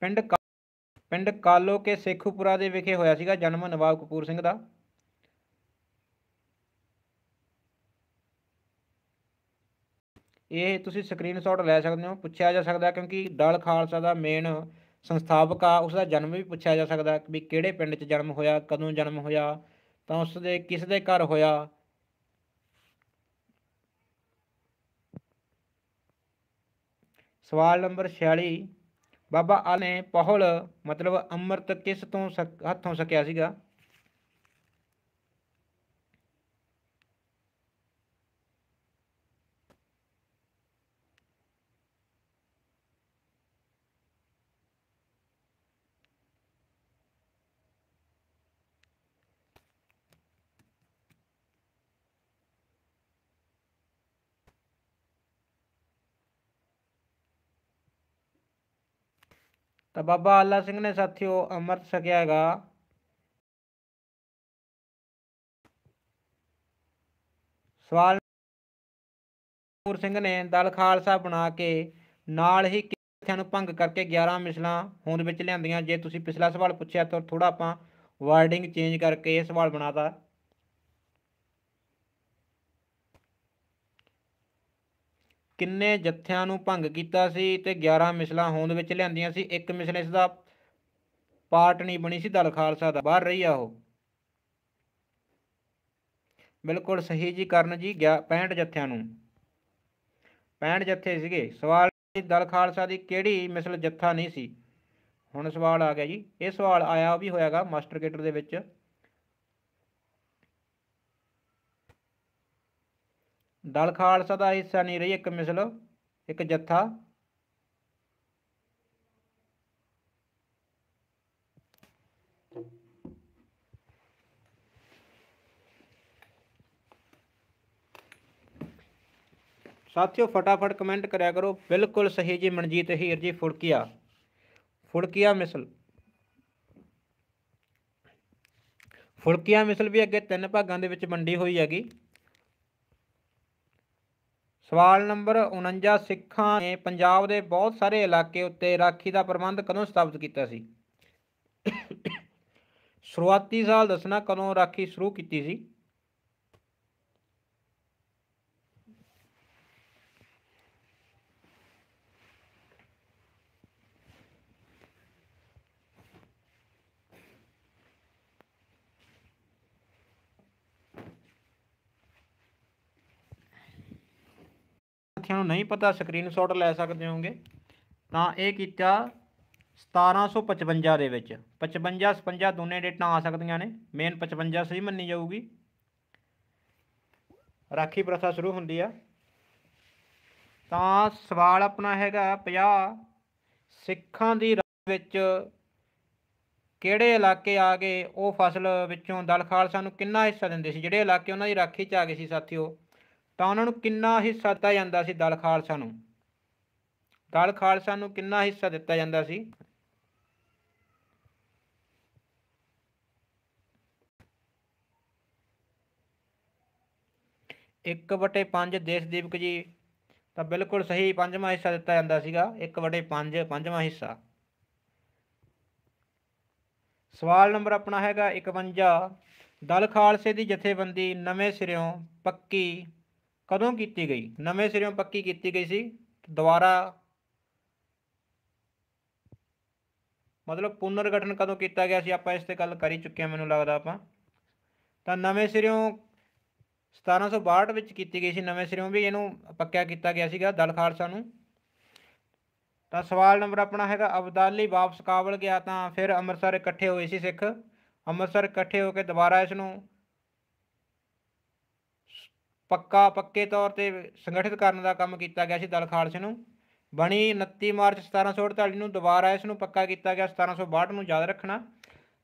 ਪਿੰਡ ਪਿੰਡ ਕਾਲੋ ਕੇ ਸੇਖੂਪੁਰਾ ਦੇ ਵਿਖੇ ਹੋਇਆ ਸੀਗਾ ਜਨਮ ਨਵਾਬ ਕਪੂਰ ਸਿੰਘ ਦਾ ਇਹ ਤੁਸੀਂ ਸਕਰੀਨਸ਼ਾਟ ਲੈ ਸਕਦੇ ਹੋ ਪੁੱਛਿਆ ਜਾ ਸਕਦਾ ਕਿਉਂਕਿ ਦਲ ਖਾਲਸਾ ਦਾ ਮੇਨ ਸੰਸਥਾਪਕ ਆ ਉਸ ਦਾ ਜਨਮ ਵੀ ਪੁੱਛਿਆ ਜਾ ਸਕਦਾ ਵੀ ਕਿਹੜੇ ਪਿੰਡ 'ਚ ਜਨਮ ਹੋਇਆ ਕਦੋਂ ਜਨਮ ਹੋਇਆ ਤਾਂ ਉਸ ਦੇ ਕਿਸ ਦੇ ਘਰ ਹੋਇਆ ਸਵਾਲ ਨੰਬਰ 46 ਬਾਬਾ ਆਲੇ ਨੇ ਪਹੁਲ ਮਤਲਬ ਅੰਮ੍ਰਿਤ ਕਿਸ ਤੋਂ ਹੱਥੋਂ ਸਕਿਆ ਸੀਗਾ ਤਾਂ ਬਾਬਾ ਆਲਾ ਸਿੰਘ ਨੇ ਸਾਥੀਓ ਅੰਮ੍ਰਿਤ ਛਕਿਆ ਹੈਗਾ ਸਵਾਲ ਨੂਰ ਸਿੰਘ ਨੇ ਦਲ ਖਾਲਸਾ ਬਣਾ ਕੇ ਨਾਲ ਹੀ ਕਿਥਿਆਂ ਨੂੰ ਭੰਗ ਕਰਕੇ 11 ਮਿਸਲਾਂ ਹੋਂਦ ਵਿੱਚ ਲਿਆਂਦੀਆਂ ਜੇ ਤੁਸੀਂ ਪਿਛਲਾ ਸਵਾਲ ਪੁੱਛਿਆ ਤਾਂ ਥੋੜਾ ਆਪਾਂ ਵਰਡਿੰਗ ਚੇਂਜ ਕਰਕੇ ਇਹ ਸਵਾਲ ਬਣਾਤਾ ਕਿੰਨੇ ਜਥਿਆਂ ਨੂੰ ਭੰਗ ਕੀਤਾ ਸੀ ਤੇ 11 ਮਿਸਲਾਂ ਹੋਂਦ ਵਿੱਚ ਲਿਆਂਦੀਆਂ ਸੀ ਇੱਕ ਮਿਸਲ ਇਸ ਦਾ ਪਾਰਟ ਨਹੀਂ ਬਣੀ ਸੀ ਦਲ ਖਾਲਸਾ ਦਾ ਬਾਹਰ ਰਹੀ ਆ ਉਹ ਬਿਲਕੁਲ ਸਹੀ ਜੀ ਕਰਨ ਜੀ 65 ਜਥਿਆਂ ਨੂੰ 65 ਜਥੇ ਸੀਗੇ ਸਵਾਲ ਦਲ ਖਾਲਸਾ ਦੀ ਕਿਹੜੀ ਮਿਸਲ ਜੱਥਾ ਨਹੀਂ ਸੀ ਹੁਣ ਸਵਾਲ ਆ ਗਿਆ ਜੀ ਇਹ ਸਵਾਲ ਆਇਆ ਵੀ ਹੋਇਆਗਾ ਮਾਸਟਰ ਕੇਡਰ ਦੇ ਵਿੱਚ ਦਲ ਖਾਲਸਾ ਦਾ ਹਿੱਸਾ ਨਹੀਂ ਰਹੀ ਇੱਕ ਮਿਸਲ ਇੱਕ ਜੱਥਾ ਸਾਥੀਓ ਫਟਾਫਟ ਕਮੈਂਟ ਕਰਿਆ ਕਰੋ ਬਿਲਕੁਲ ਸਹੀ ਜੀ ਮਨਜੀਤ ਹੀਰ ਜੀ ਫੁੜਕੀਆ ਫੁੜਕੀਆ ਮਿਸਲ ਫੁੜਕੀਆ ਮਿਸਲ ਵੀ ਅੱਗੇ ਤਿੰਨ ਭਾਗਾਂ ਦੇ ਵਿੱਚ ਵੰਡੀ ਹੋਈ ਹੈਗੀ ਸਵਾਲ ਨੰਬਰ 49 ਸਿੱਖਾਂ ਨੇ ਪੰਜਾਬ ਦੇ ਬਹੁਤ ਸਾਰੇ ਇਲਾਕੇ ਉੱਤੇ ਰਾਖੀ ਦਾ ਪ੍ਰਬੰਧ ਕਦੋਂ ਸਥਾਪਿਤ ਕੀਤਾ ਸੀ ਸ਼ੁਰੂਆਤੀ ਸਾਲ ਦੱਸਣਾ ਕਦੋਂ ਰਾਖੀ ਸ਼ੁਰੂ ਕੀਤੀ ਸੀ ਵਿਦਿਆਰਥੀਆਂ ਨੂੰ ਨਹੀਂ ਪਤਾ ਸਕਰੀਨਸ਼ਾਟ ਲੈ ਸਕਦੇ ਹੋਗੇ ਤਾਂ ਇਹ ਕੀਤਾ 1755 ਦੇ ਵਿੱਚ 55 56 ਦੋਨੇ ਡੇਟਾਂ ਆ ਸਕਦੀਆਂ ਨੇ ਮੇਨ 55 ਸਹੀ ਮੰਨੀ ਜਾਊਗੀ ਰਾਖੀ ਪ੍ਰਥਾ ਸ਼ੁਰੂ ਹੁੰਦੀ ਆ ਤਾਂ ਸਵਾਲ ਆਪਣਾ ਹੈਗਾ 50 ਸਿੱਖਾਂ ਦੀ ਰਾਜ ਵਿੱਚ ਕਿਹੜੇ ਇਲਾਕੇ ਆ ਗਏ ਉਹ ਫਸਲ ਵਿੱਚੋਂ ਦਲ ਖਾਲਸਾ ਨੂੰ ਕਿੰਨਾ ਹਿੱਸਾ ਦਿੰਦੇ ਸੀ ਜਿਹੜੇ ਇਲਾਕੇ ਉਹਨਾਂ ਦੀ ਰਾਖੀ 'ਚ ਆ ਗਏ ਸੀ ਸਾਥੀਓ ਤਾਂ ਉਹਨਾਂ ਨੂੰ ਕਿੰਨਾ ਹਿੱਸਾ ਦਿੱਤਾ ਜਾਂਦਾ ਸੀ ਦਲ ਖਾਲਸਾ ਨੂੰ ਦਲ ਖਾਲਸਾ ਨੂੰ ਕਿੰਨਾ ਹਿੱਸਾ ਦਿੱਤਾ ਜਾਂਦਾ ਸੀ ਇੱਕ ਵਟੇ 5 ਦੇਸ਼ਦੀਪਕ ਜੀ ਤਾਂ ਬਿਲਕੁਲ ਸਹੀ ਪੰਜਵਾਂ ਹਿੱਸਾ ਦਿੱਤਾ ਜਾਂਦਾ ਸੀਗਾ 1 ਵਟੇ 5 ਪੰਜਵਾਂ ਹਿੱਸਾ ਸਵਾਲ ਨੰਬਰ ਆਪਣਾ ਹੈਗਾ 51 ਦਲ ਖਾਲਸੇ ਦੀ ਜਥੇਬੰਦੀ ਨਵੇਂ ਸਿਰਿਓਂ ਪੱਕੀ ਕਦੋਂ ਕੀਤੀ ਗਈ ਨਵੇਂ ਸਿਰਿਓਂ ਪੱਕੀ ਕੀਤੀ ਗਈ ਸੀ ਦੁਬਾਰਾ ਮਤਲਬ ਪੁਨਰ ਗਠਨ ਕਦੋਂ ਕੀਤਾ ਗਿਆ ਸੀ ਆਪਾਂ ਇਸ ਤੇ ਗੱਲ ਕਰੀ ਚੁੱਕੇ ਹਾਂ ਮੈਨੂੰ ਲੱਗਦਾ ਆਪਾਂ ਤਾਂ ਨਵੇਂ ਸਿਰਿਓਂ 1762 ਵਿੱਚ ਕੀਤੀ ਗਈ ਸੀ ਨਵੇਂ ਸਿਰਿਓਂ ਵੀ ਇਹਨੂੰ ਪੱਕਿਆ ਕੀਤਾ ਗਿਆ ਸੀਗਾ ਦਲ ਖਾਲਸਾ ਨੂੰ ਤਾਂ ਸਵਾਲ ਨੰਬਰ ਆਪਣਾ ਹੈਗਾ ਅਬਦਾਲੀ ਵਾਪਸ ਕਾਬਲ ਗਿਆ ਤਾਂ ਫਿਰ ਅੰਮ੍ਰਿਤਸਰ ਇਕੱਠੇ ਹੋਏ ਸੀ ਸਿੱਖ ਅੰਮ੍ਰਿਤਸਰ ਇਕੱਠੇ ਹੋ ਕੇ ਦੁਬਾਰਾ ਇਸ ਨੂੰ ਪੱਕਾ ਪੱਕੇ ਤੌਰ ਤੇ ਸੰਗਠਿਤ ਕਰਨ ਦਾ ਕੰਮ ਕੀਤਾ ਗਿਆ ਸੀ ਦਲ ਖਾਲਸੇ ਨੂੰ ਬਣੀ 29 ਮਾਰਚ 1748 ਨੂੰ ਦੁਬਾਰਾ ਇਸ ਨੂੰ ਪੱਕਾ ਕੀਤਾ ਗਿਆ 1762 ਨੂੰ ਯਾਦ ਰੱਖਣਾ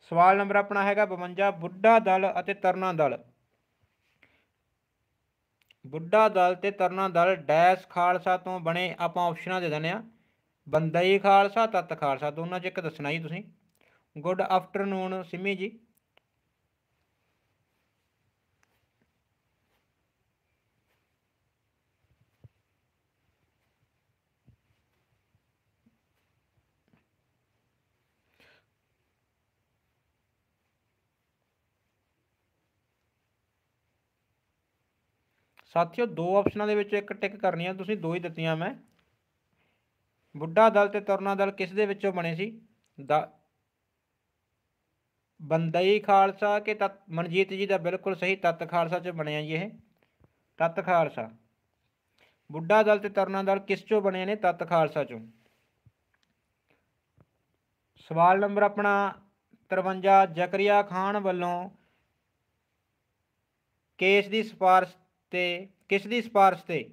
ਸਵਾਲ ਨੰਬਰ ਆਪਣਾ ਹੈਗਾ 52 ਬੁੱਢਾ ਦਲ ਅਤੇ ਤਰਨਾ ਦਲ ਬੁੱਢਾ ਦਲ ਤੇ ਤਰਨਾ ਦਲ ਡੈਸ਼ ਖਾਲਸਾ ਤੋਂ ਬਣੇ ਆਪਾਂ ਆਪਸ਼ਨਾਂ ਦੇ ਦਿੰਦੇ ਆ ਬੰਦਈ ਖਾਲਸਾ ਤਤ ਖਾਲਸਾ ਦੋਨਾਂ ਚ ਇੱਕ ਦੱਸਣਾ ਜੀ ਤੁਸੀਂ ਗੁੱਡ ਆਫਟਰਨੂਨ ਸਿਮੀ ਜੀ ਸਾਥੀਓ ਦੋ ਆਪਸ਼ਨਾਂ ਦੇ ਵਿੱਚੋਂ ਇੱਕ ਟਿਕ ਕਰਨੀ ਆ ਤੁਸੀਂ ਦੋ ਹੀ ਦਿੱਤੀਆਂ ਮੈਂ ਬੁੱਢਾ ਦਲ ਤੇ ਤਰਨਾ ਦਲ ਕਿਸ ਦੇ ਵਿੱਚੋਂ ਬਣੇ ਸੀ ਦਾ ਬੰਦਈ ਖਾਲਸਾ ਕਿ ਤਤ ਮਨਜੀਤ ਜੀ ਦਾ ਬਿਲਕੁਲ ਸਹੀ ਤਤ ਖਾਲਸਾ ਚ ਬਣਿਆ ਜੀ ਇਹ ਤਤ ਖਾਲਸਾ ਬੁੱਢਾ ਦਲ ਤੇ ਤਰਨਾ ਦਲ ਕਿਸ ਚੋਂ ਬਣੇ ਨੇ ਤਤ ਖਾਲਸਾ ਚੋਂ ਸਵਾਲ ਨੰਬਰ ਆਪਣਾ 53 ਜ਼ਕਰੀਆ ਖਾਨ ਵੱਲੋਂ ਕੇਸ ਦੀ ਸਿਫਾਰਿਸ਼ ਤੇ ਕਿਸ ਦੀ ਸਿਫਾਰਿਸ਼ ਤੇ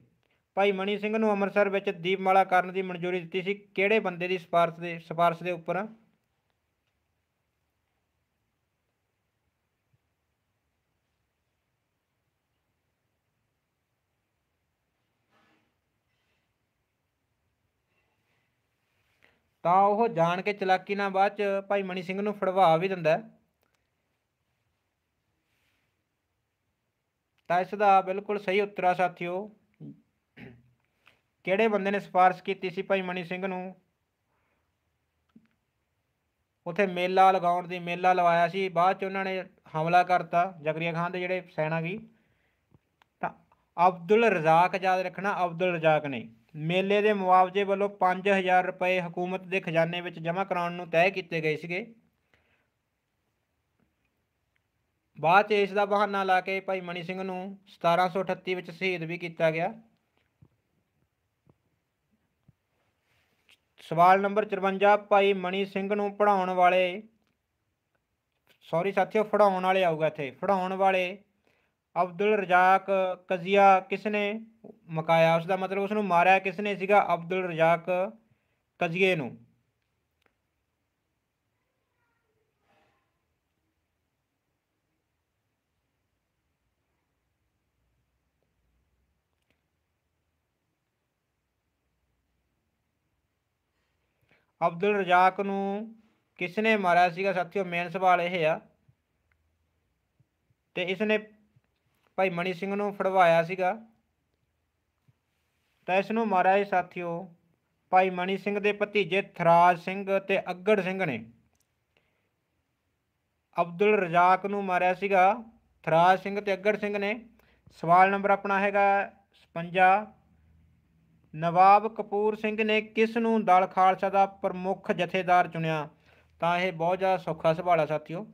ਭਾਈ ਮਣੀ ਸਿੰਘ ਨੂੰ ਅੰਮ੍ਰਿਤਸਰ ਵਿੱਚ ਦੀਪਮਾਲਾ ਕਰਨ ਦੀ ਮਨਜ਼ੂਰੀ ਦਿੱਤੀ ਸੀ ਕਿਹੜੇ ਬੰਦੇ ਦੀ ਸਿਫਾਰਿਸ਼ ਦੇ ਸਿਫਾਰਿਸ਼ ਦੇ ਉੱਪਰ ਤਾਂ ਉਹ ਜਾਣ ਕੇ ਚਲਾਕੀ ਨਾਲ ਬਾਅਦ ਚ ਭਾਈ ਮਣੀ ਸਿੰਘ ਨੂੰ ਫੜਵਾ ਵੀ ਦਿੰਦਾ ਤਾਂ ਇਸ ਦਾ ਬਿਲਕੁਲ ਸਹੀ ਉੱਤਰ ਆ ਸਾਥੀਓ ਕਿਹੜੇ ਬੰਦੇ ਨੇ ਸਿਫਾਰਿਸ਼ ਕੀਤੀ ਸੀ ਭਾਈ ਮਣੀ ਸਿੰਘ ਨੂੰ ਉਥੇ ਮੇਲਾ ਲਗਾਉਣ ਦੀ ਮੇਲਾ ਲਵਾਇਆ ਸੀ ਬਾਅਦ ਚ ਉਹਨਾਂ ਨੇ ਹਮਲਾ ਕਰਤਾ ਜਗਰੀਆ ਖਾਨ ਦੇ ਜਿਹੜੇ ਸੈਨਾ ਕੀ ਤਾਂ ਅਬਦੁਲ ਰਜ਼ਾਕ ਯਾਦ ਰੱਖਣਾ ਅਬਦੁਲ ਰਜ਼ਾਕ ਨੇ ਮੇਲੇ ਦੇ ਮੁਆਵਜ਼ੇ ਵੱਲੋਂ 5000 ਰੁਪਏ ਹਕੂਮਤ ਦੇ ਖਜ਼ਾਨੇ ਵਿੱਚ ਜਮ੍ਹਾਂ ਕਰਾਉਣ ਨੂੰ ਤੈਅ ਕੀਤੇ ਗਏ ਸੀਗੇ ਬਾਅਦ 'ਚ ਇਸ ਦਾ ਬਹਾਨਾ ਲਾ ਕੇ ਭਾਈ ਮਨੀ ਸਿੰਘ ਨੂੰ 1738 ਵਿੱਚ ਸ਼ਹੀਦ ਵੀ ਕੀਤਾ ਗਿਆ ਸਵਾਲ ਨੰਬਰ 54 ਭਾਈ ਮਨੀ ਸਿੰਘ ਨੂੰ ਪੜਾਉਣ ਵਾਲੇ ਸੌਰੀ ਸਾਥੀਓ ਫੜਾਉਣ ਵਾਲੇ ਆਊਗਾ ਇੱਥੇ ਫੜਾਉਣ ਵਾਲੇ ਅਬਦੁਲ ਰਜ਼ਾਕ ਕਜ਼ੀਆ ਕਿਸਨੇ ਮਕਾਇਆ ਉਸ ਦਾ ਮਤਲਬ ਉਸ ਨੂੰ ਮਾਰਿਆ ਕਿਸਨੇ ਸੀਗਾ ਅਬਦੁਲ ਰਜ਼ਾਕ ਕਜ਼ੀਏ ਨੂੰ ਅਬਦੁਲ ਰਜ਼ਾਕ ਨੂੰ ਕਿਸ ਨੇ ਮਾਰਿਆ ਸੀਗਾ ਸਾਥੀਓ ਮੇਨ ਸਵਾਲ ਇਹ ਆ ਤੇ ਇਸ ਨੇ ਭਾਈ ਮਣੀ ਸਿੰਘ ਨੂੰ ਫੜਵਾਇਆ ਸੀਗਾ ਤਾਂ ਇਸ ਨੂੰ ਮਾਰਿਆ ਸੀ ਸਾਥੀਓ ਭਾਈ ਮਣੀ ਸਿੰਘ ਦੇ ਭਤੀਜੇ ਥਰਾਜ ਸਿੰਘ ਤੇ ਅੱਗੜ ਸਿੰਘ ਨੇ ਅਬਦੁਲ ਰਜ਼ਾਕ ਨੂੰ ਮਾਰਿਆ ਸੀਗਾ ਥਰਾਜ ਸਿੰਘ ਤੇ ਅੱਗੜ ਸਿੰਘ ਨੇ ਸਵਾਲ ਨੰਬਰ ਆਪਣਾ ਹੈਗਾ ਨਵਾਬ ਕਪੂਰ ਸਿੰਘ ਨੇ ਕਿਸ ਨੂੰ ਦਲ ਖਾਲਸਾ ਦਾ ਪ੍ਰਮੁੱਖ ਜਥੇਦਾਰ ਚੁਣਿਆ ਤਾਂ ਇਹ ਬਹੁਤ ਜ਼ਿਆਦਾ ਸੌਖਾ ਸਵਾਲ ਆ ਸਾਥੀਓ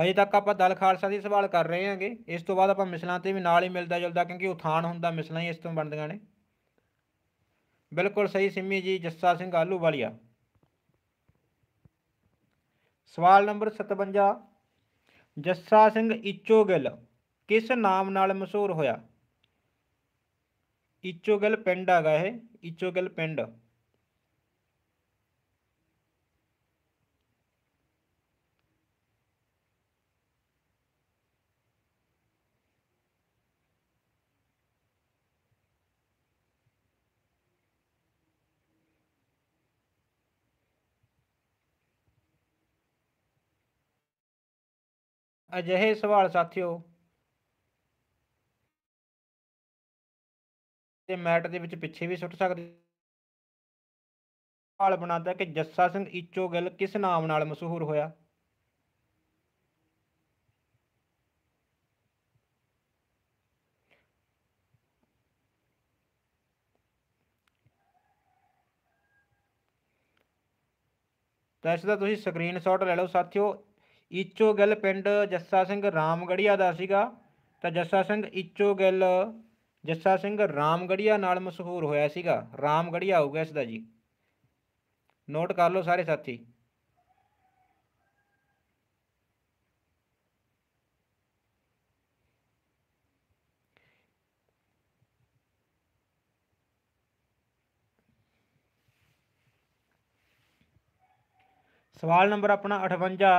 ਹਜੇ ਤੱਕ ਆਪਾਂ ਦਲ ਖਾਲਸਾ ਦੀ ਸਵਾਲ ਕਰ ਰਹੇ ਹਾਂਗੇ ਇਸ ਤੋਂ ਬਾਅਦ ਆਪਾਂ ਮਿਸਲਾਂ ਤੇ ਵੀ ਨਾਲ ਹੀ ਮਿਲਦਾ ਜੁਲਦਾ ਕਿਉਂਕਿ ਉਥਾਨ ਹੁੰਦਾ ਮਿਸਲਾਂ ਹੀ ਇਸ ਤੋਂ ਬਣਦੀਆਂ ਨੇ ਬਿਲਕੁਲ ਸਹੀ ਸਿੰਮੀ ਜੀ ਜੱਸਾ ਸਿੰਘ ਆਲੂ ਵਾਲੀਆ ਸਵਾਲ ਨੰਬਰ 57 ਜੱਸਾ ਸਿੰਘ ਇਚੋ ਗਿੱਲ ਕਿਸ ਨਾਮ ਨਾਲ ਮਸ਼ਹੂਰ ਹੋਇਆ इचोगल पेंड आ गया है इचोगल पेंड अजय सवाल साथियों ਤੇ ਮੈਟ ਦੇ ਵਿੱਚ ਪਿੱਛੇ ਵੀ ਸੁੱਟ ਸਕਦੇ ਹਾਲ ਬਣਾਦਾ ਕਿ ਜੱਸਾ ਸਿੰਘ ਇੱਚੋ ਗਿੱਲ ਕਿਸ ਨਾਮ ਨਾਲ ਮਸ਼ਹੂਰ ਹੋਇਆ ਤਾਂ ਇਸ ਦਾ ਤੁਸੀਂ ਸਕਰੀਨਸ਼ਾਟ ਲੈ ਲਓ ਸਾਥੀਓ ਇੱਚੋ ਗਿੱਲ ਪਿੰਡ ਜੱਸਾ ਸਿੰਘ ਰਾਮਗੜੀਆ ਦਾ ਸੀਗਾ ਤਾਂ ਜੱਸਾ ਸਿੰਘ ਇੱਚੋ ਗਿੱਲ ਜੱਸਾ ਸਿੰਘ ਰਾਮਗੜੀਆ ਨਾਲ ਮਸ਼ਹੂਰ ਹੋਇਆ ਸੀਗਾ ਰਾਮਗੜੀਆ ਆਊਗਾ ਇਸ ਦਾ ਜੀ ਨੋਟ ਕਰ ਲਓ ਸਾਰੇ ਸਾਥੀ ਸਵਾਲ ਨੰਬਰ ਆਪਣਾ 58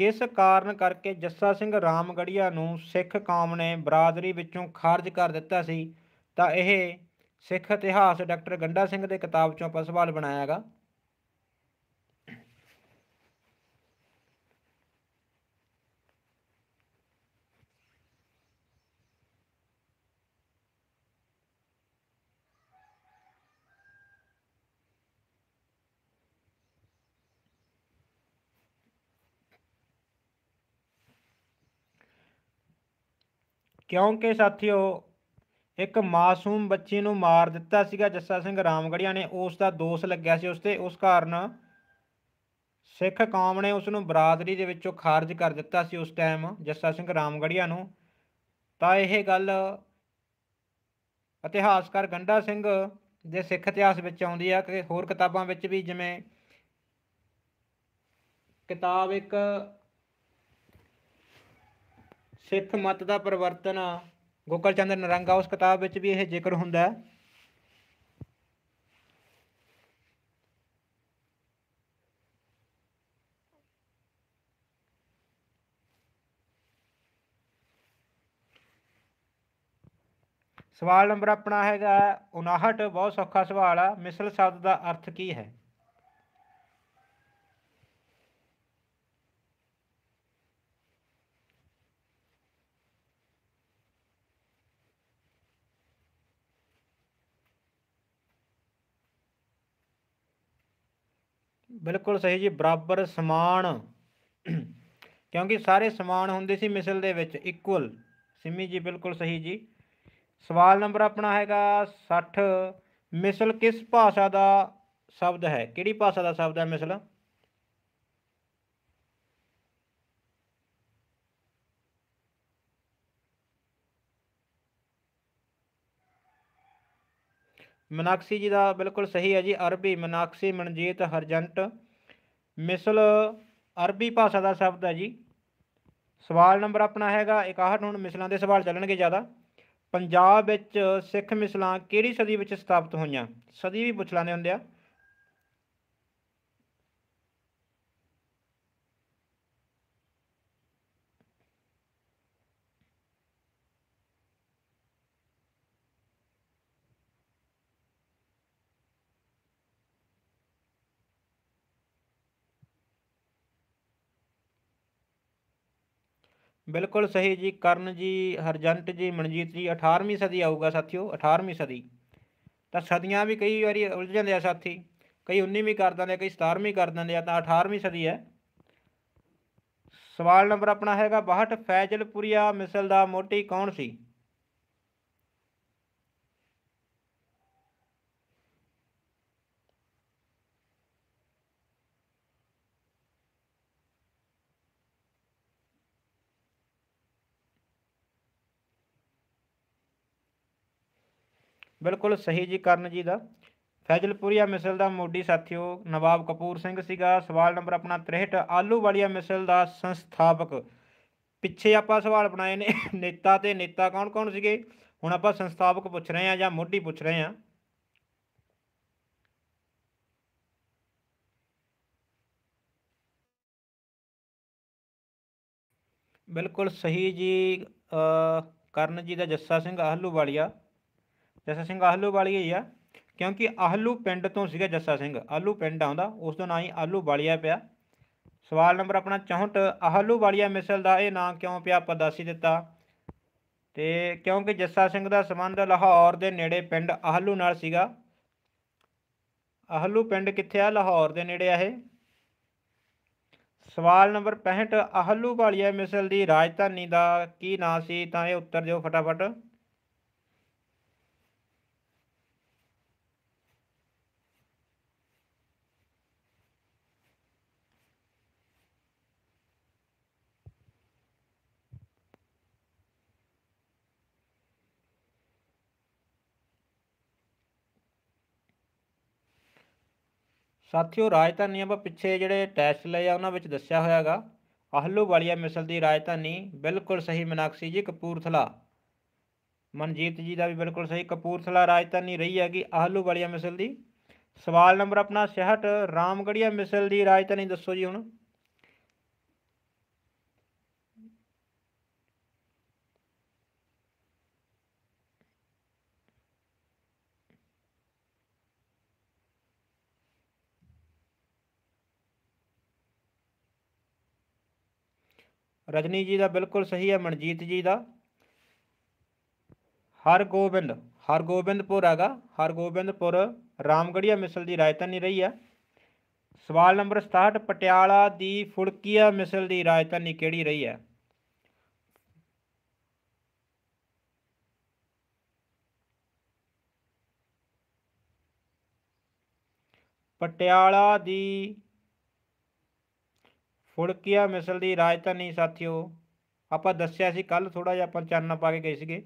ਕਿਸ ਕਾਰਨ ਕਰਕੇ ਜੱਸਾ ਸਿੰਘ ਰਾਮਗੜੀਆ ਨੂੰ ਸਿੱਖ ਕੌਮ ਨੇ ਬਰਾਦਰੀ ਵਿੱਚੋਂ ਖਾਰਜ ਕਰ ਦਿੱਤਾ ਸੀ ਤਾਂ ਇਹ ਸਿੱਖ ਇਤਿਹਾਸ ਡਾਕਟਰ ਗੰਡਾ ਸਿੰਘ ਦੇ ਕਿਤਾਬ ਚੋਂ ਆਪਾਂ ਸਵਾਲ ਬਣਾਇਆਗਾ ਕਿਉਂਕਿ ਸਾਥੀਓ ਇੱਕ ਮਾਸੂਮ ਬੱਚੀ ਨੂੰ ਮਾਰ ਦਿੱਤਾ ਸੀਗਾ ਜੱਸਾ ਸਿੰਘ ਰਾਮਗੜੀਆ ਨੇ ਉਸ ਦਾ ਦੋਸ਼ ਲੱਗਿਆ ਸੀ ਉਸ ਤੇ ਉਸ ਕਾਰਨ ਸਿੱਖ ਕੌਮ ਨੇ ਉਸ ਨੂੰ ਬਰਾਦਰੀ ਦੇ ਵਿੱਚੋਂ ਖਾਰਜ ਕਰ ਦਿੱਤਾ ਸੀ ਉਸ ਟਾਈਮ ਜੱਸਾ ਸਿੰਘ ਰਾਮਗੜੀਆ ਨੂੰ ਤਾਂ ਇਹ ਗੱਲ ਇਤਿਹਾਸਕਾਰ ਗੰਡਾ ਸਿੰਘ ਦੇ ਸਿੱਖ ਇਤਿਹਾਸ ਵਿੱਚ ਆਉਂਦੀ ਆ ਕਿ ਹੋਰ ਕਿਤਾਬਾਂ ਵਿੱਚ ਵੀ ਜਿਵੇਂ ਕਿਤਾਬ ਇੱਕ ਸਿੱਖ ਮਤ ਦਾ ਪਰਿਵਰਤਨ ਗੋਕਲ ਚੰਦਰ ਨਰੰਗਾ ਉਸ ਕਿਤਾਬ ਵਿੱਚ ਵੀ ਇਹ ਜ਼ਿਕਰ ਹੁੰਦਾ ਹੈ ਸਵਾਲ ਨੰਬਰ ਆਪਣਾ ਹੈਗਾ 59 ਬਹੁਤ ਸੌਖਾ ਸਵਾਲ ਆ ਮਿਸਲ ਸ਼ਬਦ ਦਾ ਅਰਥ ਕੀ ਹੈ ਬਿਲਕੁਲ ਸਹੀ ਜੀ ਬਰਾਬਰ ਸਮਾਨ ਕਿਉਂਕਿ ਸਾਰੇ ਸਮਾਨ ਹੁੰਦੇ ਸੀ ਮਿਸਲ ਦੇ ਵਿੱਚ ਇਕੁਅਲ ਸਿਮੀ ਜੀ ਬਿਲਕੁਲ ਸਹੀ ਜੀ ਸਵਾਲ ਨੰਬਰ ਆਪਣਾ ਹੈਗਾ 60 ਮਿਸਲ ਕਿਸ ਭਾਸ਼ਾ ਦਾ ਸ਼ਬਦ ਹੈ ਕਿਹੜੀ ਭਾਸ਼ਾ ਦਾ ਸ਼ਬਦ ਹੈ ਮਿਸਲ ਮਨਾਕਸੀ ਜੀ ਦਾ ਬਿਲਕੁਲ ਸਹੀ ਹੈ ਜੀ ਅਰਬੀ ਮਨਾਕਸੀ ਮਨਜੀਤ ਹਰਜੰਟ ਮਿਸਲ ਅਰਬੀ ਭਾਸ਼ਾ ਦਾ ਸ਼ਬਦ ਹੈ ਜੀ ਸਵਾਲ ਨੰਬਰ ਆਪਣਾ ਹੈਗਾ 61 ਹੁਣ ਮਿਸਲਾਂ ਦੇ ਸਵਾਲ ਚੱਲਣਗੇ ਜ਼ਿਆਦਾ ਪੰਜਾਬ ਵਿੱਚ ਸਿੱਖ ਮਿਸਲਾਂ ਕਿਹੜੀ ਸਦੀ ਵਿੱਚ ਸਥਾਪਿਤ ਹੋਈਆਂ ਸਦੀ ਵੀ ਪੁੱਛ ਲਾਣੇ ਹੁੰਦੇ ਆ ਬਿਲਕੁਲ ਸਹੀ ਜੀ ਕਰਨ ਜੀ ਹਰਜੰਟ ਜੀ ਮਨਜੀਤ ਜੀ 18ਵੀਂ ਸਦੀ ਆਊਗਾ ਸਾਥੀਓ 18ਵੀਂ ਸਦੀ ਤਾਂ ਸਦੀਆਂ ਵੀ ਕਈ ਵਾਰੀ ਉਲਝ ਜਾਂਦੇ ਆ ਸਾਥੀ ਕਈ 19ਵੀਂ ਕਰ ਦਿੰਦੇ ਕਈ 17ਵੀਂ ਕਰ ਦਿੰਦੇ ਆ ਤਾਂ 18ਵੀਂ ਸਦੀ ਹੈ ਸਵਾਲ ਨੰਬਰ ਆਪਣਾ ਹੈਗਾ 62 ਫੈਜ਼ਲਪੁਰੀਆ ਮਿਸਲ ਦਾ ਮੋਢੀ ਕੌਣ ਸੀ ਬਿਲਕੁਲ ਸਹੀ ਜੀ ਕਰਨ ਜੀ ਦਾ ਫੈਜ਼ਲਪੁਰੀਆ ਮਿਸਲ ਦਾ ਮੋਢੀ ਸਾਥੀਓ ਨਵਾਬ ਕਪੂਰ ਸਿੰਘ ਸੀਗਾ ਸਵਾਲ ਨੰਬਰ ਆਪਣਾ 63 ਆਲੂ ਵਾਲੀਆ ਮਿਸਲ ਦਾ ਸੰਸਥਾਪਕ ਪਿੱਛੇ ਆਪਾਂ ਸਵਾਲ ਬਣਾਏ ਨੇ ਨੇਤਾ ਤੇ ਨੇਤਾ ਕੌਣ-ਕੌਣ ਸੀਗੇ ਹੁਣ ਆਪਾਂ ਸੰਸਥਾਪਕ ਪੁੱਛ ਰਹੇ ਆ ਜਾਂ ਮੋਢੀ ਪੁੱਛ ਰਹੇ ਆ ਬਿਲਕੁਲ ਸਹੀ ਜੀ ਕਰਨ ਜੀ ਦਾ ਜੱਸਾ ਸਿੰਘ ਆਹਲੂ ਵਾਲੀਆ ਜੱਸਾ ਸਿੰਘ ਆਹਲੂ ਵਾਲੀ ਹੀ ਆ ਕਿਉਂਕਿ ਆਹਲੂ ਪਿੰਡ ਤੋਂ ਸੀਗਾ ਜੱਸਾ ਸਿੰਘ ਆਹਲੂ ਪਿੰਡ ਆਉਂਦਾ ਉਸ ਤੋਂ ਨਾਂ ਹੀ ਆਹਲੂ ਵਾਲੀਆ ਪਿਆ ਸਵਾਲ ਨੰਬਰ ਆਪਣਾ 64 ਆਹਲੂ ਵਾਲੀਆ ਮਿਸਲ ਦਾ ਇਹ ਨਾਂ ਕਿਉਂ ਪਿਆ ਆਪਾਂ ਦੱਸ ਹੀ ਦਿੱਤਾ ਤੇ ਕਿਉਂਕਿ ਜੱਸਾ ਸਿੰਘ ਦਾ ਸਬੰਧ ਲਾਹੌਰ ਦੇ ਨੇੜੇ ਪਿੰਡ ਆਹਲੂ ਨਾਲ ਸੀਗਾ ਆਹਲੂ ਪਿੰਡ ਕਿੱਥੇ ਆ ਲਾਹੌਰ ਦੇ ਨੇੜੇ ਆ ਇਹ ਸਵਾਲ ਨੰਬਰ 65 ਆਹਲੂ ਵਾਲੀਆ ਮਿਸਲ ਦੀ ਰਾਜਧਾਨੀ ਦਾ ਕੀ ਨਾਂ ਸੀ ਤਾਂ ਇਹ ਉੱਤਰ ਦਿਓ ਫਟਾਫਟ ਸਾਥੀਓ ਰਾਜਧਾਨੀ ਆਪਾਂ ਪਿੱਛੇ ਜਿਹੜੇ ਟੈਸਟ ਲਏ ਆ ਉਹਨਾਂ ਵਿੱਚ ਦੱਸਿਆ ਹੋਇਆਗਾ ਅਹਲੂ ਵਾਲੀਆ ਮਿਸਲ ਦੀ ਰਾਜਧਾਨੀ ਬਿਲਕੁਲ ਸਹੀ ਮਨਾਕਸੀ ਜੀ ਕਪੂਰਥਲਾ ਮਨਜੀਤ ਜੀ ਦਾ ਵੀ ਬਿਲਕੁਲ ਸਹੀ ਕਪੂਰਥਲਾ ਰਾਜਧਾਨੀ ਰਹੀ ਹੈਗੀ ਅਹਲੂ ਵਾਲੀਆ ਮਿਸਲ ਦੀ ਸਵਾਲ ਨੰਬਰ ਆਪਣਾ 66 ਰਾਮਗੜੀਆ ਮਿਸਲ ਦੀ ਰਾਜਧਾਨੀ ਦੱਸੋ ਜੀ ਹੁਣ ਰਜਨੀ ਜੀ ਦਾ ਬਿਲਕੁਲ ਸਹੀ ਹੈ ਮਨਜੀਤ ਜੀ ਦਾ ਹਰ ਗੋਬਿੰਦ ਹਰ ਗੋਬਿੰਦਪੁਰ ਹੈਗਾ ਗੋਬਿੰਦਪੁਰ ਰਾਮਗੜੀਆ ਮਿਸਲ ਦੀ ਰਾਜਧਾਨੀ ਰਹੀ ਹੈ ਸਵਾਲ ਨੰਬਰ 67 ਪਟਿਆਲਾ ਦੀ ਫੁਲਕੀਆ ਮਿਸਲ ਦੀ ਰਾਜਧਾਨੀ ਕਿਹੜੀ ਰਹੀ ਹੈ ਪਟਿਆਲਾ ਦੀ ਫੁੜਕੀਆ ਮਿਸਲ ਦੀ ਰਾਜਧਾਨੀ ਸਾਥੀਓ ਆਪਾਂ ਦੱਸਿਆ ਸੀ ਕੱਲ ਥੋੜਾ ਜਿਹਾ ਆਪਾਂ ਚਾਨਣਾ ਪਾ ਕੇ ਗਏ ਸੀਗੇ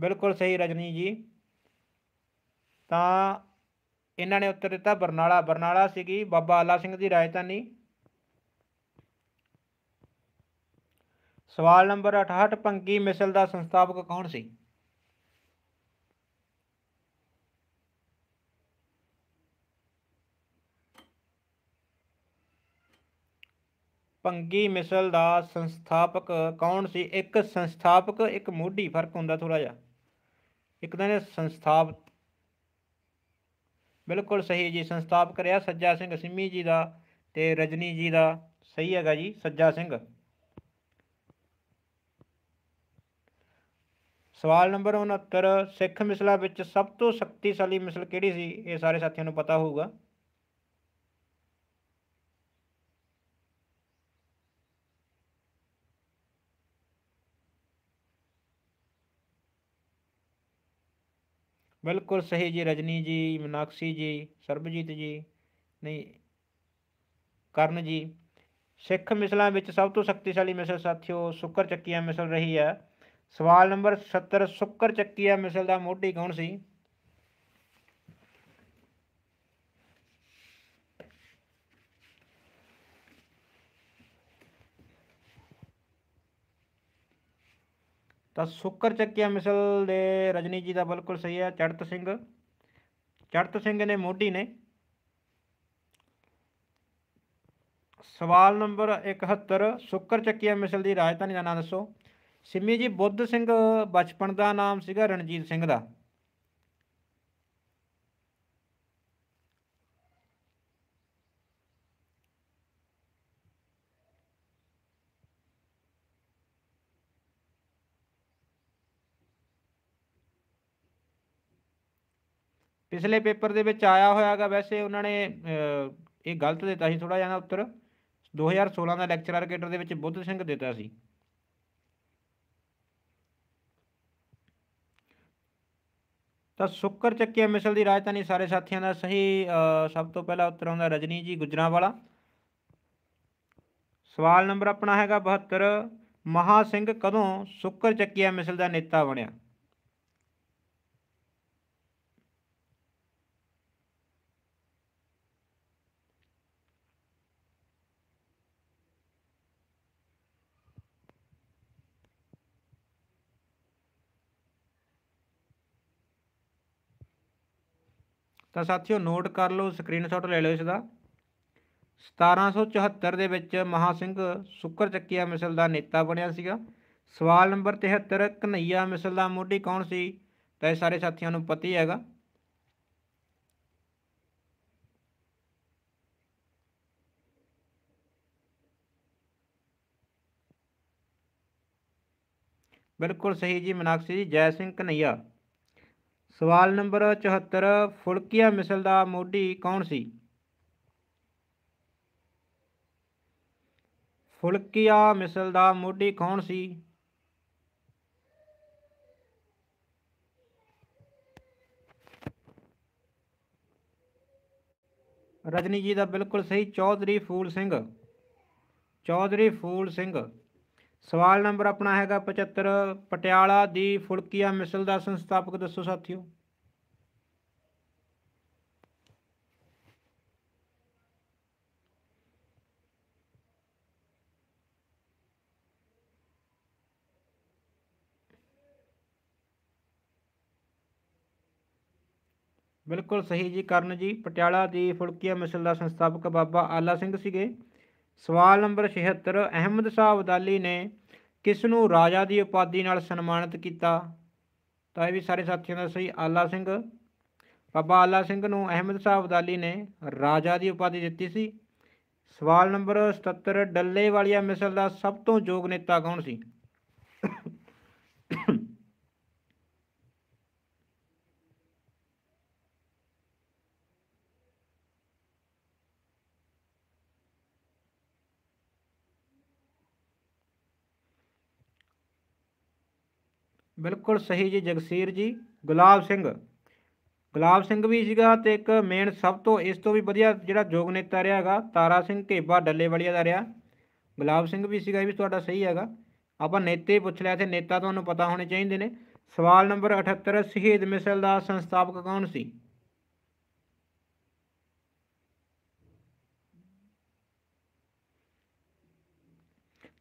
ਬਿਲਕੁਲ ਸਹੀ ਰਜਨੀ ਜੀ ਤਾਂ ਇਹਨਾਂ ਨੇ ਉੱਤਰ ਦਿੱਤਾ ਬਰਨਾਲਾ ਬਰਨਾਲਾ ਸੀਗੀ ਬਾਬਾ ਆਲਾ ਸਿੰਘ ਦੀ ਰਾਜਧਾਨੀ ਸਵਾਲ ਨੰਬਰ 68 ਪੰਕੀ ਮਿਸਲ ਦਾ ਸੰਸਥਾਪਕ ਕੌਣ ਸੀ ਪੰਗੀ ਮਿਸਲ ਦਾ ਸੰਸਥਾਪਕ ਕੌਣ ਸੀ ਇੱਕ ਸੰਸਥਾਪਕ ਇੱਕ ਮੋਢੀ ਫਰਕ ਹੁੰਦਾ ਥੋੜਾ ਜਿਹਾ ਇੱਕ ਤਾਂ ਸੰਸਥਾਪ ਬਿਲਕੁਲ ਸਹੀ ਜੀ ਸੰਸਥਾਪ ਕਰਿਆ ਸੱਜਾ ਸਿੰਘ ਸਿੰਮੀ ਜੀ ਦਾ ਤੇ ਰਜਨੀ ਜੀ ਦਾ ਸਹੀ ਹੈਗਾ ਜੀ ਸੱਜਾ ਸਿੰਘ ਸਵਾਲ ਨੰਬਰ 69 ਸਿੱਖ ਮਿਸਲਾ ਵਿੱਚ ਸਭ ਤੋਂ ਸ਼ਕਤੀਸ਼ਾਲੀ ਮਿਸਲ ਕਿਹੜੀ ਸੀ ਇਹ ਸਾਰੇ ਸਾਥੀਆਂ ਨੂੰ ਪਤਾ ਹੋਊਗਾ ਬਿਲਕੁਲ ਸਹੀ ਜੀ ਰਜਨੀ ਜੀ ਮਨਾਕਸੀ ਜੀ ਸਰਬਜੀਤ ਜੀ ਨਹੀਂ ਕਰਨ ਜੀ ਸਿੱਖ ਮਿਸਲਾਂ ਵਿੱਚ ਸਭ ਤੋਂ ਸ਼ਕਤੀਸ਼ਾਲੀ ਮਿਸਲ ਸਾਥਿਓ ਸ਼ੁਕਰ ਚੱਕੀਆ ਮਿਸਲ ਰਹੀ ਹੈ ਸਵਾਲ ਨੰਬਰ 70 ਸ਼ੁਕਰ ਚੱਕੀਆ ਮਿਸਲ ਦਾ ਮੋਢੀ ਕੌਣ ਸੀ ਤਾਂ ਸ਼ੁਕਰ ਚੱਕਿਆ ਮਿਸਲ ਦੇ ਰਜਨੀ ਜੀ ਦਾ ਬਿਲਕੁਲ ਸਹੀ ਹੈ ਚੜਤ ਸਿੰਘ ਚੜਤ ਸਿੰਘ ਨੇ ਮੋਢੀ ਨੇ ਸਵਾਲ ਨੰਬਰ 71 ਸ਼ੁਕਰ ਚੱਕਿਆ ਮਿਸਲ ਦੀ ਰਾਜਧਾਨੀ ਦਾ ਨਾਮ ਦੱਸੋ ਸਿੰਮੀ ਜੀ ਬੁੱਧ ਸਿੰਘ ਬਚਪਨ ਦਾ ਨਾਮ ਸੀਗਾ ਰਣਜੀਤ ਸਿੰਘ ਦਾ ਪਿਛਲੇ ਪੇਪਰ ਦੇ ਵਿੱਚ ਆਇਆ ਹੋਇਆਗਾ ਵੈਸੇ ਉਹਨਾਂ ਨੇ ਇਹ ਗਲਤ ਦਿੱਤਾ ਸੀ ਥੋੜਾ ਜਿਹਾ ਉੱਤਰ 2016 ਦਾ ਲੈਕਚਰ ਆਰਕੇਟਰ ਦੇ ਵਿੱਚ ਬੁੱਧ ਸਿੰਘ ਦਿੱਤਾ ਸੀ ਤਾਂ ਸ਼ੁਕਰ ਚੱਕਿਆ ਮਿਸਲ ਦੀ ਰਾਜਧਾਨੀ ਸਾਰੇ ਸਾਥੀਆਂ ਦਾ ਸਹੀ ਸਭ ਤੋਂ ਪਹਿਲਾ ਉੱਤਰ ਆਉਂਦਾ ਰਜਨੀ ਜੀ ਗੁਜਰਾਵਾਲਾ ਸਵਾਲ ਨੰਬਰ ਆਪਣਾ ਹੈਗਾ 72 ਮਹਾ ਸਿੰਘ ਕਦੋਂ ਸ਼ੁਕਰ ਚੱਕਿਆ ਮਿਸਲ ਦਾ ਨੇਤਾ ਬਣਿਆ ਤਾਂ ਸਾਥੀਓ ਨੋਟ ਕਰ ਲਓ ਸਕਰੀਨਸ਼ਾਟ ਲੈ ਲਓ ਇਸ ਦਾ 1774 ਦੇ ਵਿੱਚ ਮਹਾ ਸਿੰਘ ਸ਼ੁਕਰ ਚੱਕੀਆ ਮਿਸਲ ਦਾ ਨੇਤਾ ਬਣਿਆ ਸੀਗਾ ਸਵਾਲ ਨੰਬਰ 73 ਕਨਈਆ ਮਿਸਲ ਦਾ ਮੋਢੀ ਕੌਣ ਸੀ ਤਾਂ ਇਹ ਸਾਰੇ ਸਾਥੀਆਂ ਨੂੰ ਪਤਾ ਹੀ ਹੈਗਾ ਬਿਲਕੁਲ ਸਹੀ ਜੀ ਮਨਾਕਸੀ ਜੀ ਜੈ ਸਿੰਘ ਕਨਈਆ ਸਵਾਲ ਨੰਬਰ 74 ਫੁਲਕੀਆ ਮਿਸਲ ਦਾ ਮੋਢੀ ਕੌਣ ਸੀ ਫੁਲਕੀਆ ਮਿਸਲ ਦਾ ਮੋਢੀ ਕੌਣ ਸੀ ਰਜਨੀ ਜੀ ਦਾ ਬਿਲਕੁਲ ਸਹੀ ਚੌਧਰੀ ਫੂਲ ਸਿੰਘ ਚੌਧਰੀ ਫੂਲ ਸਿੰਘ ਸਵਾਲ ਨੰਬਰ ਆਪਣਾ ਹੈਗਾ 75 ਪਟਿਆਲਾ ਦੀ ਫੁਲਕੀਆ ਮਿਸਲ ਦਾ ਸੰਸਥਾਪਕ ਦੱਸੋ ਸਾਥੀਓ ਬਿਲਕੁਲ ਸਹੀ ਜੀ ਕਰਨ ਜੀ ਪਟਿਆਲਾ ਦੀ ਫੁਲਕੀਆ ਮਿਸਲ ਦਾ ਸੰਸਥਾਪਕ ਬਾਬਾ ਆਲਾ ਸਿੰਘ ਸੀਗੇ ਸਵਾਲ ਨੰਬਰ 76 ਅਹਿਮਦ ਸਾਹਿਬ ਅਬਦਾਲੀ ਨੇ ਕਿਸ ਨੂੰ ਰਾਜਾ ਦੀ ਉਪਾਧੀ ਨਾਲ ਸਨਮਾਨਿਤ ਕੀਤਾ ਤਾਂ ਇਹ ਵੀ ਸਾਰੇ ਸਾਥੀਆਂ ਦਾ ਸਹੀ ਆਲਾ ਸਿੰਘ ਬਾਬਾ ਆਲਾ ਸਿੰਘ ਨੂੰ ਅਹਿਮਦ ਸਾਹਿਬ ਅਬਦਾਲੀ ਨੇ ਰਾਜਾ ਦੀ ਉਪਾਧੀ ਦਿੱਤੀ ਸੀ ਸਵਾਲ ਨੰਬਰ 77 ਡੱਲੇ ਵਾਲੀਆ ਮਿਸਲ ਦਾ ਸਭ ਤੋਂ ਯੋਗ ਨੇਤਾ ਕੌਣ ਸੀ ਬਿਲਕੁਲ ਸਹੀ ਜੀ ਜਗਸੀਰ ਜੀ ਗੁਲਾਬ ਸਿੰਘ ਗੁਲਾਬ ਸਿੰਘ ਵੀ ਸੀਗਾ ਤੇ ਇੱਕ ਮੇਨ ਸਭ ਤੋਂ ਇਸ ਤੋਂ ਵੀ ਵਧੀਆ ਜਿਹੜਾ ਯੋਗ ਨੇਤਾ ਰਿਹਾ ਹੈਗਾ ਤਾਰਾ ਸਿੰਘ ਘੇਬਾ ਡੱਲੇਵਾਲੀਆ ਦਾ ਰਿਹਾ ਗੁਲਾਬ ਸਿੰਘ ਵੀ ਸੀਗਾ ਇਹ ਵੀ ਤੁਹਾਡਾ ਸਹੀ ਹੈਗਾ ਆਪਾਂ ਨੇਤੇ ਪੁੱਛ ਲਿਆ ਤੇ ਨੇਤਾ ਤੁਹਾਨੂੰ ਪਤਾ ਹੋਣੇ ਚਾਹੀਦੇ ਨੇ ਸਵਾਲ ਨੰਬਰ 78 ਸ਼ਹੀਦ ਮਿਸਲ ਦਾ ਸੰਸਥਾਪਕ ਕੌਣ ਸੀ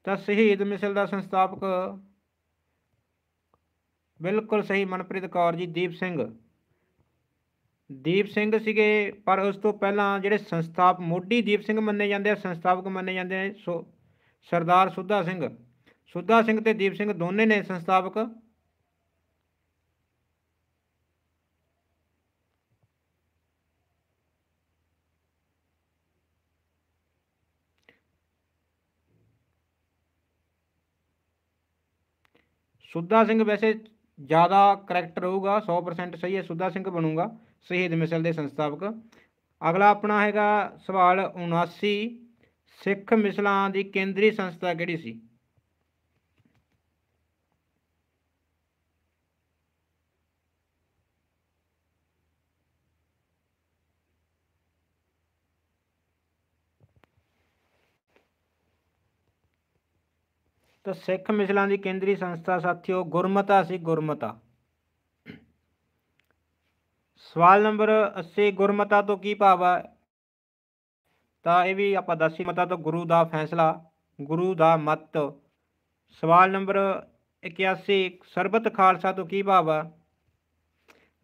ਤਾਂ ਸ਼ਹੀਦ ਮਿਸਲ ਦਾ ਸੰਸਥਾਪਕ ਬਿਲਕੁਲ ਸਹੀ ਮਨਪ੍ਰੀਤ ਕੌਰ ਜੀ ਦੀਪ ਸਿੰਘ ਦੀਪ ਸਿੰਘ ਸੀਗੇ ਪਰ ਉਸ ਤੋਂ ਪਹਿਲਾਂ ਜਿਹੜੇ ਸੰਸਥਾਪ ਮੋਢੀ ਦੀਪ ਸਿੰਘ ਮੰਨੇ ਜਾਂਦੇ ਆ ਸੰਸਥਾਪਕ ਮੰਨੇ ਜਾਂਦੇ ਨੇ ਸੋ ਸਰਦਾਰ ਸੁੱਧਾ ਸਿੰਘ ਸੁੱਧਾ ਸਿੰਘ ਤੇ ਦੀਪ ਸਿੰਘ ਦੋਨੇ ਨੇ ਸੰਸਥਾਪਕ ਸੁੱਧਾ ਸਿੰਘ ਵੈਸੇ ਜ਼ਿਆਦਾ ਕਰੈਕਟ ਰਹੂਗਾ 100% ਸਹੀ ਹੈ ਸੁਦਾ ਸਿੰਘ ਬਣੂਗਾ ਸ਼ਹੀਦ ਮਿਸਲ ਦੇ ਸੰਸਥਾਪਕ ਅਗਲਾ ਆਪਣਾ ਹੈਗਾ ਸਵਾਲ 79 ਸਿੱਖ ਮਿਸਲਾਂ ਦੀ ਕੇਂਦਰੀ ਸੰਸਥਾ ਕਿਹੜੀ ਸੀ ਤਾਂ ਸਿੱਖ ਮਿਸਲਾਂ ਦੀ ਕੇਂਦਰੀ ਸੰਸਥਾ ਸਾਥੀਓ ਗੁਰਮਤਾ ਸੀ ਗੁਰਮਤਾ ਸਵਾਲ ਨੰਬਰ 80 ਗੁਰਮਤਾ ਤੋਂ ਕੀ ਭਾਵ ਹੈ ਤਾਂ ਇਹ ਵੀ ਆਪਾਂ ਦੱਸੀ ਮਤਾ ਤੋਂ ਗੁਰੂ ਦਾ ਫੈਸਲਾ ਗੁਰੂ ਦਾ ਮਤ ਸਵਾਲ ਨੰਬਰ 81 ਸਰਬਤ ਖਾਲਸਾ ਤੋਂ ਕੀ ਭਾਵ ਹੈ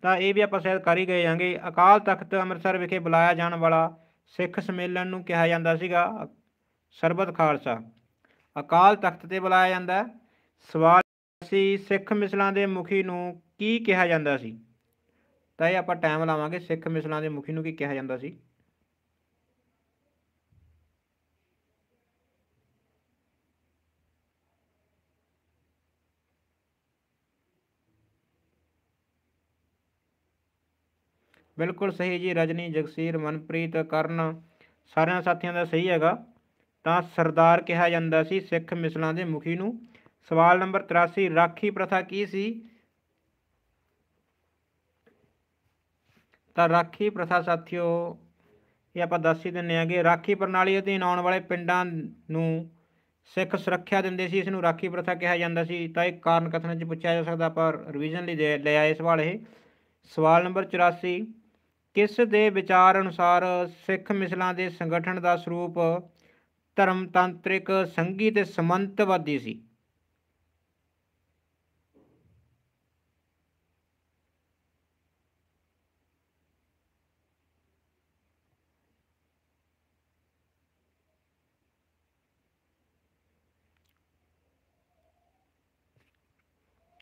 ਤਾਂ ਇਹ ਵੀ ਆਪਾਂ ਸਹਿਤ ਕਰ ਹੀ ਗਏ ਜਾਂਗੇ ਅਕਾਲ ਤਖਤ ਅੰਮ੍ਰਿਤਸਰ ਵਿਖੇ ਬੁਲਾਇਆ ਜਾਣ ਵਾਲਾ ਸਿੱਖ ਸੰਮੇਲਨ ਨੂੰ ਕਿਹਾ ਜਾਂਦਾ ਸੀਗਾ ਸਰਬਤ ਖਾਲਸਾ ਅਕਾਲ ਤਖਤ ਤੇ ਬੁਲਾਇਆ ਜਾਂਦਾ ਹੈ ਸਵਾਲ ਸੀ ਸਿੱਖ ਮਿਸਲਾਂ ਦੇ ਮੁਖੀ ਨੂੰ ਕੀ ਕਿਹਾ ਜਾਂਦਾ ਸੀ ਤਾਂ ਇਹ ਆਪਾਂ ਟਾਈਮ ਲਾਵਾਂਗੇ ਸਿੱਖ ਮਿਸਲਾਂ ਦੇ ਮੁਖੀ ਨੂੰ ਕੀ ਕਿਹਾ ਜਾਂਦਾ ਸੀ ਬਿਲਕੁਲ ਸਹੀ ਜੀ ਰਜਨੀ ਜਗਸੀਰ ਮਨਪ੍ਰੀਤ ਕਰਨ ਸਾਰਿਆਂ ਸਾਥੀਆਂ ਦਾ ਸਹੀ ਹੈਗਾ ਤਾਂ ਸਰਦਾਰ ਕਿਹਾ ਜਾਂਦਾ ਸੀ ਸਿੱਖ ਮਿਸਲਾਂ ਦੇ ਮੁਖੀ ਨੂੰ ਸਵਾਲ ਨੰਬਰ 83 ਰਾਖੀ ਪ੍ਰਥਾ ਕੀ ਸੀ ਤਾਂ ਰਾਖੀ ਪ੍ਰਥਾ ਸਾਥਿਓ ਇਹ ਆਪਾਂ ਦੱਸ ਹੀ ਦਿੰਨੇ ਆਗੇ ਰਾਖੀ ਪ੍ਰਣਾਲੀ ਅਧੀਨ ਆਉਣ ਵਾਲੇ ਪਿੰਡਾਂ ਨੂੰ ਸਿੱਖ ਸੁਰੱਖਿਆ ਦਿੰਦੇ ਸੀ ਇਸ ਨੂੰ ਰਾਖੀ ਪ੍ਰਥਾ ਕਿਹਾ ਜਾਂਦਾ ਸੀ ਤਾਂ ਇਹ ਕਾਰਨ ਕਥਨ ਵਿੱਚ ਪੁੱਛਿਆ ਜਾ ਸਕਦਾ ਪਰ ਰਿਵੀਜ਼ਨ ਲਈ ਲੈ ਆਏ ਸਵਾਲ ਇਹ ਸਵਾਲ ਨੰਬਰ 84 ਕਿਸ ਦੇ ਵਿਚਾਰ ਅਨੁਸਾਰ ਸਿੱਖ ਮਿਸਲਾਂ ਦੇ ਸੰਗਠਨ ਦਾ ਸਰੂਪ ਧਰਮਤਾਂਤਰਿਕ ਸੰਗੀ ਸੰਗੀਤ ਸਮੰਤਵਾਦੀ ਸੀ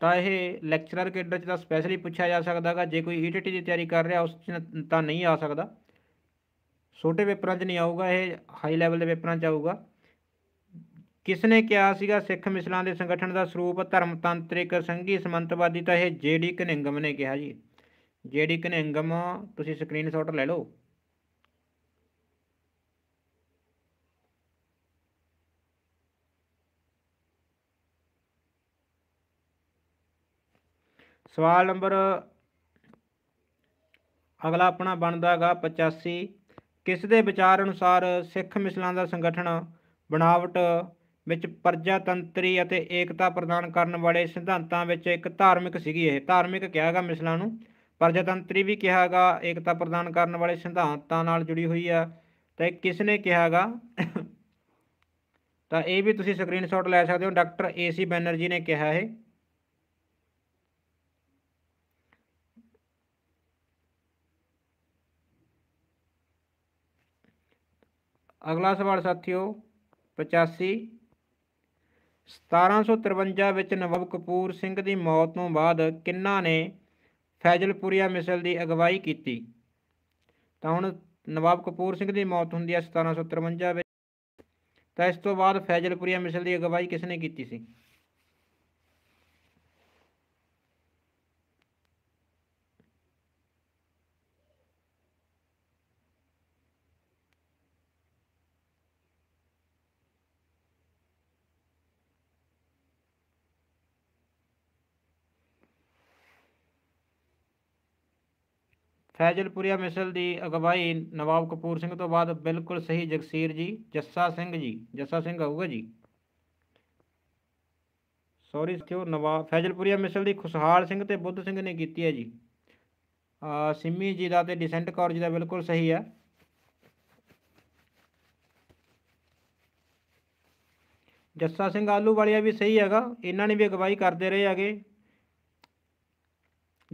ਤਾਂ ਇਹ ਲੈਕਚਰਰ ਕੇਡਰ ਚ ਤਾਂ ਸਪੈਸ਼ਲੀ ਪੁੱਛਿਆ ਜਾ ਸਕਦਾਗਾ ਜੇ ਕੋਈ ਈਟੀਟੀ e ਦੀ ਤਿਆਰੀ ਕਰ ਰਿਹਾ ਉਸ ਚ ਤਾਂ ਨਹੀਂ ਆ ਸਕਦਾ ਛੋਟੇ ਪੇਪਰਾਂ 'ਚ ਨਹੀਂ ਆਊਗਾ ਇਹ ਹਾਈ ਲੈਵਲ ਦੇ ਪੇਪਰਾਂ 'ਚ ਆਊਗਾ ਕਿਸ ਨੇ ਕਿਹਾ ਸੀਗਾ ਸਿੱਖ ਮਿਸਲਾਂ ਦੇ ਸੰਗਠਨ ਦਾ ਸਰੂਪ ਧਰਮਤੰਤਰਿਕ ਸੰਘੀ ਸਮੰਤਵਾਦੀ ਤਾਂ ਇਹ ਜੇਡੀ ਕਨਿੰਗਮ ਨੇ ਕਿਹਾ ਜੀ ਜੇਡੀ ਕਨਿੰਗਮ ਤੁਸੀਂ ਸਕਰੀਨਸ਼ਾਟ ਲੈ ਲਓ ਸਵਾਲ ਨੰਬਰ ਅਗਲਾ ਆਪਣਾ ਬਣਦਾਗਾ 85 ਕਿਸ ਦੇ ਵਿਚਾਰ ਅਨੁਸਾਰ ਸਿੱਖ ਮਿਸਲਾਂ ਦਾ ਸੰਗਠਨ ਬਣਾਵਟ ਵਿੱਚ ਪ੍ਰਜਾਤੰਤਰੀ ਅਤੇ ਏਕਤਾ ਪ੍ਰਦਾਨ ਕਰਨ ਵਾਲੇ ਸਿਧਾਂਤਾਂ ਵਿੱਚ ਇੱਕ ਧਾਰਮਿਕ ਸੀਗੀ ਇਹ ਧਾਰਮਿਕ ਕਿਹਾਗਾ ਮਿਸਲਾਂ ਨੂੰ ਪ੍ਰਜਾਤੰਤਰੀ ਵੀ ਕਿਹਾਗਾ ਏਕਤਾ ਪ੍ਰਦਾਨ ਕਰਨ ਵਾਲੇ ਸਿਧਾਂਤਾਂ ਨਾਲ ਜੁੜੀ ਹੋਈ ਆ ਇਹ ਕਿਸ ਨੇ ਕਿਹਾਗਾ ਤਾਂ ਇਹ ਵੀ ਤੁਸੀਂ ਸਕਰੀਨਸ਼ਾਟ ਲੈ ਸਕਦੇ ਹੋ ਡਾਕਟਰ ਏਸੀ ਬੈਨਰਜੀ ਨੇ ਕਿਹਾ ਹੈ ਅਗਲਾ ਸਵਾਲ ਸਾਥੀਓ 85 1753 ਵਿੱਚ ਨਵਾਬ ਕਪੂਰ ਸਿੰਘ ਦੀ ਮੌਤ ਤੋਂ ਬਾਅਦ ਕਿੰਨਾ ਨੇ ਫੈਜ਼ਲਪੁਰੀਆ ਮਿਸਲ ਦੀ ਅਗਵਾਈ ਕੀਤੀ ਤਾਂ ਹੁਣ ਨਵਾਬ ਕਪੂਰ ਸਿੰਘ ਦੀ ਮੌਤ ਹੁੰਦੀ ਹੈ 1753 ਵਿੱਚ ਤਾਂ ਇਸ ਤੋਂ ਬਾਅਦ ਫੈਜ਼ਲਪੁਰੀਆ ਮਿਸਲ ਦੀ ਅਗਵਾਈ ਕਿਸ ਨੇ ਕੀਤੀ ਸੀ ਫੈਜ਼ਲਪੁਰੀਆ ਮਿਸਲ ਦੀ ਅਗਵਾਈ ਨਵਾਬ ਕਪੂਰ ਸਿੰਘ ਤੋਂ ਬਾਅਦ ਬਿਲਕੁਲ ਸਹੀ ਜਗਸੀਰ ਜੀ ਜੱਸਾ ਸਿੰਘ ਜੀ ਜੱਸਾ ਸਿੰਘ ਆਊਗਾ ਜੀ ਸੌਰੀ ਸਥਿਓ ਨਵਾਬ ਫੈਜ਼ਲਪੁਰੀਆ ਮਿਸਲ ਦੀ ਖੁਸ਼ਹਾਲ ਸਿੰਘ ਤੇ ਬੁੱਧ ਸਿੰਘ ਨੇ ਕੀਤੀ ਹੈ ਜੀ ਸਿੰਮੀ ਜੀ ਦਾ ਤੇ ਡਿਸੈਂਟ ਕੌਰ ਜੀ ਦਾ ਬਿਲਕੁਲ ਸਹੀ ਹੈ ਜੱਸਾ ਸਿੰਘ ਆਲੂ ਵਾਲਿਆ ਵੀ ਸਹੀ ਹੈਗਾ ਇਹਨਾਂ ਨੇ ਵੀ ਅਗਵਾਈ ਕਰਦੇ ਰਹੇ ਹੈਗੇ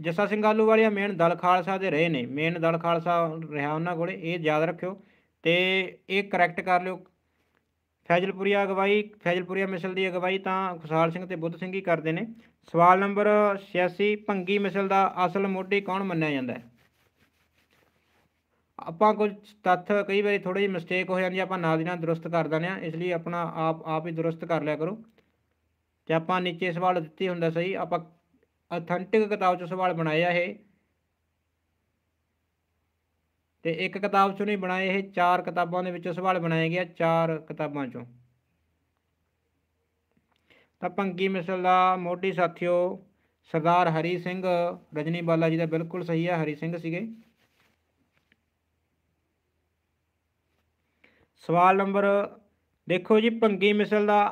ਜੱਸਾ ਸਿੰਘ ਆਲੂ ਵਾਲਿਆ ਮੇਨ ਦਲ ਖਾਲਸਾ ਦੇ ਰਹੇ ਨੇ ਮੇਨ ਦਲ ਖਾਲਸਾ ਰਿਹਾ ਉਹਨਾਂ ਕੋਲੇ ਇਹ ਯਾਦ ਰੱਖਿਓ ਤੇ ਇਹ ਕਰੈਕਟ ਕਰ ਲਿਓ ਫੈਜ਼ਲਪੁਰੀਆ ਅਗਵਾਈ ਫੈਜ਼ਲਪੁਰੀਆ ਮਿਸਲ ਦੀ ਅਗਵਾਈ ਤਾਂ ਖੁਸ਼ਾਲ ਸਿੰਘ ਤੇ ਬੁੱਧ ਸਿੰਘ ਹੀ ਕਰਦੇ ਨੇ ਸਵਾਲ ਨੰਬਰ 86 ਭੰਗੀ ਮਿਸਲ ਦਾ ਅਸਲ ਮੋਢੀ ਕੌਣ ਮੰਨਿਆ ਜਾਂਦਾ ਹੈ ਆਪਾਂ ਕੁਝ ਤੱਥ ਕਈ ਵਾਰੀ ਥੋੜੀ ਜਿਹੀ ਮਿਸਟੇਕ ਹੋ ਜਾਂਦੀ ਆਪਾਂ ਨਾਲ ਦੀ ਨਾਲ ਦਰੁਸਤ ਕਰ ਦਿੰਦੇ ਆ ਇਸ ਲਈ ਆਪਣਾ ਆਪ ਆਪ ਹੀ ਦਰੁਸਤ ਕਰ ਲਿਆ ਕਰੋ ਤੇ ਆਪਾਂ ਨੀਚੇ ਸਵਾਲ ਦਿੱਤੇ ਹੁੰਦਾ ਸਹੀ ਆਪਾਂ ਆਥੈਂਟਿਕ ਕਿਤਾਬ ਚੋਂ ਸਵਾਲ ਬਣਾਇਆ ਇਹ ਤੇ ਇੱਕ ਕਿਤਾਬ ਚੋਂ ਨਹੀਂ ਬਣਾਏ ਇਹ ਚਾਰ ਕਿਤਾਬਾਂ ਦੇ ਵਿੱਚੋਂ ਸਵਾਲ ਬਣਾਇਆ ਗਿਆ ਚਾਰ ਕਿਤਾਬਾਂ ਚੋਂ ਤਾਂ ਭੰਗੀ ਮਿਸਲ ਦਾ ਮੋਢੀ ਸਾਥੀਓ ਸਰਦਾਰ ਹਰੀ ਸਿੰਘ ਰਜਨੀ ਬਾਲਾ ਜੀ ਦਾ ਬਿਲਕੁਲ ਸਹੀ ਹੈ ਹਰੀ ਸਿੰਘ ਸੀਗੇ ਸਵਾਲ ਨੰਬਰ ਦੇਖੋ ਜੀ ਭੰਗੀ ਮਿਸਲ ਦਾ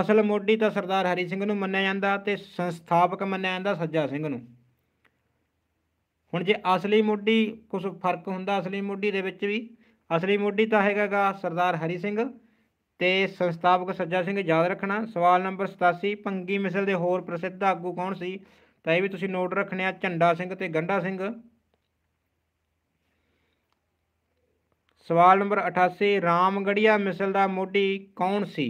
ਅਸਲ ਮੋਢੀ ਤਾਂ ਸਰਦਾਰ ਹਰੀ ਸਿੰਘ ਨੂੰ ਮੰਨਿਆ ਜਾਂਦਾ ਤੇ ਸੰਸਥਾਪਕ ਮੰਨਿਆ ਜਾਂਦਾ ਸੱਜਾ ਸਿੰਘ ਨੂੰ ਹੁਣ ਜੇ ਅਸਲੀ ਮੋਢੀ ਕੁਝ ਫਰਕ ਹੁੰਦਾ ਅਸਲੀ ਮੋਢੀ ਦੇ ਵਿੱਚ ਵੀ ਅਸਲੀ ਮੋਢੀ ਤਾਂ ਹੈਗਾਗਾ ਸਰਦਾਰ ਹਰੀ ਸਿੰਘ ਤੇ ਸੰਸਥਾਪਕ ਸੱਜਾ ਸਿੰਘ ਯਾਦ ਰੱਖਣਾ ਸਵਾਲ ਨੰਬਰ 87 ਪੰਗੀ ਮਿਸਲ ਦੇ ਹੋਰ ਪ੍ਰਸਿੱਧ ਆਗੂ ਕੌਣ ਸੀ ਤਾਂ ਇਹ ਵੀ ਤੁਸੀਂ ਨੋਟ ਰੱਖਣਿਆ ਆ ਝੰਡਾ ਸਿੰਘ ਤੇ ਗੰਡਾ ਸਿੰਘ ਸਵਾਲ ਨੰਬਰ 88 ਰਾਮਗੜੀਆ ਮਿਸਲ ਦਾ ਮੋਢੀ ਕੌਣ ਸੀ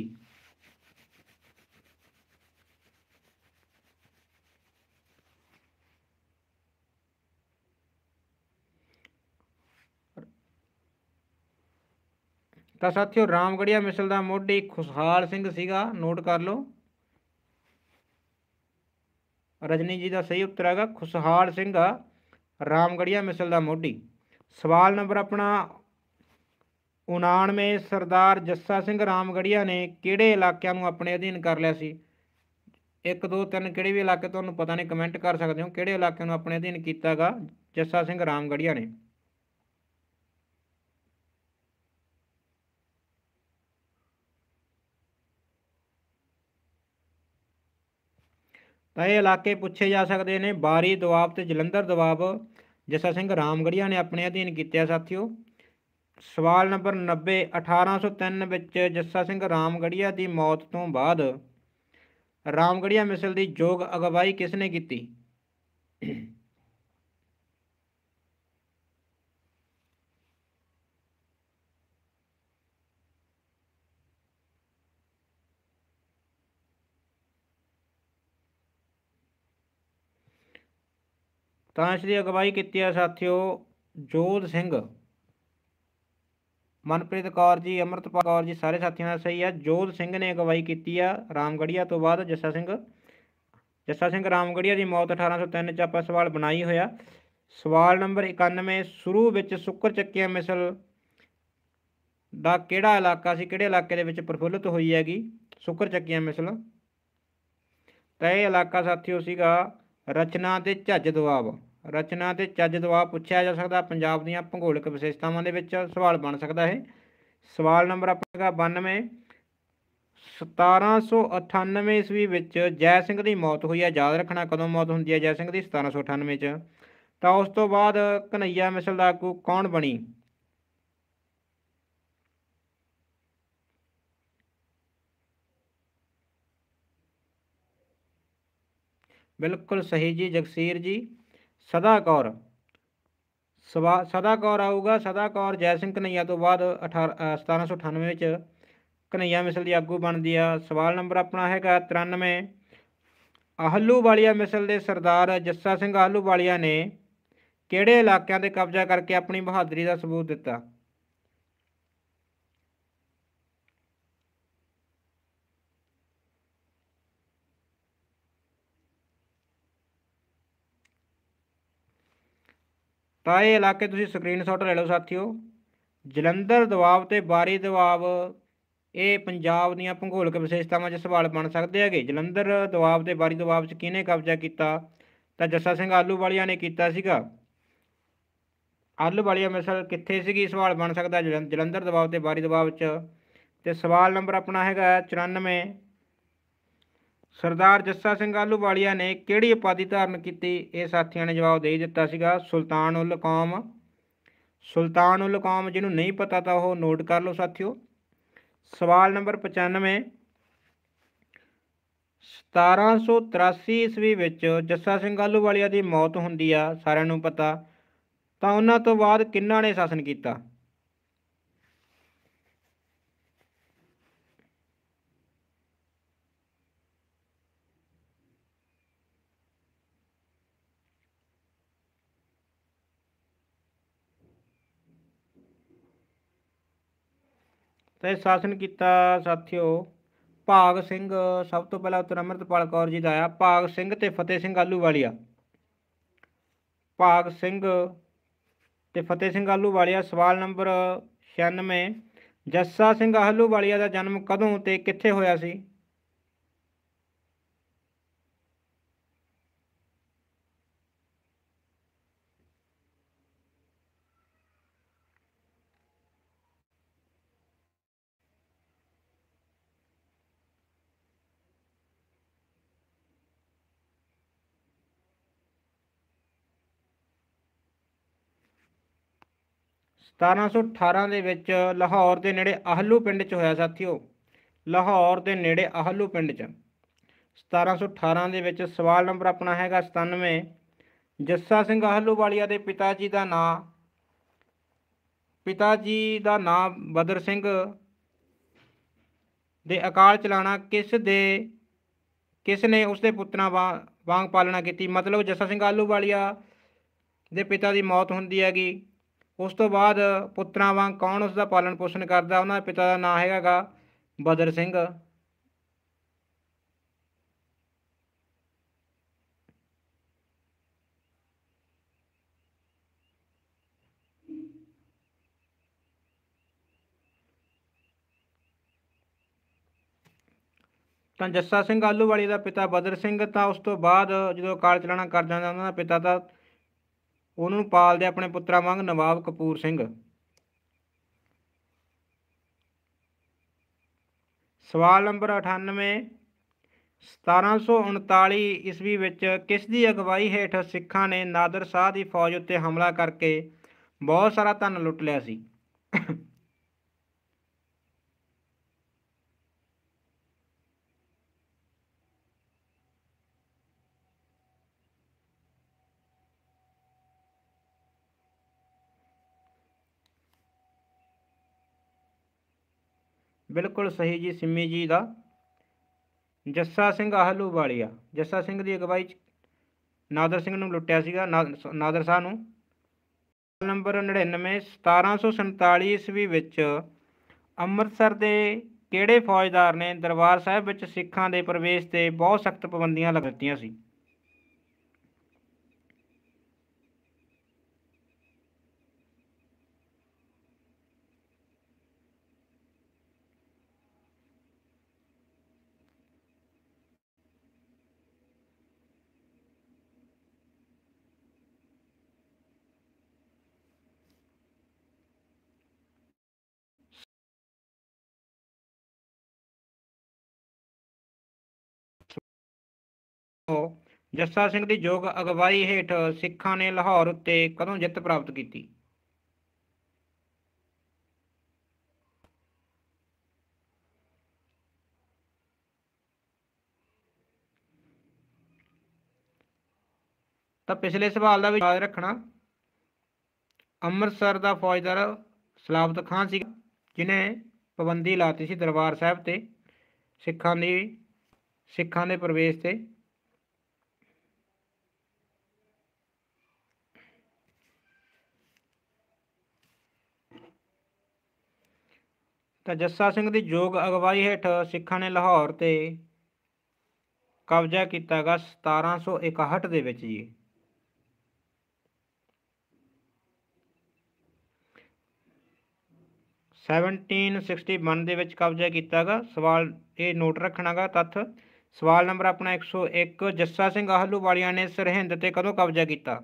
ਤਾਂ ਸਾਥੀਓ ਰਾਮਗੜੀਆ ਮਿਸਲ ਦਾ ਮੋਢੀ ਖੁਸ਼ਹਾਲ ਸਿੰਘ ਸੀਗਾ ਨੋਟ ਕਰ ਲਓ ਰਜਨੀ ਜੀ ਦਾ ਸਹੀ ਉੱਤਰ ਹੈਗਾ ਖੁਸ਼ਹਾਲ ਸਿੰਘ ਰਾਮਗੜੀਆ ਮਿਸਲ ਦਾ ਮੋਢੀ ਸਵਾਲ ਨੰਬਰ ਆਪਣਾ 99 ਸਰਦਾਰ ਜੱਸਾ ਸਿੰਘ ਰਾਮਗੜੀਆ ਨੇ ਕਿਹੜੇ ਇਲਾਕਿਆਂ ਨੂੰ ਆਪਣੇ ਅਧੀਨ ਕਰ ਲਿਆ ਸੀ 1 2 3 ਕਿਹੜੇ ਵੀ ਇਲਾਕੇ ਤੁਹਾਨੂੰ ਪਤਾ ਨਹੀਂ ਕਮੈਂਟ ਕਰ ਸਕਦੇ ਹੋ ਕਿਹੜੇ ਇਲਾਕੇ ਨੂੰ ਆਪਣੇ ਅਧੀਨ ਕੀਤਾਗਾ ਜੱਸਾ ਸਿੰਘ ਰਾਮਗੜੀਆ ਨੇ ਤਾਂ ਇਹ ਇਲਾਕੇ ਪੁੱਛੇ ਜਾ ਸਕਦੇ ਨੇ ਬਾਰੀ ਦੁਆਬ ਤੇ ਜਲੰਧਰ ਦੁਆਬ ਜੱਸਾ ਸਿੰਘ ਰਾਮਗੜੀਆ ਨੇ ਆਪਣੇ ਅਧੀਨ ਕੀਤੇ ਆ ਸਾਥੀਓ ਸਵਾਲ ਨੰਬਰ 90 1803 ਵਿੱਚ ਜੱਸਾ ਸਿੰਘ ਰਾਮਗੜੀਆ ਦੀ ਮੌਤ ਤੋਂ ਬਾਅਦ ਰਾਮਗੜੀਆ ਮਿਸਲ ਦੀ ਯੋਗ ਅਗਵਾਈ ਕਿਸ ਨੇ ਕੀਤੀ ਤਾਂ ਇਸ ਦੀ ਅਗਵਾਈ ਕੀਤੀ ਹੈ ਸਾਥਿਓ ਜੋਧ ਸਿੰਘ ਮਨਪ੍ਰੀਤ ਕੌਰ ਜੀ ਅਮਰਤਪਾਲ ਕੌਰ ਜੀ ਸਾਰੇ ਸਾਥੀਆਂ ਦਾ ਸਹੀ ਹੈ ਜੋਧ ਸਿੰਘ ਨੇ ਅਗਵਾਈ ਕੀਤੀ ਆ ਰਾਮਗੜੀਆ ਤੋਂ ਬਾਅਦ ਜੱਸਾ ਸਿੰਘ ਜੱਸਾ ਸਿੰਘ ਰਾਮਗੜੀਆ ਦੀ ਮੌਤ 1803 ਚ ਆਪਾਂ ਸਵਾਲ ਬਣਾਈ ਹੋਇਆ ਸਵਾਲ ਨੰਬਰ 91 ਸ਼ੁਰੂ ਵਿੱਚ ਸੁੱਕਰ ਚੱਕੀਆਂ ਮਿਸਲ ਦਾ ਕਿਹੜਾ ਇਲਾਕਾ ਸੀ ਕਿਹੜੇ ਇਲਾਕੇ ਦੇ ਵਿੱਚ ਪ੍ਰਫੁੱਲਤ ਹੋਈ ਹੈਗੀ ਸੁੱਕਰ ਚੱਕੀਆਂ ਮਿਸਲ ਤਾਂ ਇਹ ਇਲਾਕਾ ਸਾਥੀਓ ਸੀਗਾ ਰਚਨਾ ਤੇ ਝੱਜ ਦਵਾਬ ਰਚਨਾ ਤੇ ਚੱਜ ਦਵਾ ਪੁੱਛਿਆ ਜਾ ਸਕਦਾ ਪੰਜਾਬ ਦੀਆਂ ਭੂਗੋਲਿਕ ਵਿਸ਼ੇਸ਼ਤਾਵਾਂ ਦੇ ਵਿੱਚ ਸਵਾਲ ਬਣ ਸਕਦਾ ਹੈ ਸਵਾਲ ਨੰਬਰ ਆਪਣਾ 92 1798 ਈਸਵੀ ਵਿੱਚ ਜੈ ਸਿੰਘ ਦੀ ਮੌਤ ਹੋਈ ਹੈ ਯਾਦ ਰੱਖਣਾ ਕਦੋਂ ਮੌਤ ਹੁੰਦੀ ਹੈ ਜੈ ਸਿੰਘ ਦੀ 1798 ਚ ਤਾਂ ਉਸ ਤੋਂ ਬਾਅਦ ਕਨਈਆ ਮਿਸਲ ਦਾ ਕੋ ਕੌਣ ਬਣੀ ਬਿਲਕੁਲ ਸਹੀ ਜੀ ਜਗਸੀਰ ਜੀ ਸਦਾ ਕੌਰ ਸਦਾ ਕੌਰ ਆਊਗਾ ਸਦਾ ਕੌਰ ਜੈ ਸਿੰਘ ਕਨਈਆ ਤੋਂ ਬਾਅਦ 1798 ਵਿੱਚ ਕਨਈਆ ਮਿਸਲ ਦੀ ਆਗੂ ਬਣਦੀ ਆ ਸਵਾਲ ਨੰਬਰ ਆਪਣਾ ਹੈਗਾ 93 ਅਹਲੂ ਵਾਲੀਆ ਮਿਸਲ ਦੇ ਸਰਦਾਰ ਜੱਸਾ ਸਿੰਘ ਆਹਲੂ ਵਾਲੀਆ ਨੇ ਕਿਹੜੇ ਇਲਾਕਿਆਂ ਤੇ ਕਬਜ਼ਾ ਕਰਕੇ ਆਪਣੀ ਬਹਾਦਰੀ ਦਾ ਸਬੂਤ ਦਿੱਤਾ ਤਾਂ ਇਹ ਇਲਾਕੇ ਤੁਸੀਂ ਸਕਰੀਨਸ਼ਾਟ ਲੈ ਲਓ ਸਾਥੀਓ ਜਲੰਧਰ ਦਬਾਅ ਤੇ ਬਾਰੀ ਦਬਾਅ ਇਹ ਪੰਜਾਬ ਦੀਆਂ ਭੂਗੋਲਿਕ ਵਿਸ਼ੇਸ਼ਤਾਵਾਂ 'ਚ ਸਵਾਲ ਬਣ ਸਕਦੇ ਹੈਗੇ ਜਲੰਧਰ ਦਬਾਅ ਤੇ ਬਾਰੀ ਦਬਾਅ 'ਚ ਕਿਹਨੇ ਕਬਜ਼ਾ ਕੀਤਾ ਤਾਂ ਜੱਸਾ ਸਿੰਘ ਆਲੂਵਾਲੀਆ ਨੇ ਕੀਤਾ ਸੀਗਾ ਆਲੂਵਾਲੀਆ ਮਿਸਲ ਕਿੱਥੇ ਸੀਗੀ ਸਵਾਲ ਬਣ ਸਕਦਾ ਜਲੰਧਰ ਦਬਾਅ ਤੇ ਬਾਰੀ ਦਬਾਅ 'ਚ ਤੇ ਸਵਾਲ ਨੰਬਰ ਆਪਣਾ ਹੈਗਾ 94 ਸਰਦਾਰ ਜੱਸਾ ਸਿੰਘ ਆਲੂਵਾਲੀਆ ਨੇ ਕਿਹੜੀ ਉਪਾਧੀ ਧਾਰਨ ਕੀਤੀ ਇਹ ਸਾਥੀਆਂ ਨੇ ਜਵਾਬ ਦੇ ਦਿੱਤਾ ਸੀਗਾ ਸੁਲਤਾਨ ਉਲ ਕੌਮ ਸੁਲਤਾਨ ਉਲ ਕੌਮ ਜਿਹਨੂੰ ਨਹੀਂ ਪਤਾ ਤਾਂ ਉਹ ਨੋਟ ਕਰ ਲਓ ਸਾਥਿਓ ਸਵਾਲ ਨੰਬਰ 95 1783 ਈਸਵੀ ਵਿੱਚ ਜੱਸਾ ਸਿੰਘ ਆਲੂਵਾਲੀਆ ਦੀ ਮੌਤ ਹੁੰਦੀ ਆ ਸਾਰਿਆਂ ਨੂੰ ਪਤਾ ਤਾਂ ਉਹਨਾਂ ਤੋਂ ਬਾਅਦ ਕਿੰਨਾ ਨੇ ਸ਼ਾਸਨ ਕੀਤਾ ਤੇ ਸ਼ਾਸਨ ਕੀਤਾ ਸਾਥਿਓ ਭਾਗ ਸਿੰਘ ਸਭ ਤੋਂ ਪਹਿਲਾਂ ਉਤਰ ਅਮਰਤਪਾਲ ਕੌਰ ਜੀ ਦਾ ਆਇਆ ਭਾਗ ਸਿੰਘ ਤੇ ਫਤਿਹ ਸਿੰਘ ਆਲੂਵਾਲੀਆ ਭਾਗ ਸਿੰਘ ਤੇ ਫਤਿਹ ਸਿੰਘ ਆਲੂਵਾਲੀਆ ਸਵਾਲ ਨੰਬਰ 96 ਜੱਸਾ ਸਿੰਘ ਆਲੂਵਾਲੀਆ ਦਾ ਜਨਮ ਕਦੋਂ ਤੇ ਕਿੱਥੇ ਹੋਇਆ ਸੀ 1718 ਦੇ ਵਿੱਚ ਲਾਹੌਰ ਦੇ ਨੇੜੇ ਆਹਲੂ ਪਿੰਡ 'ਚ ਹੋਇਆ ਸਾਥੀਓ ਲਾਹੌਰ ਦੇ ਨੇੜੇ ਆਹਲੂ ਪਿੰਡ 'ਚ 1718 ਦੇ ਵਿੱਚ ਸਵਾਲ ਨੰਬਰ ਆਪਣਾ ਹੈਗਾ 97 ਜੱਸਾ ਸਿੰਘ ਆਹਲੂ ਵਾਲੀਆ ਦੇ ਪਿਤਾ ਜੀ ਦਾ ਨਾਮ ਪਿਤਾ ਜੀ ਦਾ ਨਾਮ ਬਦਰ ਸਿੰਘ ਦੇ ਅਕਾਲ ਚਲਾਣਾ ਕਿਸ ਦੇ ਕਿਸ ਨੇ ਉਸ ਦੇ ਪੁੱਤਰਾਂ ਵਾਂਗ ਪਾਲਣਾ ਕੀਤੀ ਮਤਲਬ ਜੱਸਾ ਸਿੰਘ ਆਹਲੂ ਵਾਲੀਆ ਦੇ ਪਿਤਾ ਦੀ ਮੌਤ ਹੁੰਦੀ ਹੈਗੀ ਉਸ ਤੋਂ ਬਾਅਦ ਪੁੱਤਰਾਂ ਵਾਂਗ ਕੌਣ ਉਸ ਦਾ ਪਾਲਣ ਪੋਸ਼ਣ ਕਰਦਾ ਉਹਨਾਂ ਦੇ ਪਿਤਾ ਦਾ ਨਾਮ ਹੈਗਾਗਾ ਬਦਰ ਸਿੰਘ ਤਾਂ ਜੱਸਾ ਸਿੰਘ ਆਲੂਵਾਲੀ ਦਾ ਪਿਤਾ ਬਦਰ ਸਿੰਘ ਤਾਂ ਉਸ ਤੋਂ ਬਾਅਦ ਜਦੋਂ ਕਾਲ ਚਲਾਣਾ ਕਰ ਜਾਂਦਾ ਉਹਨਾਂ ਦਾ ਪਿਤਾ ਦਾ ਉਹਨਾਂ ਨੂੰ ਪਾਲਦੇ ਆਪਣੇ ਪੁੱਤਰਾ ਵਾਂਗ ਨਵਾਬ ਕਪੂਰ ਸਿੰਘ ਸਵਾਲ ਨੰਬਰ 98 1739 ਈਸਵੀ ਵਿੱਚ ਕਿਸ ਦੀ ਅਗਵਾਈ ਹੇਠ ਸਿੱਖਾਂ ਨੇ ਨਾਦਰ ਸ਼ਾਹ ਦੀ ਫੌਜ ਉੱਤੇ ਹਮਲਾ ਕਰਕੇ ਬਹੁਤ ਸਾਰਾ ਧਨ ਲੁੱਟ ਲਿਆ ਸੀ ਬਿਲਕੁਲ ਸਹੀ ਜੀ ਸਿੰਮੀ ਜੀ ਦਾ ਜੱਸਾ ਸਿੰਘ ਆਹਲੂ ਵਾਲਿਆ ਜੱਸਾ ਸਿੰਘ ਦੀ ਅਗਵਾਈ 'ਚ ਨਾਦਰ ਸਿੰਘ ਨੂੰ ਲੁੱਟਿਆ ਸੀਗਾ ਨਾਦਰ ਸਾਹ ਨੂੰ ਨੰਬਰ 99 1747 ਈਸਵੀ ਵਿੱਚ ਅੰਮ੍ਰਿਤਸਰ ਦੇ ਕਿਹੜੇ ਫੌਜਦਾਰ ਨੇ ਦਰਬਾਰ ਸਾਹਿਬ ਵਿੱਚ ਸਿੱਖਾਂ ਦੇ ਪ੍ਰਵੇਸ਼ ਤੇ ਬਹੁਤ ਸਖਤ ਪਾਬੰਦੀਆਂ ਲਗਾ ਦਿੱਤੀਆਂ ਸੀ ਜੱਸਾ ਸਿੰਘ ਦੀ ਯੋਗ ਅਗਵਾਈ ਹੇਠ ਸਿੱਖਾਂ ਨੇ ਲਾਹੌਰ ਉੱਤੇ ਕਦੋਂ ਜਿੱਤ ਪ੍ਰਾਪਤ ਕੀਤੀ ਤਾਂ ਪਿਛਲੇ ਸਵਾਲ ਦਾ ਵੀ ਯਾਦ ਰੱਖਣਾ ਅੰਮ੍ਰਿਤਸਰ ਦਾ ਫੌਜਦਾਰ ਸਲਾਬਤ ਖਾਨ ਸੀ ਜਿਨੇ ਪਾਬੰਦੀ ਲਾਤੀ ਸੀ ਦਰਬਾਰ ਸਾਹਿਬ ਤੇ ਸਿੱਖਾਂ ਦੀ ਸਿੱਖਾਂ ਦੇ ਪ੍ਰਵੇਸ਼ ਤੇ ਤਾਂ ਜੱਸਾ ਸਿੰਘ ਦੀ ਯੋਗ ਅਗਵਾਈ ਹੇਠ ਸਿੱਖਾਂ ਨੇ ਲਾਹੌਰ ਤੇ ਕਬਜ਼ਾ ਕੀਤਾ ਗਾ 1761 ਦੇ ਵਿੱਚ ਜੀ ਸੈਵਨਟੀਨ 61 ਦੇ ਵਿੱਚ ਕਬਜ਼ਾ ਕੀਤਾਗਾ ਸਵਾਲ ਇਹ ਨੋਟ ਰੱਖਣਾਗਾ ਤੱਥ ਸਵਾਲ ਨੰਬਰ ਆਪਣਾ 101 ਜੱਸਾ ਸਿੰਘ ਆਹਲੂਵਾਲੀਆ ਵਾਲਿਆਂ ਨੇ ਸਰਹਿੰਦ ਤੇ ਕਦੋਂ ਕਬਜ਼ਾ ਕੀਤਾ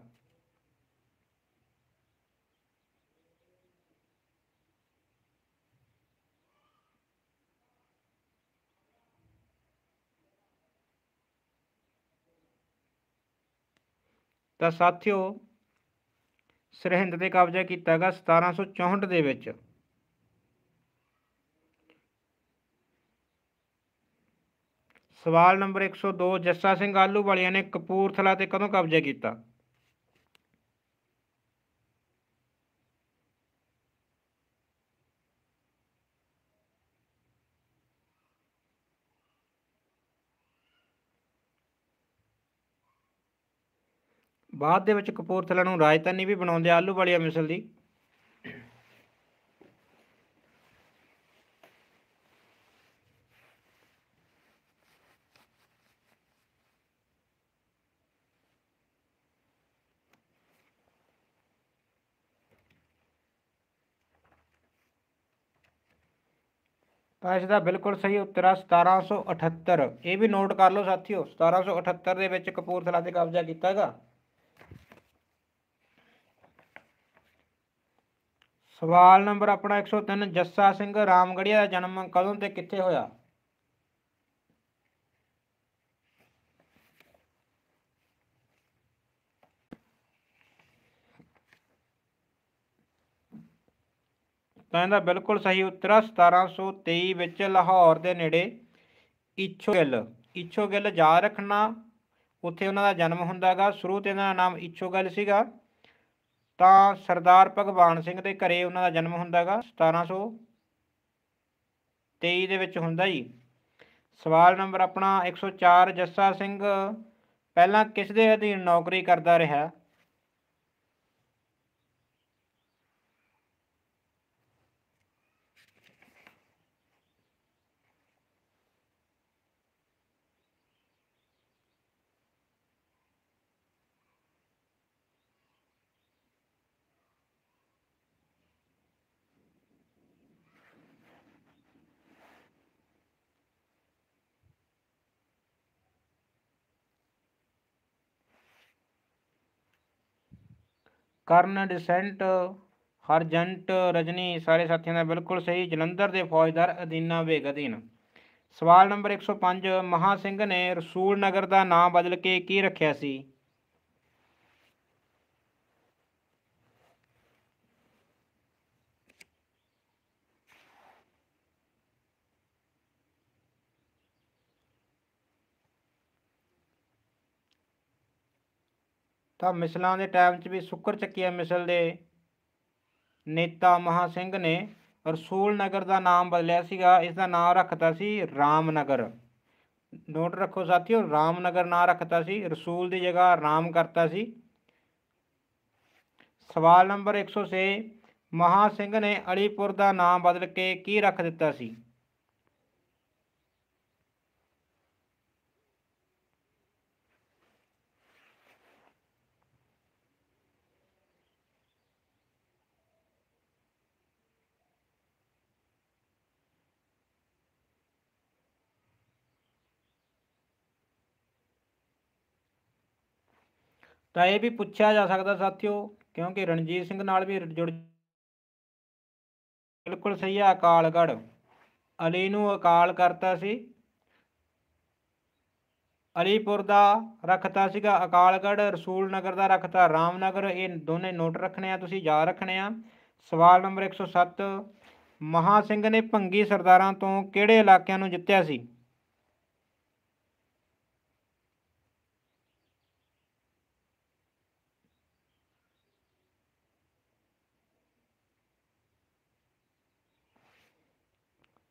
ਤਾਂ ਸਾਥਿਓ ਸਰਹਿੰਦ ਤੇ ਕਬਜ਼ਾ ਕੀਤਾ ਗਿਆ 1764 ਦੇ ਵਿੱਚ ਸਵਾਲ ਨੰਬਰ 102 ਜੱਸਾ ਸਿੰਘ ਆਲੂ ਵਾਲਿਆਂ ਨੇ ਕਪੂਰਥਲਾ ਤੇ ਕਦੋਂ ਕਬਜ਼ਾ ਕੀਤਾ ਬਾਅਦ ਦੇ ਵਿੱਚ ਕਪੂਰਥਲਾ ਨੂੰ ਰਾਜਧਾਨੀ ਵੀ ਬਣਾਉਂਦੇ ਆਲੂ ਵਾਲੀਆ ਮਿਸਲ ਦੀ ਤਾਂ ਇਸ ਦਾ ਬਿਲਕੁਲ ਸਹੀ ਉੱਤਰ ਆ 1778 ਇਹ ਵੀ ਨੋਟ ਕਰ ਲਓ ਸਾਥੀਓ 1778 ਦੇ ਵਿੱਚ ਕਪੂਰਥਲਾ ਤੇ ਕਬਜ਼ਾ ਕੀਤਾ ਹੈਗਾ ਸਵਾਲ ਨੰਬਰ ਆਪਣਾ 103 ਜੱਸਾ ਸਿੰਘ ਰਾਮਗੜੀਆ ਦਾ ਜਨਮ ਕਦੋਂ ਤੇ ਕਿੱਥੇ ਹੋਇਆ ਤਾਂ ਇਹਦਾ ਬਿਲਕੁਲ ਸਹੀ ਉੱਤਰ ਆ 1723 ਵਿੱਚ ਲਾਹੌਰ ਦੇ ਨੇੜੇ ਇਛੋਗਿੱਲ ਇਛੋਗਿੱਲ ਯਾਦ ਰੱਖਣਾ ਉੱਥੇ ਉਹਨਾਂ ਦਾ ਜਨਮ ਹੁੰਦਾਗਾ ਸ਼ੁਰੂ ਤੇ ਇਹਨਾਂ ਦਾ ਨਾਮ ਇਛੋਗਿੱਲ ਸੀਗਾ ਤਾਂ ਸਰਦਾਰ ਭਗਵਾਨ ਸਿੰਘ ਦੇ ਘਰੇ ਉਹਨਾਂ ਦਾ ਜਨਮ ਹੁੰਦਾ ਹੈਗਾ 23 ਦੇ ਵਿੱਚ ਹੁੰਦਾ ਜੀ ਸਵਾਲ ਨੰਬਰ ਆਪਣਾ 104 ਜੱਸਾ ਸਿੰਘ ਪਹਿਲਾਂ ਕਿਸ ਦੇ ਅਧੀਨ ਨੌਕਰੀ ਕਰਦਾ ਰਿਹਾ ਕਰਨ ਡਿਸੈਂਟ ਹਰਜੰਟ ਰਜਨੀ ਸਾਰੇ ਸਾਥੀਆਂ ਦਾ ਬਿਲਕੁਲ ਸਹੀ ਜਲੰਧਰ ਦੇ ਫੌਜਦਾਰ ਅਦੀਨਾ ਵੇਗ ਅਦੀਨ ਸਵਾਲ ਨੰਬਰ 105 ਮਹਾ ਸਿੰਘ ਨੇ ਰਸੂਲ ਨਗਰ ਦਾ ਨਾਮ ਬਦਲ ਕੇ ਕੀ ਰੱਖਿਆ ਸੀ ਤਾਂ ਮਿਸਲਾਂ ਦੇ ਟਾਈਮ 'ਚ ਵੀ ਸ਼ੁਕਰ ਚੱਕੀਆ ਮਿਸਲ ਦੇ ਨੇਤਾ ਮਹਾ ਸਿੰਘ ਨੇ ਰਸੂਲ ਨਗਰ ਦਾ ਨਾਮ ਬਦਲਿਆ ਸੀਗਾ ਇਸ ਦਾ ਨਾਮ ਰੱਖਤਾ ਸੀ ਰਾਮਨਗਰ ਨੋਟ ਰੱਖੋ ਸਾਥੀਓ ਰਾਮਨਗਰ ਨਾਮ ਰੱਖਤਾ ਸੀ ਰਸੂਲ ਦੀ ਜਗ੍ਹਾ ਰਾਮ ਕਰਤਾ ਸੀ ਸਵਾਲ ਨੰਬਰ 106 ਮਹਾ ਸਿੰਘ ਨੇ ਅਲੀਪੁਰ ਦਾ ਨਾਮ ਬਦਲ ਕੇ ਕੀ ਰੱਖ ਦਿੱਤਾ ਸੀ ਤਾਂ ਇਹ ਵੀ ਪੁੱਛਿਆ ਜਾ ਸਕਦਾ ਸਾਥੀਓ ਕਿਉਂਕਿ ਰਣਜੀਤ ਸਿੰਘ ਨਾਲ ਵੀ ਜੁੜ ਬਿਲਕੁਲ ਸਹੀ ਹੈ ਅਕਾਲਗੜ ਅਲੀ ਨੂੰ ਅਕਾਲ ਕਰਤਾ ਸੀ ਅਲੀਪੁਰ ਦਾ ਰੱਖਤਾ ਸੀਗਾ ਅਕਾਲਗੜ ਰਸੂਲ ਨਗਰ ਦਾ ਰੱਖਤਾ ਰਾਮਨਗਰ ਇਹ ਦੋਨੇ ਨੋਟ ਰੱਖਣੇ ਆ ਤੁਸੀਂ ਯਾਦ ਰੱਖਣੇ ਆ ਸਵਾਲ ਨੰਬਰ 107 ਮਹਾ ਸਿੰਘ ਨੇ ਭੰਗੀ ਸਰਦਾਰਾਂ ਤੋਂ ਕਿਹੜੇ ਇਲਾਕਿਆਂ ਨੂੰ ਜਿੱਤਿਆ ਸੀ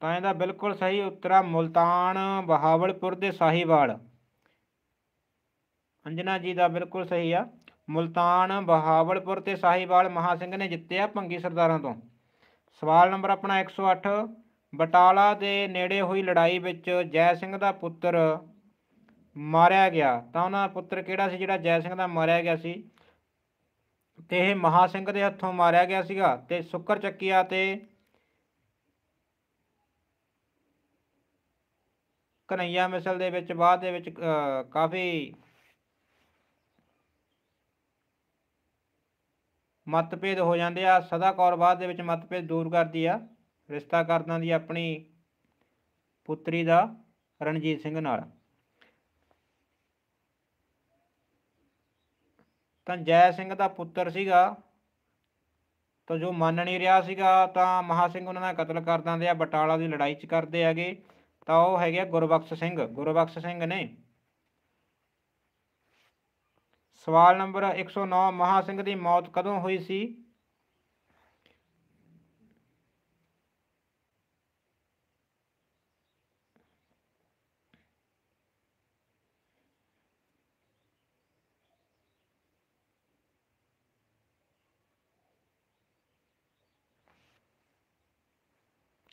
ਤਾਂ ਇਹਦਾ ਬਿਲਕੁਲ ਸਹੀ ਉੱਤਰ ਆ ਮੁਲਤਾਨ ਬਹਾਵਲਪੁਰ ਦੇ ਸਾਹੀਵਾਲ ਅੰਜਨਾ ਜੀ ਦਾ ਬਿਲਕੁਲ ਸਹੀ ਆ ਮੁਲਤਾਨ ਬਹਾਵਲਪੁਰ ਤੇ ਸਾਹੀਵਾਲ ਮਹਾ ਸਿੰਘ ਨੇ ਜਿੱਤਿਆ ਭੰਗੀ ਸਰਦਾਰਾਂ ਤੋਂ ਸਵਾਲ ਨੰਬਰ ਆਪਣਾ 108 ਬਟਾਲਾ ਦੇ ਨੇੜੇ ਹੋਈ ਲੜਾਈ ਵਿੱਚ ਜੈ ਸਿੰਘ ਦਾ ਪੁੱਤਰ ਮਾਰਿਆ ਗਿਆ ਤਾਂ ਉਹਨਾਂ ਦਾ ਪੁੱਤਰ ਕਿਹੜਾ ਸੀ ਜਿਹੜਾ ਜੈ ਸਿੰਘ ਦਾ ਮਾਰਿਆ ਗਿਆ ਸੀ ਤੇ ਇਹ ਮਹਾ ਸਿੰਘ ਦੇ ਹੱਥੋਂ ਮਾਰਿਆ ਗਿਆ ਸੀਗਾ ਤੇ ਸ਼ੁਕਰ ਚੱਕੀਆ ਤੇ ਕਨਈਆ ਮਿਸਲ ਦੇ ਵਿੱਚ ਬਾਅਦ ਦੇ ਵਿੱਚ ਕਾਫੀ ਮਤਭੇਦ ਹੋ ਜਾਂਦੇ ਆ ਸਦਾ ਕੌਰ ਬਾਅਦ ਦੇ ਵਿੱਚ ਮਤਭੇਦ ਦੂਰ ਕਰਦੀ ਆ ਰਿਸ਼ਤਾ ਕਰਦਾਂ ਦੀ ਆਪਣੀ ਪੁੱਤਰੀ ਦਾ ਰਣਜੀਤ ਸਿੰਘ ਨਾਲ ਤਾਂ ਜੈ ਸਿੰਘ ਦਾ ਪੁੱਤਰ ਸੀਗਾ ਤਾਂ ਜੋ ਮੰਨ ਨਹੀਂ ਰਿਹਾ ਸੀਗਾ ਤਾਂ ਮਹਾ ਸਿੰਘ ਉਹਨਾਂ ਦਾ ਕਤਲ ਕਰ ਦਿੰਦੇ ਆ ਬਟਾਲਾ ਦੀ ਲੜਾਈ 'ਚ ਕਰਦੇ ਹੈਗੇ ਤਾਂ ਉਹ ਗਿਆ ਗੁਰਬਖਸ਼ ਸਿੰਘ ਗੁਰਬਖਸ਼ ਸਿੰਘ ਨੇ ਸਵਾਲ ਨੰਬਰ 109 ਮਹਾ ਸਿੰਘ ਦੀ ਮੌਤ ਕਦੋਂ ਹੋਈ ਸੀ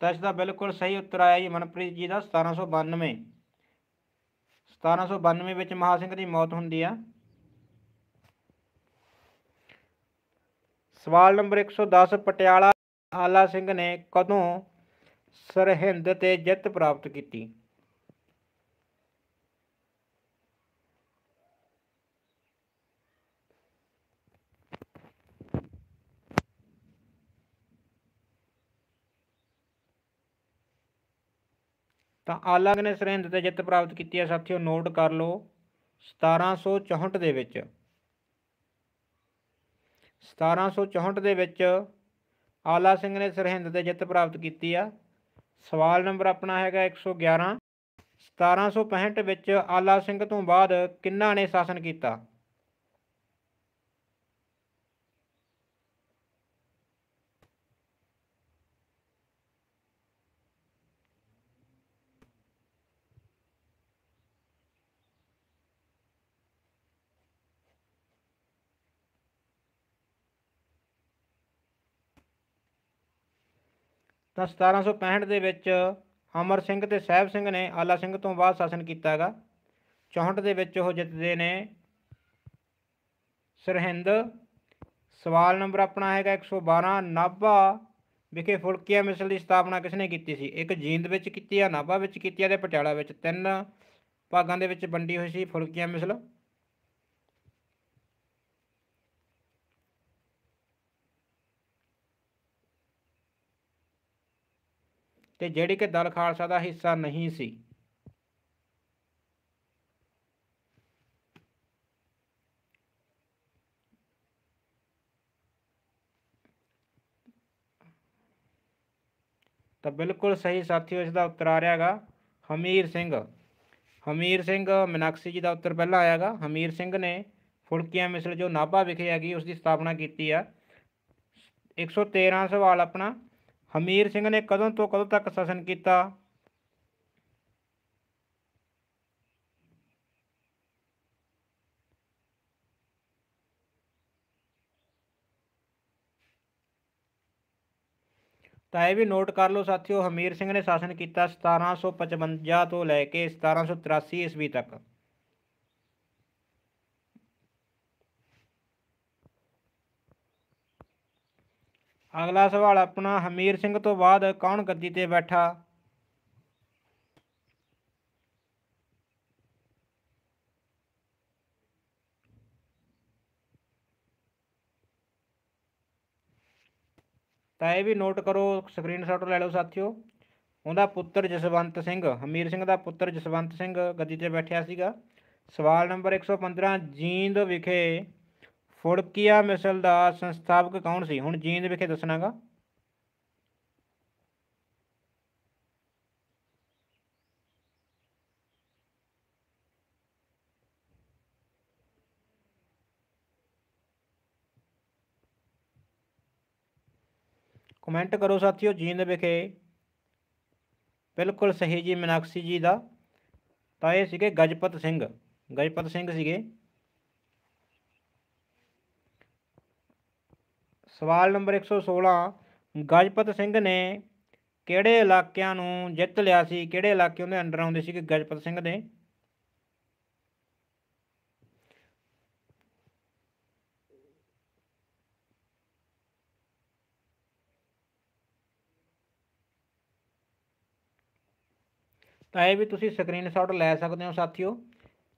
ਤਾਂ ਇਸ ਦਾ ਬਿਲਕੁਲ ਸਹੀ ਉੱਤਰ ਆਇਆ ਜੀ ਮਨਪ੍ਰੀਤ ਜੀ ਦਾ 1792 1792 ਵਿੱਚ ਮਹਾ ਸਿੰਘ ਦੀ ਮੌਤ ਹੁੰਦੀ ਆ ਸਵਾਲ ਨੰਬਰ 110 ਪਟਿਆਲਾ ਆਲਾ ਸਿੰਘ ਨੇ ਕਦੋਂ ਸਰਹਿੰਦ ਤੇ ਜਿੱਤ ਪ੍ਰਾਪਤ ਕੀਤੀ ਤਾਂ ਆਲਾ ਨੇ ਸਰਹਿੰਦ ਤੇ ਜਿੱਤ ਪ੍ਰਾਪਤ ਕੀਤੀ ਹੈ ਸਾਥੀਓ ਨੋਟ ਕਰ ਲਓ 1764 ਦੇ ਵਿੱਚ 1764 ਦੇ ਵਿੱਚ ਆਲਾ ਸਿੰਘ ਨੇ ਸਰਹਿੰਦ ਤੇ ਜਿੱਤ ਪ੍ਰਾਪਤ ਕੀਤੀ ਆ ਸਵਾਲ ਨੰਬਰ ਆਪਣਾ ਹੈਗਾ 111 1765 ਵਿੱਚ ਆਲਾ ਸਿੰਘ ਤੋਂ ਬਾਅਦ ਕਿੰਨਾ ਨੇ ਸ਼ਾਸਨ ਕੀਤਾ ਤਾਂ 1765 ਦੇ ਵਿੱਚ ਅਮਰ ਸਿੰਘ ਤੇ ਸਹਿਬ ਸਿੰਘ ਨੇ ਆਲਾ ਸਿੰਘ ਤੋਂ ਬਾਅਦ ਸ਼ਾਸਨ ਕੀਤਾਗਾ 64 ਦੇ ਵਿੱਚ ਉਹ ਜਿੱਤਦੇ ਨੇ ਸਰਹਿੰਦ ਸਵਾਲ ਨੰਬਰ ਆਪਣਾ ਹੈਗਾ 112 ਨਾਭਾ ਵਿਖੇ ਫੁਲਕੀਆ ਮਿਸਲ ਦੀ ਸਥਾਪਨਾ ਕਿਸ ਨੇ ਕੀਤੀ ਸੀ ਇੱਕ ਜੀਂਦ ਵਿੱਚ ਕੀਤੀ ਆ ਨਾਭਾ ਵਿੱਚ ਕੀਤੀ ਆ ਤੇ ਪਟਿਆਲਾ ਵਿੱਚ ਤਿੰਨ ਭਾਗਾਂ ਦੇ ਵਿੱਚ ਵੰਡੀ ਹੋਈ ਸੀ ਫੁਲਕੀਆ ਮਿਸਲ ਤੇ ਜਿਹੜੀ ਕਿ ਦਲ ਖਾਲਸਾ ਦਾ ਹਿੱਸਾ ਨਹੀਂ ਸੀ ਤਾਂ ਬਿਲਕੁਲ ਸਹੀ ਸਾਥੀਓ ਇਸ ਦਾ ਉੱਤਰ ਆ ਰਿਹਾਗਾ ਹਮੀਰ ਸਿੰਘ ਹਮੀਰ ਸਿੰਘ ਮਨਕਸੀ ਜੀ ਦਾ ਉੱਤਰ ਪਹਿਲਾਂ ਆਇਆਗਾ ਹਮੀਰ ਸਿੰਘ ਨੇ ਫੁਲਕੀਆਂ ਮਿਸਲ ਜੋ ਨਾਭਾ ਵਿਖੇ ਹੈਗੀ ਉਸ ਦੀ ਸਥਾਪਨਾ ਕੀਤੀ ਆ 113 ਸਵਾਲ ਆਪਣਾ हमीर सिंह ने कदों तो कदों तक शासन किया तो यह भी नोट कर लो साथियों हमीर सिंह ने शासन किया सतारह सौ पचवंजा तो लैके सतारह सौ तिरासी ईस्वी तक ਅਗਲਾ ਸਵਾਲ ਆਪਣਾ ਹਮੀਰ ਸਿੰਘ ਤੋਂ ਬਾਅਦ ਕੌਣ ਗੱਦੀ ਤੇ ਬੈਠਾ ਤਾਂ ਇਹ ਵੀ ਨੋਟ ਕਰੋ ਸਕਰੀਨਸ਼ਾਟ ਲੈ ਲਓ ਸਾਥੀਓ ਉਹਦਾ ਪੁੱਤਰ ਜਸਵੰਤ ਸਿੰਘ ਹਮੀਰ ਸਿੰਘ ਦਾ ਪੁੱਤਰ ਜਸਵੰਤ ਸਿੰਘ ਗੱਦੀ ਤੇ ਬੈਠਿਆ ਸੀਗਾ ਸਵਾਲ ਨੰਬਰ 115 ਜੀਂਦ ਵਿਖੇ ਫੁੜਕੀਆ ਮਿਸਲ ਦਾ ਸੰਸਥਾਪਕ ਕੌਣ ਸੀ ਹੁਣ ਜੀਂਦ ਵਿਖੇ ਦੱਸਣਾਗਾ ਕਮੈਂਟ ਕਰੋ ਸਾਥੀਓ ਜੀਂਦ ਵਿਖੇ ਬਿਲਕੁਲ ਸਹੀ ਜੀ ਮਨਾਕਸੀ ਜੀ ਦਾ ਤਾਂ ਇਹ ਸੀਗੇ ਗਜਪਤ ਸਿੰਘ ਗਜਪਤ ਸਿੰਘ ਸੀਗੇ ਸਵਾਲ ਨੰਬਰ 116 ਗਜਪਤ ਸਿੰਘ ਨੇ ਕਿਹੜੇ ਇਲਾਕਿਆਂ ਨੂੰ ਜਿੱਤ ਲਿਆ ਸੀ ਕਿਹੜੇ ਇਲਾਕੇ ਉਹਦੇ ਅੰਡਰ ਆਉਂਦੇ ਸੀ ਕਿ ਗਜਪਤ ਸਿੰਘ ਦੇ ਤਾਂ ਇਹ ਵੀ ਤੁਸੀਂ ਸਕਰੀਨਸ਼ਾਟ ਲੈ ਸਕਦੇ ਹੋ ਸਾਥੀਓ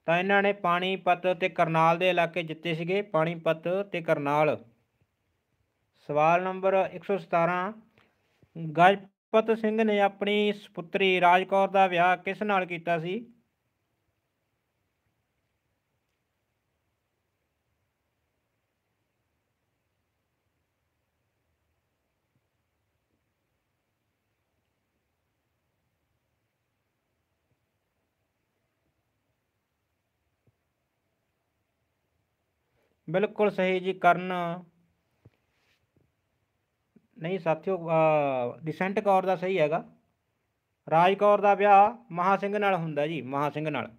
ਤਾਂ ਇਹਨਾਂ ਨੇ ਪਾਣੀਪਤ ਤੇ ਕਰਨਾਲ ਦੇ ਇਲਾਕੇ ਜਿੱਤੇ ਸੀਗੇ ਪਾਣੀਪਤ ਤੇ ਕਰਨਾਲ ਸਵਾਲ ਨੰਬਰ 117 ਗਜਪਤ ਸਿੰਘ ਨੇ ਆਪਣੀ ਸੁਪੁੱਤਰੀ ਰਾਜਕੌਰ ਦਾ ਵਿਆਹ ਕਿਸ ਨਾਲ ਕੀਤਾ ਸੀ ਬਿਲਕੁਲ ਸਹੀ ਜੀ ਕਰਨ ਨਹੀਂ ਸਾਥੀਓ ਡਿਸੈਂਟ ਕੌਰ ਦਾ ਸਹੀ ਹੈਗਾ ਰਾਜ ਕੌਰ ਦਾ ਵਿਆਹ ਮਹਾ ਸਿੰਘ ਨਾਲ ਹੁੰਦਾ ਜੀ ਮਹਾ ਸਿੰਘ ਨਾਲ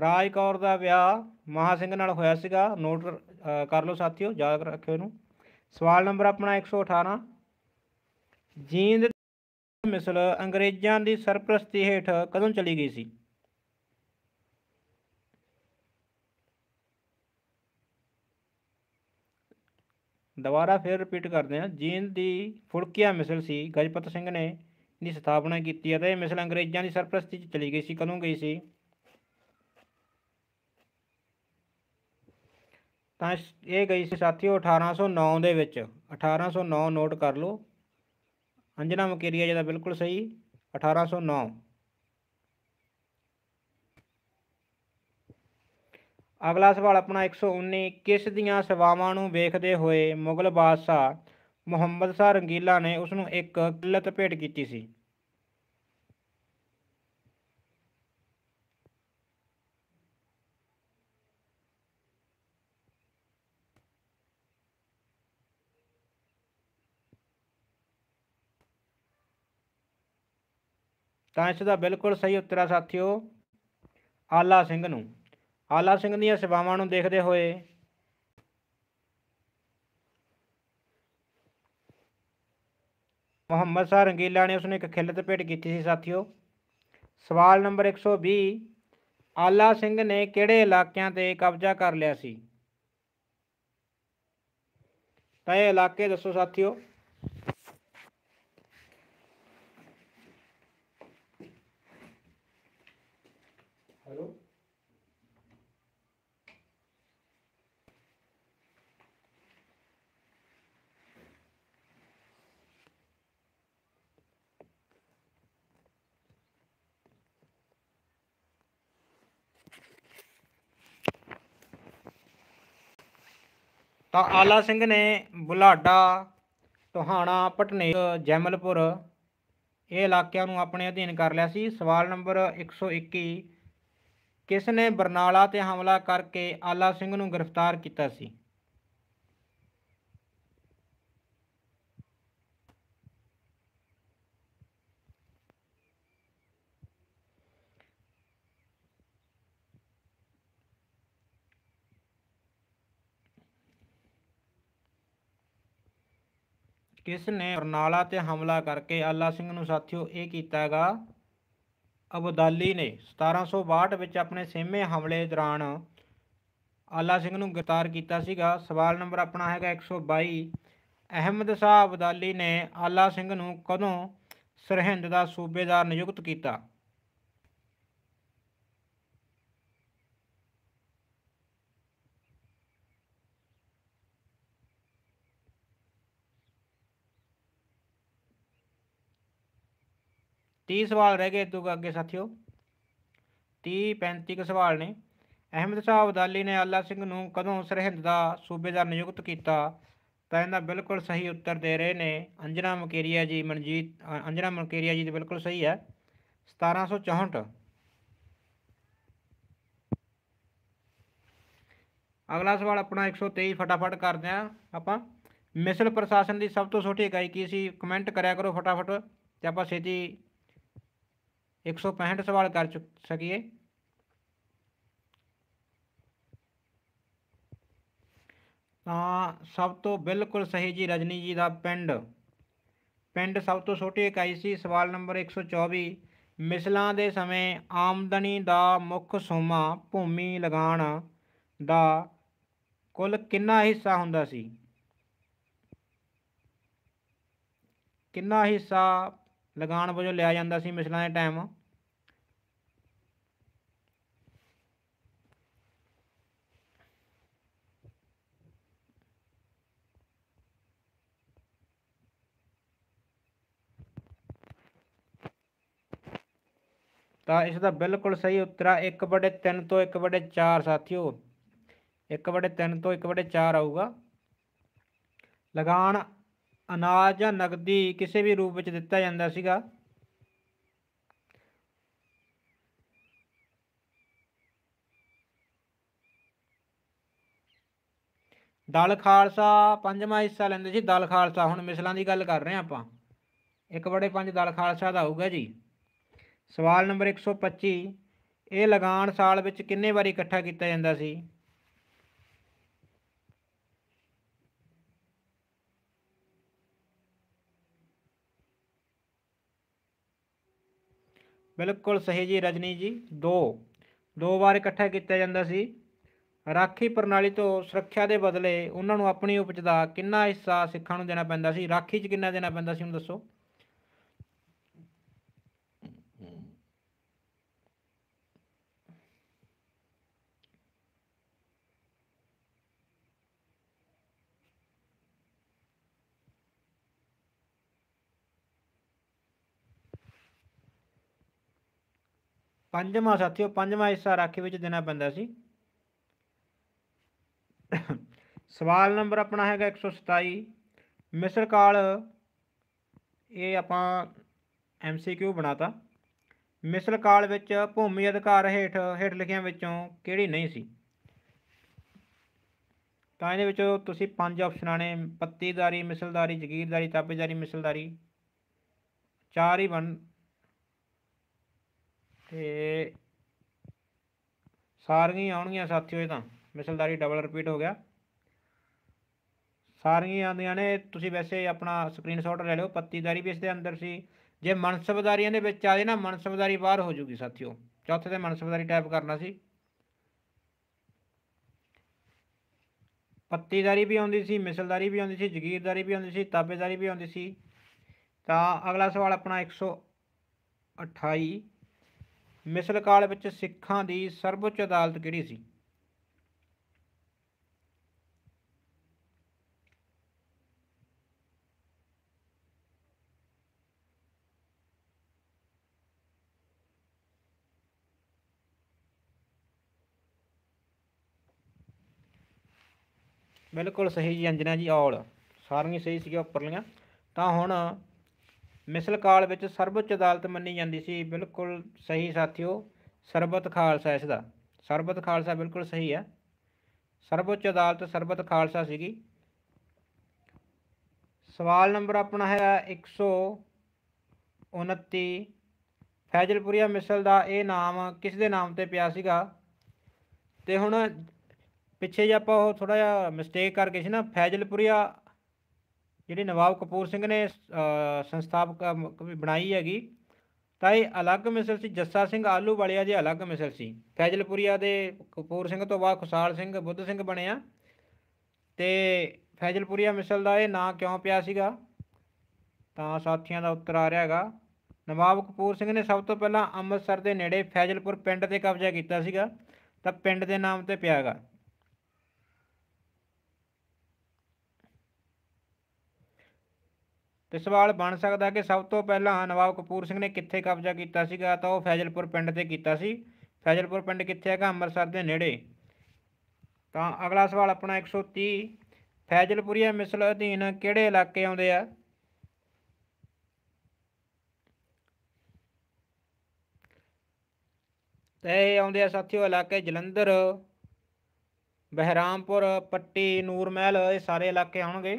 ਰਾਜ ਕੌਰ ਦਾ ਵਿਆਹ ਮਹਾ ਸਿੰਘ ਨਾਲ ਹੋਇਆ ਸੀਗਾ ਨੋਟ ਕਰ ਲਓ ਸਾਥੀਓ ਯਾਦ ਰੱਖਿਓ ਇਹਨੂੰ ਸਵਾਲ ਨੰਬਰ ਆਪਣਾ 118 ਜੀਂਦ ਮਿਸਲ ਅੰਗਰੇਜ਼ਾਂ ਦੀ ਸਰਪ੍ਰਸਤੀ ਹੇਠ ਕਦੋਂ ਚਲੀ ਗਈ ਸੀ ਦੁਬਾਰਾ ਫਿਰ ਰਿਪੀਟ ਕਰਦੇ ਹਾਂ ਜੀਨ ਦੀ ਫੁਲਕੀਆ ਮਿਸਲ ਸੀ ਗਜਪਤ ਸਿੰਘ ਨੇ ਦੀ ਸਥਾਪਨਾ ਕੀਤੀ ਅਤੇ ਇਹ ਮਿਸਲ ਅੰਗਰੇਜ਼ਾਂ ਦੀ ਸਰਪ੍ਰਸਤੀ 'ਚ ਚਲੀ ਗਈ ਸੀ ਕਦੋਂ ਗਈ ਸੀ ਤਾਂ ਇਹ ਗਈ ਸੀ ਸਾਥੀਓ 1809 ਦੇ ਵਿੱਚ 1809 ਨੋਟ ਕਰ ਲਓ ਅੰਜਨਾ ਮਕੇਰੀਆ ਜੀ ਦਾ ਬਿਲਕੁਲ ਸਹੀ 1809 ਅਗਲਾ ਸਵਾਲ ਆਪਣਾ 119 ਕਿਸ ਦੀਆਂ ਸੇਵਾਵਾਂ ਨੂੰ ਵੇਖਦੇ ਹੋਏ ਮੁਗਲ ਬਾਦਸ਼ਾਹ ਮੁਹੰਮਦ ਸ਼ਾਹ ਰੰਗੀਲਾ ਨੇ ਉਸ ਨੂੰ ਇੱਕ ਕਿਲਤ ਭੇਟ ਕੀਤੀ ਸੀ ਤਾਂ ਇਸ ਦਾ ਬਿਲਕੁਲ ਸਹੀ ਉੱਤਰ ਹੈ ਸਾਥੀਓ ਆਲਾ ਸਿੰਘ ਨੂੰ ਆਲਾ ਸਿੰਘ ਦੀਆਂ ਸੇਵਾਵਾਂ ਨੂੰ ਦੇਖਦੇ ਹੋਏ ਮੁਹੰਮਦ ਸਾਹ ਰੰਗੀਲਾ ਨੇ ਉਸਨੇ ਇੱਕ ਖਿੱਲਤ ਭੇਟ ਕੀਤੀ ਸੀ ਸਾਥੀਓ ਸਵਾਲ ਨੰਬਰ 120 ਆਲਾ ਸਿੰਘ ਨੇ ਕਿਹੜੇ ਇਲਾਕਿਆਂ ਤੇ ਕਬਜ਼ਾ ਕਰ ਲਿਆ ਸੀ ਤਾਂ ਇਹ ਇਲਾਕੇ ਦੱਸੋ ਸਾਥੀਓ ਤਾਂ ਆਲਾ ਸਿੰਘ ਨੇ ਬੁਲਾਡਾ ਤੁਹਾਣਾ ਪਟਨੇ ਜੈਮਲਪੁਰ ਇਹ ਇਲਾਕਿਆਂ ਨੂੰ ਆਪਣੇ ਅਧੀਨ ਕਰ ਲਿਆ ਸੀ ਸਵਾਲ ਨੰਬਰ 121 ਕਿਸ ਨੇ ਬਰਨਾਲਾ ਤੇ ਹਮਲਾ ਕਰਕੇ ਆਲਾ ਸਿੰਘ ਨੂੰ ਗ੍ਰਿਫਤਾਰ ਕੀਤਾ ਸੀ ਕਿਸ ਨੇ ਬਰਨਾਲਾ ਤੇ ਹਮਲਾ ਕਰਕੇ ਆਲਾ ਸਿੰਘ ਨੂੰ ਸਾਥਿਓ ਇਹ ਕੀਤਾਗਾ ਅਬਦਾਲੀ ਨੇ 1762 ਵਿੱਚ ਆਪਣੇ ਸੇਮੇ ਹਮਲੇ ਦੌਰਾਨ ਆਲਾ ਸਿੰਘ ਨੂੰ ਗ੍ਰਿਫਤਾਰ ਕੀਤਾ ਸੀਗਾ ਸਵਾਲ ਨੰਬਰ ਆਪਣਾ ਹੈਗਾ 122 ਅਹਿਮਦ ਸ਼ਾਹ ਅਬਦਾਲੀ ਨੇ ਆਲਾ ਸਿੰਘ ਨੂੰ ਕਦੋਂ ਸਰਹਿੰਦ ਦਾ ਸੂਬੇਦਾਰ ਨਿਯੁਕਤ ਕੀਤਾ 30 ਸਵਾਲ ਰਹਿ ਗਏ ਤੋਂ ਅੱਗੇ ਸਾਥਿਓ 30 35 ਸਵਾਲ ਨੇ ਅਹਿਮਦ ਸ਼ਾਹ ਅਬਦਾਲੀ ਨੇ ਅੱਲਾ ਸਿੰਘ ਨੂੰ ਕਦੋਂ ਸਰਹਿੰਦ ਦਾ ਸੂਬੇਦਾਰ ਨਿਯੁਕਤ ਕੀਤਾ ਤਾਂ ਇਹਦਾ ਬਿਲਕੁਲ ਸਹੀ ਉੱਤਰ ਦੇ ਰਹੇ ਨੇ ਅੰਜਨਾ ਮਕੇਰੀਆ ਜੀ ਮਨਜੀਤ ਅੰਜਨਾ ਮਕੇਰੀਆ ਜੀ ਦੇ ਬਿਲਕੁਲ ਸਹੀ ਹੈ 1764 ਅਗਲਾ ਸਵਾਲ ਆਪਣਾ 123 ਫਟਾਫਟ ਕਰਦੇ ਆ ਆਪਾਂ ਮਿਸਲ ਪ੍ਰਸ਼ਾਸਨ ਦੀ ਸਭ ਤੋਂ ਛੋਟੀ ਇਕਾਈ ਕੀ ਸੀ ਕਮੈਂਟ ਕਰਿਆ ਕਰੋ ਫਟਾਫਟ ਤੇ ਆਪਾਂ ਛੇਤੀ 165 ਸਵਾਲ ਕਰ ਸਕੀਏ ਤਾਂ ਸਭ ਤੋਂ ਬਿਲਕੁਲ ਸਹੀ ਜੀ ਰਜਨੀ ਜੀ ਦਾ ਪਿੰਡ ਪਿੰਡ ਸਭ ਤੋਂ ਛੋਟੀ ਇਕਾਈ ਸੀ ਸਵਾਲ ਨੰਬਰ 124 ਮਿਸਲਾਂ ਦੇ ਸਮੇਂ ਆਮਦਨੀ ਦਾ ਮੁੱਖ ਸੋਮਾ ਭੂਮੀ ਲਗਾਣ ਦਾ ਕੁੱਲ ਕਿੰਨਾ ਹਿੱਸਾ ਹੁੰਦਾ ਸੀ ਕਿੰਨਾ ਹਿੱਸਾ ਲਗਾਨ ਵਜੋਂ ਲਿਆ ਜਾਂਦਾ ਸੀ ਮਿਸਲਾਂ ਦੇ ਟਾਈਮ ਤਾਂ ਇਸ ਦਾ ਬਿਲਕੁਲ ਸਹੀ ਉੱਤਰ ਆ 1/3 ਤੋਂ 1/4 ਸਾਥੀਓ 1/3 ਤੋਂ 1/4 ਆਊਗਾ ਲਗਾਨ ਅਨਾਜ ਜਾਂ ਨਗਦੀ ਕਿਸੇ ਵੀ ਰੂਪ ਵਿੱਚ ਦਿੱਤਾ ਜਾਂਦਾ ਸੀਗਾ ਦਲ ਖਾਲਸਾ ਪੰਜਵਾਂ ਹਿੱਸਾ ਲੈਂਦੇ ਸੀ ਦਲ ਖਾਲਸਾ ਹੁਣ ਮਿਸਲਾਂ ਦੀ ਗੱਲ ਕਰ ਰਹੇ ਆਪਾਂ ਇੱਕ ਬੜੇ ਪੰਜ ਦਲ ਖਾਲਸਾ ਦਾ ਹੋਊਗਾ ਜੀ ਸਵਾਲ ਨੰਬਰ 125 ਇਹ ਲਗਾਨ ਸਾਲ ਵਿੱਚ ਕਿੰਨੇ ਵਾਰੀ ਇਕੱਠਾ ਕੀਤਾ ਜਾਂਦਾ ਸੀ ਬਿਲਕੁਲ ਸਹੀ ਜੀ ਰਜਨੀ ਜੀ ਦੋ ਦੋ ਵਾਰ ਇਕੱਠਾ ਕੀਤਾ ਜਾਂਦਾ ਸੀ ਰਾਖੀ ਪ੍ਰਣਾਲੀ ਤੋਂ ਸੁਰੱਖਿਆ ਦੇ ਬਦਲੇ ਉਹਨਾਂ ਨੂੰ ਆਪਣੀ ਉਪਜ ਦਾ ਕਿੰਨਾ ਹਿੱਸਾ ਸਿੱਖਾਂ ਨੂੰ ਦੇਣਾ ਪੈਂਦਾ ਸੀ ਰਾਖੀ 'ਚ ਕਿੰਨਾ ਦੇਣਾ ਪੈਂਦਾ ਸੀ ਉਹਨੂੰ ਦੱਸੋ ਪੰਜਵਾਂ ਸਾਥੀਓ ਪੰਜਵਾਂ ਹਿੱਸਾ ਰਾਖੀ ਵਿੱਚ ਦੇਣਾ ਪੈਂਦਾ ਸੀ ਸਵਾਲ ਨੰਬਰ ਆਪਣਾ ਹੈਗਾ 127 ਮਿਸਰ ਕਾਲ ਇਹ ਆਪਾਂ ਐਮਸੀਕਿਊ ਬਣਾਤਾ ਮਿਸਰ ਕਾਲ ਵਿੱਚ ਭੂਮੀ ਅਧਿਕਾਰ ਹੇਠ ਹੇਠ ਲਿਖਿਆਂ ਵਿੱਚੋਂ ਕਿਹੜੀ ਨਹੀਂ ਸੀ ਤਾਂ ਇਹਦੇ ਵਿੱਚੋਂ ਤੁਸੀਂ ਪੰਜ ਆਪਸ਼ਨਾਂ ਨੇ ਪੱਤੀਦਾਰੀ ਮਿਸਲਦਾਰੀ ਜ਼ਗੀਰਦਾਰੀ ਤਾਬੇਦਾਰੀ ਮਿਸਲਦਾਰੀ ਚਾਰ ਹੀ ਬਣ ਤੇ ਸਾਰੀਆਂ ਆਉਣਗੀਆਂ ਸਾਥੀਓ ਇਹ ਤਾਂ ਮਿਸਲਦਾਰੀ ਡਬਲ ਰਿਪੀਟ ਹੋ ਗਿਆ ਸਾਰੀਆਂ ਆਉਂਦੀਆਂ ਨੇ ਤੁਸੀਂ ਵੈਸੇ ਆਪਣਾ ਸਕਰੀਨਸ਼ਾਟ ਲੈ ਲਿਓ ਪੱਤੀਦਾਰੀ ਵੀ ਇਸ ਦੇ ਅੰਦਰ ਸੀ ਜੇ ਮਨਸਬਦਾਰੀਆਂ ਦੇ ਵਿੱਚ ਆ ਜੇ ਨਾ ਮਨਸਬਦਾਰੀ ਬਾਹਰ ਹੋ ਜੂਗੀ ਸਾਥੀਓ ਚੌਥੇ ਤੇ ਮਨਸਬਦਾਰੀ ਟਾਈਪ ਕਰਨਾ ਸੀ ਪੱਤੀਦਾਰੀ ਵੀ ਆਉਂਦੀ ਸੀ ਮਿਸਲਦਾਰੀ ਵੀ ਆਉਂਦੀ ਸੀ ਜ਼ਗੀਰਦਾਰੀ ਵੀ ਆਉਂਦੀ ਸੀ ਤਾਬੇਦਾਰੀ ਵੀ ਆਉਂਦੀ ਸੀ ਤਾਂ ਅਗਲਾ ਸਵਾਲ ਆਪਣਾ 128 ਮਿਸਲ ਕਾਲ ਵਿੱਚ ਸਿੱਖਾਂ ਦੀ ਸਰਵਉੱਚ ਅਦਾਲਤ ਕਿਹੜੀ ਸੀ ਬਿਲਕੁਲ ਸਹੀ ਜੀ ਅੰਜਨਾ ਜੀ ਔਲ ਸਾਰੀਆਂ ਸਹੀ ਸੀਗੀਆਂ ਉੱਪਰਲੀਆਂ ਤਾਂ ਹੁਣ ਮਿਸਲ ਕਾਲ ਵਿੱਚ ਸਰਵਉੱਚ ਅਦਾਲਤ ਮੰਨੀ ਜਾਂਦੀ ਸੀ ਬਿਲਕੁਲ ਸਹੀ ਸਾਥੀਓ ਸਰਬਤ ਖਾਲਸਾ ਇਸ ਦਾ ਸਰਬਤ ਖਾਲਸਾ ਬਿਲਕੁਲ ਸਹੀ ਹੈ ਸਰਵਉੱਚ ਅਦਾਲਤ ਸਰਬਤ ਖਾਲਸਾ ਸੀਗੀ ਸਵਾਲ ਨੰਬਰ ਆਪਣਾ ਹੈ 129 ਫੈਜ਼ਲਪੁਰੀਆ ਮਿਸਲ ਦਾ ਇਹ ਨਾਮ ਕਿਸ ਦੇ ਨਾਮ ਤੇ ਪਿਆ ਸੀਗਾ ਤੇ ਹੁਣ ਪਿੱਛੇ ਜੇ ਆਪਾਂ ਉਹ ਥੋੜਾ ਜਿਹਾ ਮਿਸਟੇਕ ਕਰਕੇ ਸੀ ਨਾ ਫੈਜ਼ਲਪੁਰੀਆ ਜਿਹੜੇ ਨਵਾਬ ਕਪੂਰ ਸਿੰਘ ਨੇ ਸੰਸਥਾਪਕ ਬਣਾਈ ਹੈਗੀ ਤਾਂ ਇਹ ਅਲੱਗ ਮਿਸਲ ਸੀ ਜੱਸਾ ਸਿੰਘ ਆਲੂ ਵਾਲਿਆ ਦੇ ਅਲੱਗ ਮਿਸਲ ਸੀ ਫੈਜ਼ਲਪੁਰੀਆ ਦੇ ਕਪੂਰ ਸਿੰਘ ਤੋਂ ਬਾਅਦ ਖੁਸ਼ਾਲ ਸਿੰਘ ਬੁੱਧ ਸਿੰਘ ਬਣਿਆ ਤੇ ਫੈਜ਼ਲਪੁਰੀਆ ਮਿਸਲ ਦਾ ਇਹ ਨਾਂ ਕਿਉਂ ਪਿਆ ਸੀਗਾ ਤਾਂ ਸਾਥੀਆਂ ਦਾ ਉੱਤਰ ਆ ਰਿਹਾ ਹੈਗਾ ਨਵਾਬ ਕਪੂਰ ਸਿੰਘ ਨੇ ਸਭ ਤੋਂ ਪਹਿਲਾਂ ਅੰਮ੍ਰਿਤਸਰ ਦੇ ਨੇੜੇ ਫੈਜ਼ਲਪੁਰ ਪਿੰਡ ਤੇ ਕਬਜ਼ਾ ਕੀਤਾ ਸੀਗਾ ਤਾਂ ਪਿੰਡ ਦੇ ਨਾਮ ਤੇ ਪਿਆ ਹੈਗਾ ਤੇ ਸਵਾਲ ਬਣ ਸਕਦਾ ਕਿ ਸਭ ਤੋਂ ਪਹਿਲਾਂ ਨਵਾਬ ਕਪੂਰ ਸਿੰਘ ਨੇ ਕਿੱਥੇ ਕਬਜ਼ਾ ਕੀਤਾ ਸੀਗਾ ਤਾਂ ਉਹ ਫੈਜ਼ਲਪੁਰ ਪਿੰਡ ਤੇ ਕੀਤਾ ਸੀ ਫੈਜ਼ਲਪੁਰ ਪਿੰਡ ਕਿੱਥੇ ਹੈਗਾ ਅੰਮ੍ਰਿਤਸਰ ਦੇ ਨੇੜੇ ਤਾਂ ਅਗਲਾ ਸਵਾਲ ਆਪਣਾ 130 ਫੈਜ਼ਲਪੁਰੀਆ ਮਿਸਲ ਅਧੀਨ ਕਿਹੜੇ ਇਲਾਕੇ ਆਉਂਦੇ ਆ ਤੇ ਆਉਂਦੇ ਆ ਸਾਥੀਓ ਇਲਾਕੇ ਜਲੰਧਰ ਬਹਿਰਾਮਪੁਰ ਪੱਟੀ ਨੂਰ ਮਹਿਲ ਇਹ ਸਾਰੇ ਇਲਾਕੇ ਆਉਣਗੇ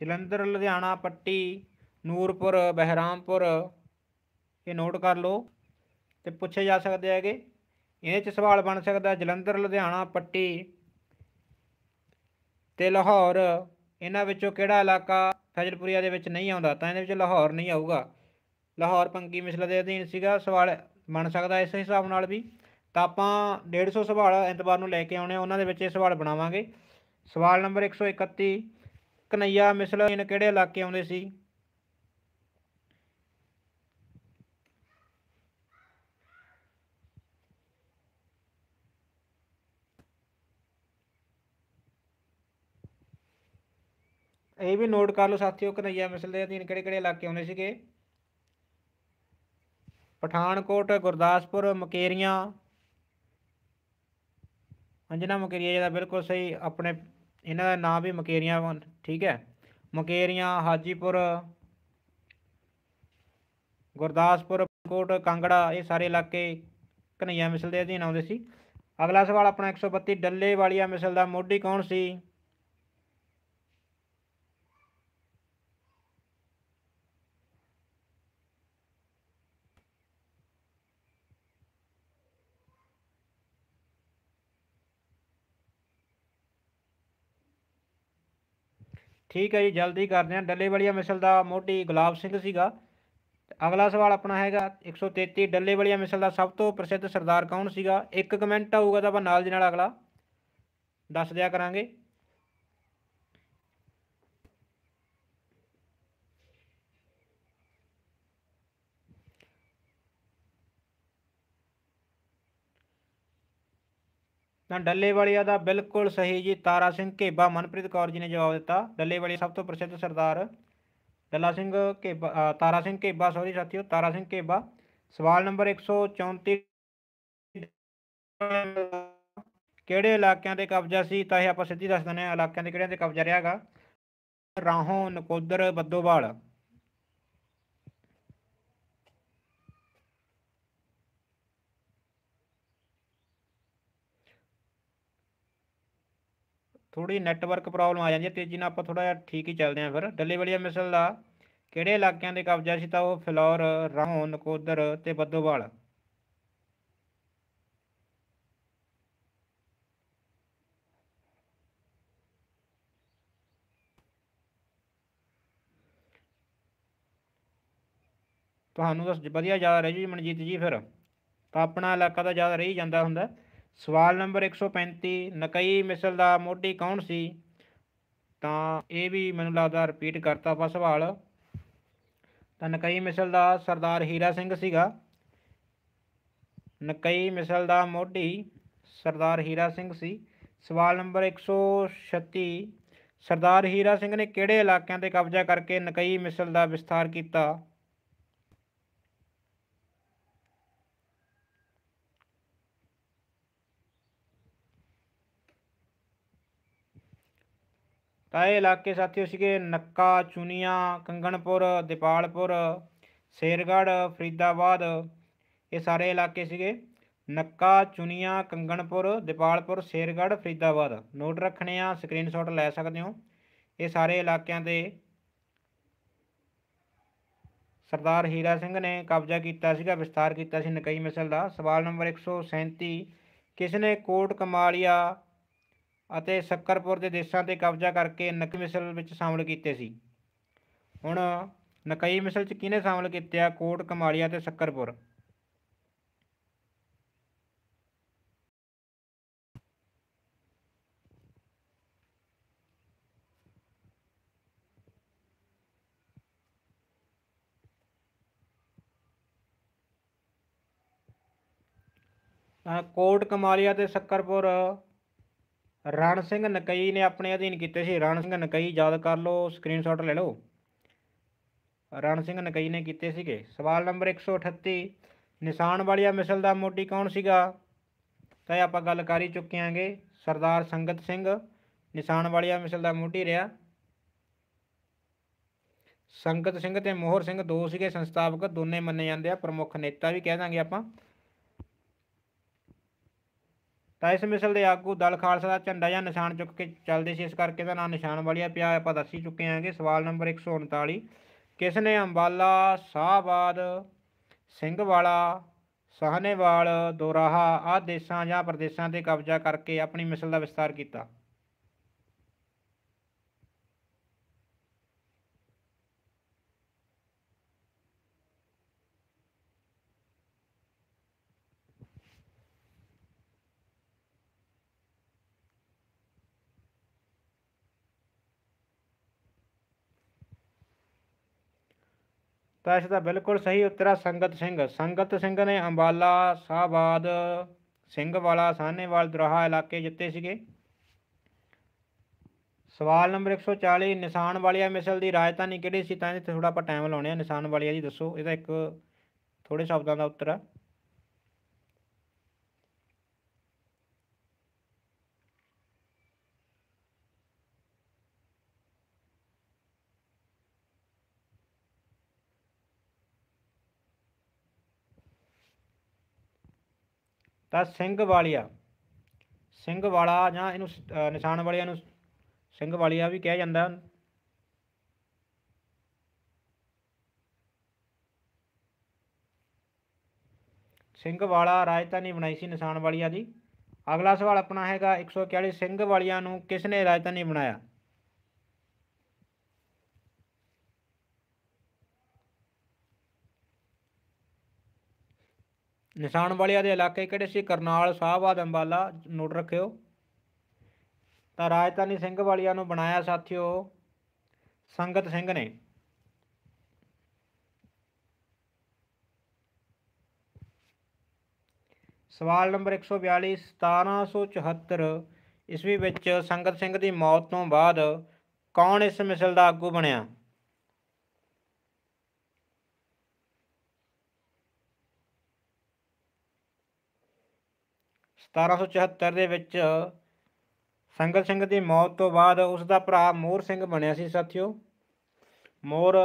ਜਲੰਧਰ ਲੁਧਿਆਣਾ ਪੱਟੀ ਨੂਰਪੁਰ ਬਹਿਰਾਮਪੁਰ ਇਹ ਨੋਟ ਕਰ ਲਓ ਤੇ ਪੁੱਛੇ ਜਾ ਸਕਦੇ ਹੈਗੇ ਇਹਦੇ ਚ ਸਵਾਲ ਬਣ ਸਕਦਾ ਜਲੰਧਰ ਲੁਧਿਆਣਾ ਪੱਟੀ ਤੇ ਲਾਹੌਰ ਇਹਨਾਂ ਵਿੱਚੋਂ ਕਿਹੜਾ ਇਲਾਕਾ ਫਜ਼ਲਪੁਰੀਆ ਦੇ ਵਿੱਚ ਨਹੀਂ ਆਉਂਦਾ ਤਾਂ ਇਹਦੇ ਵਿੱਚ ਲਾਹੌਰ ਨਹੀਂ ਆਊਗਾ ਲਾਹੌਰ ਪੰਕੀ ਮਿਸਲ ਦੇ ਅਧੀਨ ਸੀਗਾ ਸਵਾਲ ਬਣ ਸਕਦਾ ਇਸ ਹਿਸਾਬ ਨਾਲ ਵੀ ਤਾਂ ਆਪਾਂ 150 ਸਵਾਲ ਐਤਵਾਰ ਨੂੰ ਲੈ ਕੇ ਆਉਣੇ ਆ ਉਹਨਾਂ ਦੇ ਵਿੱਚ ਇਹ ਸਵਾਲ ਬਣਾਵਾਂਗੇ ਸਵਾਲ ਨੰਬਰ 131 ਕਨਈਆ ਇਹਨ ਕਿਹੜੇ ਇਲਾਕੇ ਆਉਂਦੇ ਸੀ ਇਹ ਵੀ ਨੋਟ ਕਰ ਲਓ ਸਾਥੀਓ ਕਨਈਆ ਮਿਸਲ ਦੇ ਅਧੀਨ ਕਿਹੜੇ ਕਿਹੜੇ ਇਲਾਕੇ ਆਉਂਦੇ ਸੀਗੇ ਪਠਾਨਕੋਟ ਗੁਰਦਾਸਪੁਰ ਮਕੇਰੀਆਂ ਅੰਜਨਾ ਮਕੇਰੀਆ ਜਿਹੜਾ ਬਿਲਕੁਲ ਸਹੀ ਆਪਣੇ ਇਹਨਾਂ ਦਾ ਨਾਮ ਵੀ ਮਕੇਰੀਆਂ ਠੀਕ ਹੈ ਮਕੇਰੀਆਂ ਹਾਜੀਪੁਰ ਗੁਰਦਾਸਪੁਰ ਕੋਟ ਕਾਂਗੜਾ ਇਹ ਸਾਰੇ ਇਲਾਕੇ ਕਨਈਆ ਮਿਸਲ ਦੇ ਅਧੀਨ ਆਉਂਦੇ ਸੀ ਅਗਲਾ ਸਵਾਲ ਆਪਣਾ 132 ਡੱਲੇ ਵਾਲੀਆ ਮਿਸਲ ਦਾ ਮੋਢੀ ਕੌਣ ਸੀ ਠੀਕ ਹੈ ਜੀ ਜਲਦੀ ਕਰਦੇ ਹਾਂ ਡੱਲੇਵਾਲੀਆ ਮਿਸਲ ਦਾ ਮੋਢੀ ਗੁਲਾਬ ਸਿੰਘ ਸੀਗਾ ਅਗਲਾ ਸਵਾਲ ਆਪਣਾ ਹੈਗਾ 133 ਡੱਲੇਵਾਲੀਆ ਮਿਸਲ ਦਾ ਸਭ ਤੋਂ ਪ੍ਰਸਿੱਧ ਸਰਦਾਰ ਕੌਣ ਸੀਗਾ ਇੱਕ ਕਮੈਂਟ ਆਊਗਾ ਤਾਂ ਆਪਾਂ ਨਾਲ ਦੀ ਨਾਲ ਅਗਲਾ ਦੱਸ ਦਿਆ ਕਰਾਂਗੇ ਤਾਂ ਡੱਲੇਵਾਲੀਆ ਦਾ ਬਿਲਕੁਲ ਸਹੀ ਜੀ ਤਾਰਾ ਸਿੰਘ ਘੇਬਾ ਮਨਪ੍ਰੀਤ ਕੌਰ ਜੀ ਨੇ ਜਵਾਬ ਦਿੱਤਾ ਡੱਲੇਵਾਲੀ ਸਭ ਤੋਂ ਪ੍ਰਸਿੱਧ ਸਰਦਾਰ ਡੱਲਾ ਸਿੰਘ ਘੇਬਾ ਤਾਰਾ ਸਿੰਘ ਘੇਬਾ ਸੌਰੀ ਸਾਥੀਓ ਤਾਰਾ ਸਿੰਘ ਘੇਬਾ ਸਵਾਲ ਨੰਬਰ 134 ਕਿਹੜੇ ਇਲਾਕਿਆਂ ਤੇ ਕਬਜ਼ਾ ਸੀ ਤਾਂ ਇਹ ਆਪਾਂ ਸਿੱਧੀ ਦੱਸ ਦਿੰਦੇ ਹਾਂ ਇਲਾਕਿਆਂ ਦੇ ਕਿਹੜਿਆਂ ਤੇ ਕਬਜ਼ਾ ਰਿਹਾਗਾ ਰਾਹੋਂ ਨਕੋਦਰ ਬੱਦੋਵਾਲ ਥੋੜੀ ਨੈਟਵਰਕ ਪ੍ਰੋਬਲਮ ਆ ਜਾਂਦੀ ਹੈ ਤੇਜ਼ੀ ਨਾਲ ਆਪਾਂ ਥੋੜਾ ਜਿਹਾ ਠੀਕ ਹੀ ਚੱਲਦੇ ਆਂ ਫਿਰ ਵਾਲੀਆ ਮਿਸਲ ਦਾ ਕਿਹੜੇ ਇਲਾਕਿਆਂ ਦੇ ਕਬਜ਼ਾ ਸੀ ਤਾਂ ਉਹ ਫਲੌਰ ਰਾਹੋਂ ਨਕੋਦਰ ਤੇ ਬੱਦੋਵਾਲ ਤੁਹਾਨੂੰ ਦੱਸ ਵਧੀਆ ਜਾ ਰਹੀ ਜੀ ਮਨਜੀਤ ਜੀ ਫਿਰ ਤਾਂ ਆਪਣਾ ਇਲਾਕਾ ਤਾਂ ਜ਼ਿਆਦਾ ਰਹੀ ਜਾਂਦਾ ਹੁੰਦਾ ਸਵਾਲ ਨੰਬਰ 135 ਨਕਈ ਮਿਸਲ ਦਾ ਮੋਢੀ ਕੌਣ ਸੀ ਤਾਂ ਇਹ ਵੀ ਮੈਨੂੰ ਲੱਗਦਾ ਰਿਪੀਟ ਕਰਤਾ ਆਪਾਂ ਸਵਾਲ ਤਾਂ ਨਕਈ ਮਿਸਲ ਦਾ ਸਰਦਾਰ ਹੀਰਾ ਸਿੰਘ ਸੀਗਾ ਨਕਈ ਮਿਸਲ ਦਾ ਮੋਢੀ ਸਰਦਾਰ ਹੀਰਾ ਸਿੰਘ ਸੀ ਸਵਾਲ ਨੰਬਰ 136 ਸਰਦਾਰ ਹੀਰਾ ਸਿੰਘ ਨੇ ਕਿਹੜੇ ਇਲਾਕਿਆਂ ਤੇ ਕਬਜ਼ਾ ਕਰਕੇ ਨਕਈ ਮਿਸਲ ਦਾ ਵਿਸਥਾਰ ਕੀਤਾ ਇਹ ਇਲਾਕੇ ਸਾਥੀਓ ਸੀਗੇ ਨੱਕਾ ਚੁਨੀਆਂ ਕੰਗਣਪੁਰ ਦੀਪਾਲਪੁਰ ਸ਼ੇਰਗੜ ਫਰੀਦਾਬਾਦ ਇਹ ਸਾਰੇ ਇਲਾਕੇ ਸੀਗੇ ਨੱਕਾ ਚੁਨੀਆਂ ਕੰਗਣਪੁਰ ਦੀਪਾਲਪੁਰ ਸ਼ੇਰਗੜ ਫਰੀਦਾਬਾਦ ਨੋਟ ਰੱਖਣੇ ਆ ਸਕਰੀਨਸ਼ਾਟ ਲੈ ਸਕਦੇ ਹੋ ਇਹ ਸਾਰੇ ਇਲਾਕਿਆਂ ਦੇ ਸਰਦਾਰ ਹੀਰਾ ਸਿੰਘ ਨੇ ਕਬਜ਼ਾ ਕੀਤਾ ਸੀਗਾ ਵਿਸਤਾਰ ਕੀਤਾ ਸੀ ਨਕਈ ਮਿਸਲ ਦਾ ਸਵਾਲ ਨੰਬਰ 137 ਕਿਸ ਨੇ ਕੋਟ ਕਮਾਲੀਆ ਅਤੇ ਸ਼ੱਕਰਪੁਰ ਦੇ ਦੇਸ਼ਾਂ ਤੇ ਕਬਜ਼ਾ ਕਰਕੇ ਨਕਈ ਮਿਸਲ ਵਿੱਚ ਸ਼ਾਮਲ ਕੀਤੇ ਸੀ ਹੁਣ ਨਕਈ ਮਿਸਲ 'ਚ ਕਿਹਨੇ ਸ਼ਾਮਲ ਕੀਤੇ ਆ ਕੋਟ ਕਮਾਲੀਆ ਤੇ ਸ਼ੱਕਰਪੁਰ ਕੋਟ ਕਮਾਲੀਆ ਤੇ ਸ਼ੱਕਰਪੁਰ ਰਣ ਸਿੰਘ ਨਕਈ ਨੇ ਆਪਣੇ ਅਧੀਨ ਕੀਤੇ ਸੀ ਰਣ ਸਿੰਘ ਨਕਈ ਯਾਦ ਕਰ ਲਓ ਸਕਰੀਨਸ਼ਾਟ ਲੈ ਲਓ ਰਣ ਸਿੰਘ ਨਕਈ ਨੇ ਕੀਤੇ ਸੀਗੇ ਸਵਾਲ ਨੰਬਰ 138 ਨਿਸ਼ਾਨ ਵਾਲੀਆ ਮਿਸਲ ਦਾ ਮੋਢੀ ਕੌਣ ਸੀਗਾ ਤਾਂ ਆਪਾਂ ਗੱਲ ਕਰ ਹੀ ਚੁੱਕੇ ਆਂਗੇ ਸਰਦਾਰ ਸੰਗਤ ਸਿੰਘ ਨਿਸ਼ਾਨ ਵਾਲੀਆ ਮਿਸਲ ਦਾ ਮੋਢੀ ਰਿਹਾ ਸੰਗਤ ਸਿੰਘ ਤੇ ਮੋਹਰ ਸਿੰਘ ਦੋ ਸੀਗੇ ਸੰਸਥਾਪਕ ਦੋਨੇ ਮੰਨੇ ਜਾਂਦੇ ਆ ਪ੍ਰਮੁੱਖ ਨੇਤਾ ਵੀ ਕਹਿ ਦਾਂਗੇ ਆਪਾਂ ਤਾਂ ਇਸ ਮਿਸਲ ਦੇ ਆਗੂ ਦਲ ਖਾਲਸਾ ਦਾ ਝੰਡਾ ਜਾਂ ਨਿਸ਼ਾਨ ਚੁੱਕ ਕੇ ਚੱਲਦੇ ਸੀ ਇਸ ਕਰਕੇ ਦਾ ਨਾਂ ਨਿਸ਼ਾਨ ਵਾਲੀਆ ਪਿਆ ਆਪਾਂ ਦੱਸ ਹੀ ਚੁੱਕੇ ਆਂਗੇ ਸਵਾਲ ਨੰਬਰ 139 ਕਿਸ ਨੇ ਅੰਬਾਲਾ ਸਾਹਬਾਦ ਸਿੰਘ ਵਾਲਾ ਸਾਹਨੇਵਾਲ ਦੋਰਾਹਾ ਆਹ ਦੇਸ਼ਾਂ ਜਾਂ ਪ੍ਰਦੇਸ਼ਾਂ ਤੇ ਕਬਜ਼ਾ ਕਰਕੇ ਆਪਣੀ ਮਿਸਲ ਦਾ ਵਿਸਤਾਰ ਕੀਤਾ ਤਾਂ ਇਸ ਦਾ ਬਿਲਕੁਲ ਸਹੀ ਉੱਤਰ ਹੈ ਸੰਗਤ ਸਿੰਘ ਸੰਗਤ ਸਿੰਘ ਨੇ ਅੰਬਾਲਾ ਸਾਹਬਾਦ ਸਿੰਘ ਵਾਲਾ ਸਾਹਨੇਵਾਲ ਦਰਹਾ ਇਲਾਕੇ ਜਿੱਤੇ ਸੀਗੇ ਸਵਾਲ ਨੰਬਰ 140 ਨਿਸ਼ਾਨ ਵਾਲੀਆ ਮਿਸਲ ਦੀ ਰਾਜਧਾਨੀ ਕਿਹੜੀ ਸੀ ਤਾਂ ਇਹ ਥੋੜਾ ਆਪਾਂ ਟਾਈਮ ਲਾਉਣੇ ਆ ਨਿਸ਼ਾਨ ਵਾਲੀਆ ਜੀ ਦੱਸੋ ਇਹਦਾ ਇੱਕ ਥੋੜੇ ਸ਼ਬਦਾਂ ਦਾ ਉੱਤਰ ਆ ਤਾਂ ਸਿੰਘ ਵਾਲਿਆ ਸਿੰਘ ਵਾਲਾ ਜਾਂ ਇਹਨੂੰ ਨਿਸ਼ਾਨ ਵਾਲਿਆ ਨੂੰ ਸਿੰਘ ਵਾਲਿਆ ਵੀ ਕਿਹਾ ਜਾਂਦਾ ਸਿੰਘ ਵਾਲਾ ਰਾਜਧਾਨੀ ਬਣਾਈ ਸੀ ਨਿਸ਼ਾਨ ਵਾਲਿਆ ਦੀ ਅਗਲਾ ਸਵਾਲ ਆਪਣਾ ਹੈਗਾ 141 ਸਿੰਘ ਵਾਲਿਆ ਨੂੰ ਕਿਸ ਨੇ ਰਾਜਧਾਨੀ ਬਣਾਇਆ ਨਿਸ਼ਾਨ ਵਾਲਿਆ ਦੇ ਇਲਾਕੇ ਕਿਹੜੇ ਸੀ ਕਰਨਾਲ ਸਾਹਿਬਾਦ ਅੰਬਾਲਾ ਨੋਟ ਰੱਖਿਓ ਤਾਂ ਰਾਜਤਾਨੀ ਸਿੰਘ ਵਾਲਿਆ ਨੂੰ ਬਣਾਇਆ ਸਾਥਿਓ ਸੰਗਤ ਸਿੰਘ ਨੇ ਸਵਾਲ ਨੰਬਰ 142 1774 ਈਸਵੀ ਵਿੱਚ ਸੰਗਤ ਸਿੰਘ ਦੀ ਮੌਤ ਤੋਂ ਬਾਅਦ ਕੌਣ ਇਸ ਮਿਸਲ ਦਾ ਆਗੂ ਬਣਿਆ 1774 ਦੇ ਵਿੱਚ ਸੰਗਤ ਸਿੰਘ ਦੀ ਮੌਤ ਤੋਂ ਬਾਅਦ ਉਸ ਦਾ ਭਰਾ ਮੋਹਰ ਸਿੰਘ ਬਣਿਆ ਸੀ ਸਾਥੀਓ ਮੋਹਰ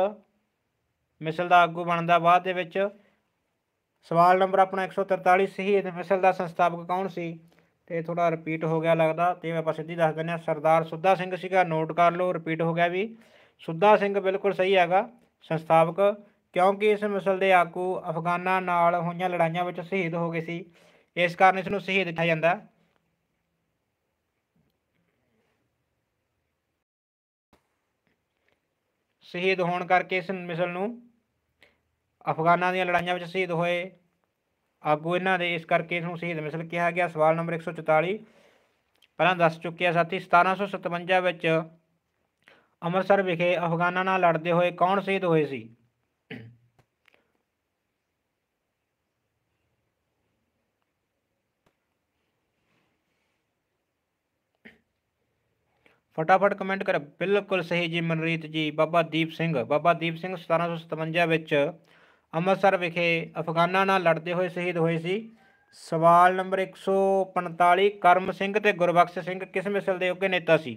ਮਿਸਲ ਦਾ ਆਗੂ ਬਣਦਾ ਬਾਅਦ ਦੇ ਵਿੱਚ ਸਵਾਲ ਨੰਬਰ ਆਪਣਾ 143 ਸ਼ਹੀਦ ਮਿਸਲ ਦਾ ਸੰਸਥਾਪਕ ਕੌਣ ਸੀ ਤੇ ਥੋੜਾ ਰਿਪੀਟ ਹੋ ਗਿਆ ਲੱਗਦਾ ਤੇ ਮੈਂ ਆਪਾਂ ਸਿੱਧੀ ਦੱਸ ਦਿੰਨੇ ਆ ਸਰਦਾਰ ਸੁੱਧਾ ਸਿੰਘ ਸੀਗਾ ਨੋਟ ਕਰ ਲਓ ਰਿਪੀਟ ਹੋ ਗਿਆ ਵੀ ਸੁੱਧਾ ਸਿੰਘ ਬਿਲਕੁਲ ਸਹੀ ਹੈਗਾ ਸੰਸਥਾਪਕ ਕਿਉਂਕਿ ਇਸ ਮਿਸਲ ਦੇ ਆਗੂ ਅਫਗਾਨਾਂ ਨਾਲ ਹੋਈਆਂ ਲੜਾਈਆਂ ਵਿੱਚ ਸ਼ਹੀਦ ਹੋ ਗਏ ਸੀ ਇਸ ਕਾਰਨ ਇਸ ਨੂੰ ਸ਼ਹੀਦ ਕਿਹਾ ਜਾਂਦਾ ਸ਼ਹੀਦ ਹੋਣ ਕਰਕੇ ਇਸ ਮਿਸਲ ਨੂੰ ਅਫਗਾਨਾਂ ਦੀਆਂ ਲੜਾਈਆਂ ਵਿੱਚ ਸ਼ਹੀਦ ਹੋਏ ਆਗੂ ਇਹਨਾਂ ਦੇ ਇਸ ਕਰਕੇ ਇਸ ਨੂੰ ਸ਼ਹੀਦ ਮਿਸਲ ਕਿਹਾ ਗਿਆ ਸਵਾਲ ਨੰਬਰ 144 ਪਹਿਲਾਂ ਦੱਸ ਚੁੱਕੇ ਆ ਸਾਥੀ 1757 ਵਿੱਚ ਅੰਮ੍ਰਿਤਸਰ ਵਿਖੇ ਅਫਗਾਨਾਂ ਨਾਲ ਲੜਦੇ ਹੋਏ ਕੌਣ ਸ਼ਹੀਦ ਹੋਏ ਸੀ ਫਟਾਫਟ ਕਮੈਂਟ ਕਰ ਬਿਲਕੁਲ ਸਹੀ ਜੀ ਮਨਰੀਤ ਜੀ ਬਾਬਾ ਦੀਪ ਸਿੰਘ ਬਾਬਾ ਦੀਪ ਸਿੰਘ 1757 ਵਿੱਚ ਅੰਮ੍ਰਿਤਸਰ ਵਿਖੇ ਅਫਗਾਨਾਂ ਨਾਲ ਲੜਦੇ ਹੋਏ ਸ਼ਹੀਦ ਹੋਏ ਸੀ ਸਵਾਲ ਨੰਬਰ 145 ਕਰਮ ਸਿੰਘ ਤੇ ਗੁਰਬਖਸ਼ ਸਿੰਘ ਕਿਸ ਮਿਸਲ ਦੇ ਕੇ ਨੇਤਾ ਸੀ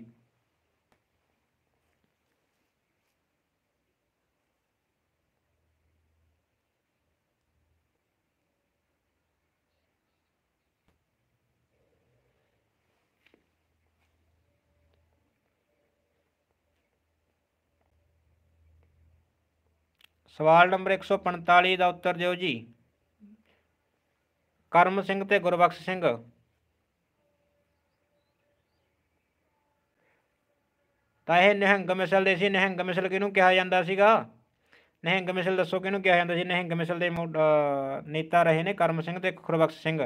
ਸਵਾਲ ਨੰਬਰ 145 ਦਾ ਉੱਤਰ ਦਿਓ ਜੀ ਕਰਮ ਸਿੰਘ ਤੇ ਗੁਰਬਖਸ਼ ਸਿੰਘ ਤਾਂ ਇਹ ਨਿਹੰਗ ਮਿਸਲ ਦੇ ਸੀ ਨਿਹੰਗ ਮਿਸਲ ਕਿਹਨੂੰ ਕਿਹਾ ਜਾਂਦਾ ਸੀਗਾ ਨਿਹੰਗ ਮਿਸਲ ਦੱਸੋ ਕਿਹਨੂੰ ਕਿਹਾ ਜਾਂਦਾ ਸੀ ਨਿਹੰਗ ਮਿਸਲ ਦੇ ਨੇਤਾ ਰਹੇ ਨੇ ਕਰਮ ਸਿੰਘ ਤੇ ਗੁਰਬਖਸ਼ ਸਿੰਘ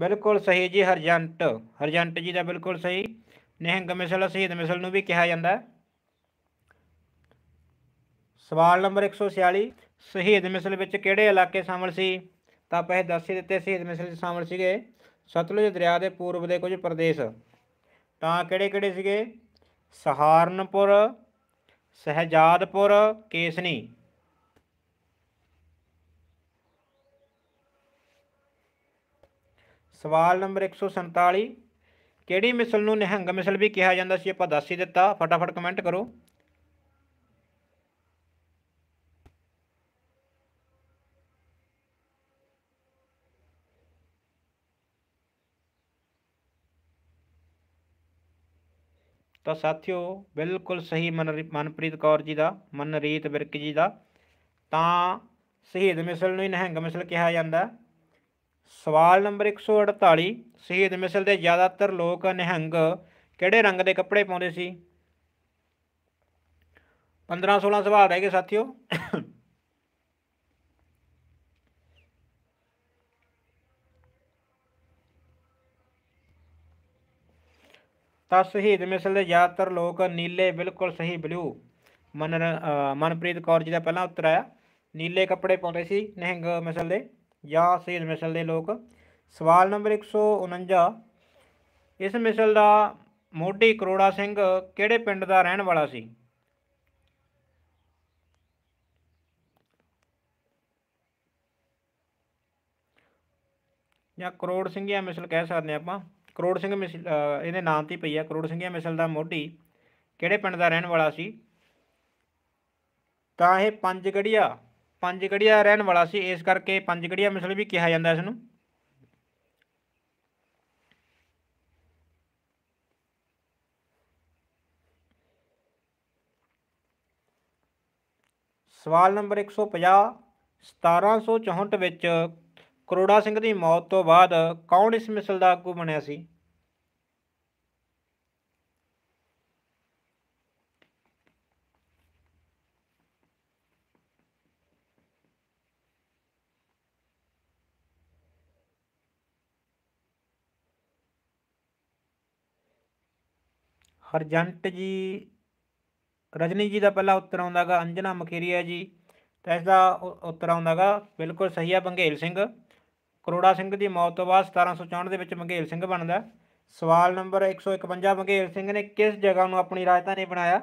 ਬਿਲਕੁਲ ਸਹੀ ਜੀ ਹਰਜੰਟ ਹਰਜੰਟ ਜੀ ਦਾ ਬਿਲਕੁਲ ਸਹੀ ਨਿਹੰਗ ਮਿਸਲ ਸ਼ਹੀਦ ਮਿਸਲ ਨੂੰ ਵੀ ਕਿਹਾ ਜਾਂਦਾ ਸਵਾਲ ਨੰਬਰ 146 ਸ਼ਹੀਦ ਮਿਸਲ ਵਿੱਚ ਕਿਹੜੇ ਇਲਾਕੇ ਸ਼ਾਮਲ ਸੀ ਤਾਂ ਪਹਿ ਦੱਸ ਹੀ ਦਿੱਤੇ ਸ਼ਹੀਦ ਮਿਸਲ ਵਿੱਚ ਸ਼ਾਮਲ ਸੀਗੇ ਸਤਲੁਜ ਦਰਿਆ ਦੇ ਪੂਰਬ ਦੇ ਕੁਝ ਪ੍ਰਦੇਸ਼ ਤਾਂ ਕਿਹੜੇ ਕਿਹੜੇ ਸੀਗੇ ਸਹਾਰਨਪੁਰ ਸਹਿਜਾਦਪੁਰ ਕੇਸਨੀ ਸਵਾਲ ਨੰਬਰ 147 ਕਿਹੜੀ ਮਿਸਲ ਨੂੰ ਨਿਹੰਗ ਮਿਸਲ ਵੀ ਕਿਹਾ ਜਾਂਦਾ ਸੀ ਆਪਾਂ ਦੱਸ ਹੀ ਦਿੱਤਾ ਫਟਾਫਟ ਕਮੈਂਟ ਕਰੋ ਤਾਂ ਸਾਥਿਓ ਬਿਲਕੁਲ ਸਹੀ ਮਨਪ੍ਰੀਤ ਕੌਰ ਜੀ ਦਾ ਮਨਰੀਤ ਵਿਰਕ ਜੀ ਦਾ ਤਾਂ ਸ਼ਹੀਦ ਮਿਸਲ ਨੂੰ ਹੀ ਨਹਿੰਗ ਮਿਸਲ ਕਿਹਾ ਜਾਂਦਾ ਸਵਾਲ ਨੰਬਰ 148 ਸ਼ਹੀਦ ਮਿਸਲ ਦੇ ਜ਼ਿਆਦਾਤਰ ਲੋਕ ਨਿਹੰਗ ਕਿਹੜੇ ਰੰਗ ਦੇ ਕੱਪੜੇ ਪਾਉਂਦੇ ਸੀ 15 16 ਸਵਾਲ ਰਹਿ ਗਏ ਸਾਥਿਓ ਤਾਂ ਸ਼ਹੀਦ ਮਿਸਲ ਦੇ ਯਾਤਰ ਲੋਕ ਨੀਲੇ ਬਿਲਕੁਲ ਸਹੀ ਬਲੂ ਮਨ ਮਨਪ੍ਰੀਤ ਕੌਰ ਜੀ ਦਾ ਪਹਿਲਾ ਉੱਤਰ ਆਇਆ ਨੀਲੇ ਕੱਪੜੇ ਪਾਉਂਦੇ ਸੀ ਨਹਿੰਗ ਮਿਸਲ ਦੇ ਜਾਂ ਸ਼ਹੀਦ ਮਿਸਲ ਦੇ ਲੋਕ ਸਵਾਲ ਨੰਬਰ 149 ਇਸ ਮਿਸਲ ਦਾ ਮੋਢੀ ਕਰੋੜਾ ਸਿੰਘ ਕਿਹੜੇ ਪਿੰਡ ਦਾ ਰਹਿਣ ਵਾਲਾ ਸੀ ਜਾਂ ਕਰੋੜ ਸਿੰਘ ਸਿੰਘਿਆ ਮਿਸਲ ਕਹਿ ਸਕਦੇ ਆਪਾਂ ਕਰੋੜ ਸਿੰਘ ਮਿਸਲ ਇਹਦੇ ਨਾਂ ਤੇ ਪਈ ਆ ਕਰੋੜ ਸਿੰਘਿਆ ਮਿਸਲ ਦਾ ਮੋਢੀ ਕਿਹੜੇ ਪਿੰਡ ਦਾ ਰਹਿਣ ਵਾਲਾ ਸੀ ਤਾਂ ਇਹ ਪੰਜ ਗੜੀਆ ਪੰਜ ਗੜੀਆ ਰਹਿਣ ਵਾਲਾ ਸੀ ਇਸ ਕਰਕੇ ਪੰਜ ਗੜੀਆ ਮਿਸਲ ਵੀ ਕਿਹਾ ਜਾਂਦਾ ਇਸ ਨੂੰ ਸਵਾਲ ਨੰਬਰ 150 1764 ਵਿੱਚ ਕਰੋੜਾ ਸਿੰਘ ਦੀ ਮੌਤ ਤੋਂ ਬਾਅਦ ਕੌਣ ਇਸ ਮਿਸਲ ਦਾ ਆਗੂ ਬਣਿਆ ਸੀ ਹਰਜੰਟ ਜੀ ਰਜਨੀ ਜੀ ਦਾ ਪਹਿਲਾ ਉੱਤਰ ਆਉਂਦਾਗਾ ਅੰਜਨਾ ਮਖੇਰੀਆ ਜੀ ਤਾਂ ਇਸ ਦਾ ਉੱਤਰ ਆਉਂਦਾਗਾ ਬਿਲਕੁਲ ਸਹੀ ਆ ਬੰਗੇਲ ਸਿੰਘ ਕਰੋੜਾ ਸਿੰਘ ਦੀ ਮੌਤ ਤੋਂ ਬਾਅਦ 1764 ਦੇ ਵਿੱਚ ਮੰਗੇਲ ਸਿੰਘ ਬਣਦਾ ਸਵਾਲ ਨੰਬਰ 151 ਮੰਗੇਲ ਸਿੰਘ ਨੇ ਕਿਸ ਜਗ੍ਹਾ ਨੂੰ ਆਪਣੀ ਰਾਜਧਾਨੀ ਬਣਾਇਆ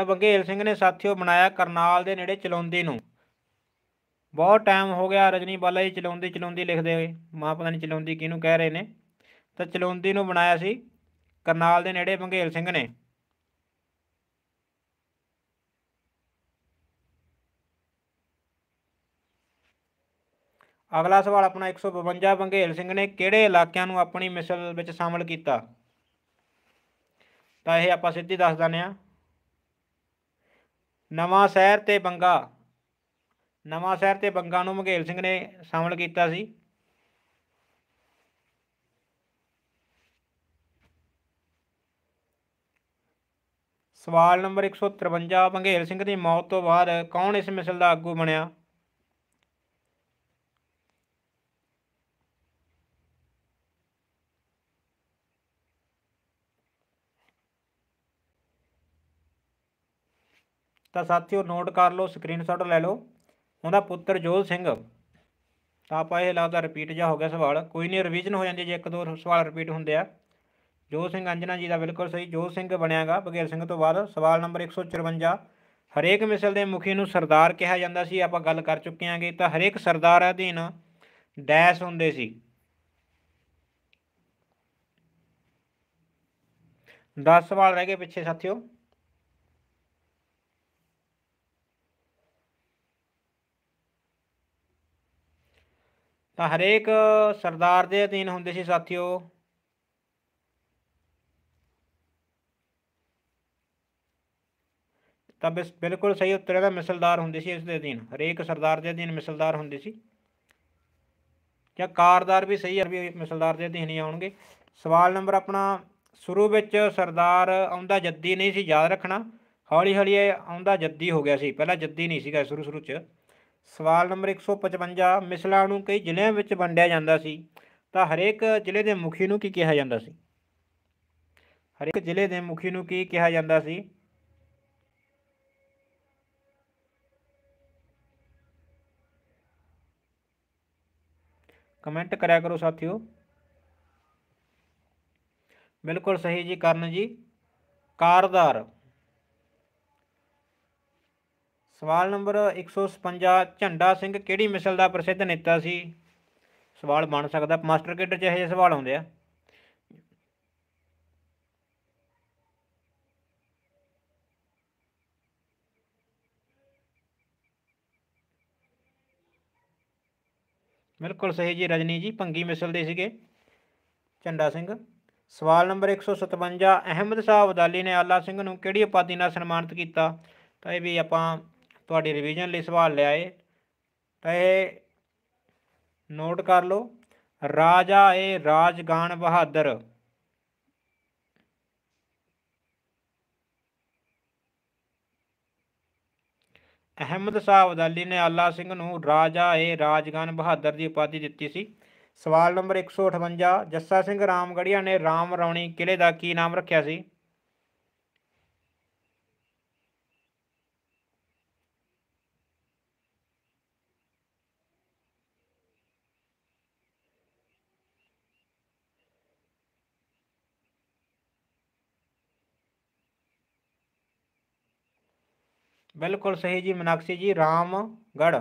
ਤਾਂ ਬੰਗੇਲ ਸਿੰਘ ਨੇ ਸਾਥੀਓ ਬਣਾਇਆ ਕਰਨਾਲ ਦੇ ਨੇੜੇ ਚਲੌਂਦੀ ਨੂੰ ਬਹੁਤ ਟਾਈਮ ਹੋ ਗਿਆ ਰਜਨੀ ਬਾਲਾ ਜੀ ਚਲੌਂਦੀ ਚਲੌਂਦੀ ਲਿਖਦੇ ਹੋਏ ਮਾਂ ਪਤਾ ਨਹੀਂ ਚਲੌਂਦੀ ਕਿਹਨੂੰ ਕਹਿ ਰਹੇ ਨੇ ਤਾਂ ਚਲੌਂਦੀ ਨੂੰ ਬਣਾਇਆ ਸੀ ਕਰਨਾਲ ਦੇ ਨੇੜੇ ਬੰਗੇਲ ਸਿੰਘ ਨੇ ਅਗਲਾ ਸਵਾਲ ਆਪਣਾ 152 ਬੰਗੇਲ ਸਿੰਘ ਨੇ ਕਿਹੜੇ ਇਲਾਕਿਆਂ ਨੂੰ ਆਪਣੀ ਮਿਸਲ ਵਿੱਚ ਸ਼ਾਮਲ ਕੀਤਾ ਤਾਂ ਇਹ ਆਪਾਂ ਸਿੱਧੀ ਦੱਸ ਦਿੰਦੇ ਆ ਨਵਾਂ ਸ਼ਹਿਰ ਤੇ ਬੰਗਾ ਨਵਾਂ ਸ਼ਹਿਰ ਤੇ ਬੰਗਾ ਨੂੰ ਮਗੇਲ ਸਿੰਘ ਨੇ ਸ਼ਾਮਲ ਕੀਤਾ ਸੀ ਸਵਾਲ ਨੰਬਰ 153 ਮਗੇਲ ਸਿੰਘ ਦੀ ਮੌਤ ਤੋਂ ਬਾਅਦ ਕੌਣ ਇਸ ਮਿਸਲ ਦਾ ਆਗੂ ਬਣਿਆ ਤਾਂ ਸਾਥੀਓ ਨੋਟ ਕਰ ਲਓ ਸਕਰੀਨਸ਼ਾਟ ਲੈ ਲਓ ਉਹਦਾ ਪੁੱਤਰ ਜੋਲ ਸਿੰਘ ਤਾਂ ਆਪਾਂ ਇਹ ਲੱਗਦਾ ਰਿਪੀਟ ਜਾ ਹੋ ਗਿਆ ਸਵਾਲ ਕੋਈ ਨਹੀਂ ਰਿਵੀਜ਼ਨ ਹੋ ਜਾਂਦੀ ਜੇ ਇੱਕ ਦੋ ਸਵਾਲ ਰਿਪੀਟ ਹੁੰਦੇ ਆ ਜੋਲ ਸਿੰਘ ਅੰਜਨਾ ਜੀ ਦਾ ਬਿਲਕੁਲ ਸਹੀ ਜੋਲ ਸਿੰਘ ਬਣਿਆਗਾ ਬਗੇਰ ਸਿੰਘ ਤੋਂ ਬਾਅਦ ਸਵਾਲ ਨੰਬਰ 154 ਹਰੇਕ ਮਿਸਲ ਦੇ ਮੁਖੀ ਨੂੰ ਸਰਦਾਰ ਕਿਹਾ ਜਾਂਦਾ ਸੀ ਆਪਾਂ ਗੱਲ ਕਰ ਚੁੱਕੇ ਆਂਗੇ ਤਾਂ ਹਰੇਕ ਸਰਦਾਰ ਅਧੀਨ ਡੈਸ਼ ਹੁੰਦੇ ਸੀ ਦਸ ਸਵਾਲ ਰਹਿ ਗਏ ਪਿੱਛੇ ਸਾਥੀਓ ਤਾਂ ਹਰੇਕ ਸਰਦਾਰ ਦੇ ਅਧੀਨ ਹੁੰਦੇ ਸੀ ਸਾਥੀਓ ਤਾਂ ਬਿਲਕੁਲ ਸਹੀ ਉੱਤਰ ਹੈ ਮਿਸਲਦਾਰ ਹੁੰਦੇ ਸੀ ਇਸ ਦੇ ਅਧੀਨ ਹਰੇਕ ਸਰਦਾਰ ਦੇ ਅਧੀਨ ਮਿਸਲਦਾਰ ਹੁੰਦੇ ਸੀ ਕਿਆ ਕਾਰਦਾਰ ਵੀ ਸਹੀ ਅਰਬੀ ਮਿਸਲਦਾਰ ਦੇ ਅਧੀਨ ਹੀ ਆਉਣਗੇ ਸਵਾਲ ਨੰਬਰ ਆਪਣਾ ਸ਼ੁਰੂ ਵਿੱਚ ਸਰਦਾਰ ਆਉਂਦਾ ਜੱਦੀ ਨਹੀਂ ਸੀ ਯਾਦ ਰੱਖਣਾ ਹੌਲੀ ਹੌਲੀ ਇਹ ਆਉਂਦਾ ਜੱਦੀ ਹੋ ਗਿਆ ਸੀ ਪਹਿਲਾਂ ਜੱਦੀ ਨਹੀਂ ਸੀਗਾ ਸ਼ੁਰੂ ਸ਼ੁਰੂ 'ਚ ਸਵਾਲ ਨੰਬਰ 155 ਮਿਸਲਾਂ ਨੂੰ ਕਈ ਜ਼ਿਲ੍ਹਿਆਂ ਵਿੱਚ ਵੰਡਿਆ ਜਾਂਦਾ ਸੀ ਤਾਂ ਹਰੇਕ ਜ਼ਿਲ੍ਹੇ ਦੇ ਮੁਖੀ ਨੂੰ ਕੀ ਕਿਹਾ ਜਾਂਦਾ ਸੀ ਹਰੇਕ ਜ਼ਿਲ੍ਹੇ ਦੇ ਮੁਖੀ ਨੂੰ ਕੀ ਕਿਹਾ ਜਾਂਦਾ ਸੀ ਕਮੈਂਟ ਕਰਿਆ ਕਰੋ ਸਾਥੀਓ ਬਿਲਕੁਲ ਸਹੀ ਜੀ ਕਰਨ ਜੀ ਕਾਰਦਾਰ ਸਵਾਲ ਨੰਬਰ 157 ਝੰਡਾ ਸਿੰਘ ਕਿਹੜੀ ਮਿਸਲ ਦਾ ਪ੍ਰਸਿੱਧ ਨੇਤਾ ਸੀ ਸਵਾਲ ਬਣ ਸਕਦਾ ਮਾਸਟਰ ਕਿੱਡ ਚ ਇਹ ਸਵਾਲ ਆਉਂਦੇ ਆ ਬਿਲਕੁਲ ਸਹੀ ਜੀ ਰਜਨੀ ਜੀ ਪੰਗੀ ਮਿਸਲ ਦੇ ਸੀਗੇ ਝੰਡਾ ਸਿੰਘ ਸਵਾਲ ਨੰਬਰ 157 ਅਹਿਮਦ ਸਾਹਿਬ ਅਦਾਲੀ ਨੇ ਆਲਾ ਸਿੰਘ ਨੂੰ ਕਿਹੜੀ ਉਪਾਧੀ ਨਾਲ ਸਨਮਾਨਿਤ ਕੀਤਾ ਤਾਂ ਇਹ ਵੀ ਆਪਾਂ ਤੁਹਾਡੀ ਰਿਵੀਜ਼ਨ ਲਈ ਸਵਾਲ ਏ ਤਾਂ ਇਹ ਨੋਟ ਕਰ ਲਓ ਰਾਜਾ ਏ ਰਾਜਗਾਨ ਬਹਾਦਰ ਅਹਿਮਦ ਸਾਹਿਬ ਅਬਦਾਲੀ ਨੇ ਆਲਾ ਸਿੰਘ ਨੂੰ ਰਾਜਾ ਏ ਰਾਜਗਾਨ ਬਹਾਦਰ ਦੀ ਉਪਾਧੀ ਦਿੱਤੀ ਸੀ ਸਵਾਲ ਨੰਬਰ 158 ਜੱਸਾ ਸਿੰਘ ਰਾਮਗੜੀਆ ਨੇ ਰਾਮ ਰੌਣੀ ਕਿਲੇ ਦਾ ਕੀ ਨਾਮ ਰੱਖਿਆ ਸੀ ਬਿਲਕੁਲ ਸਹੀ ਜੀ ਮਨਾਕਸੀ ਜੀ ਰਾਮਗੜ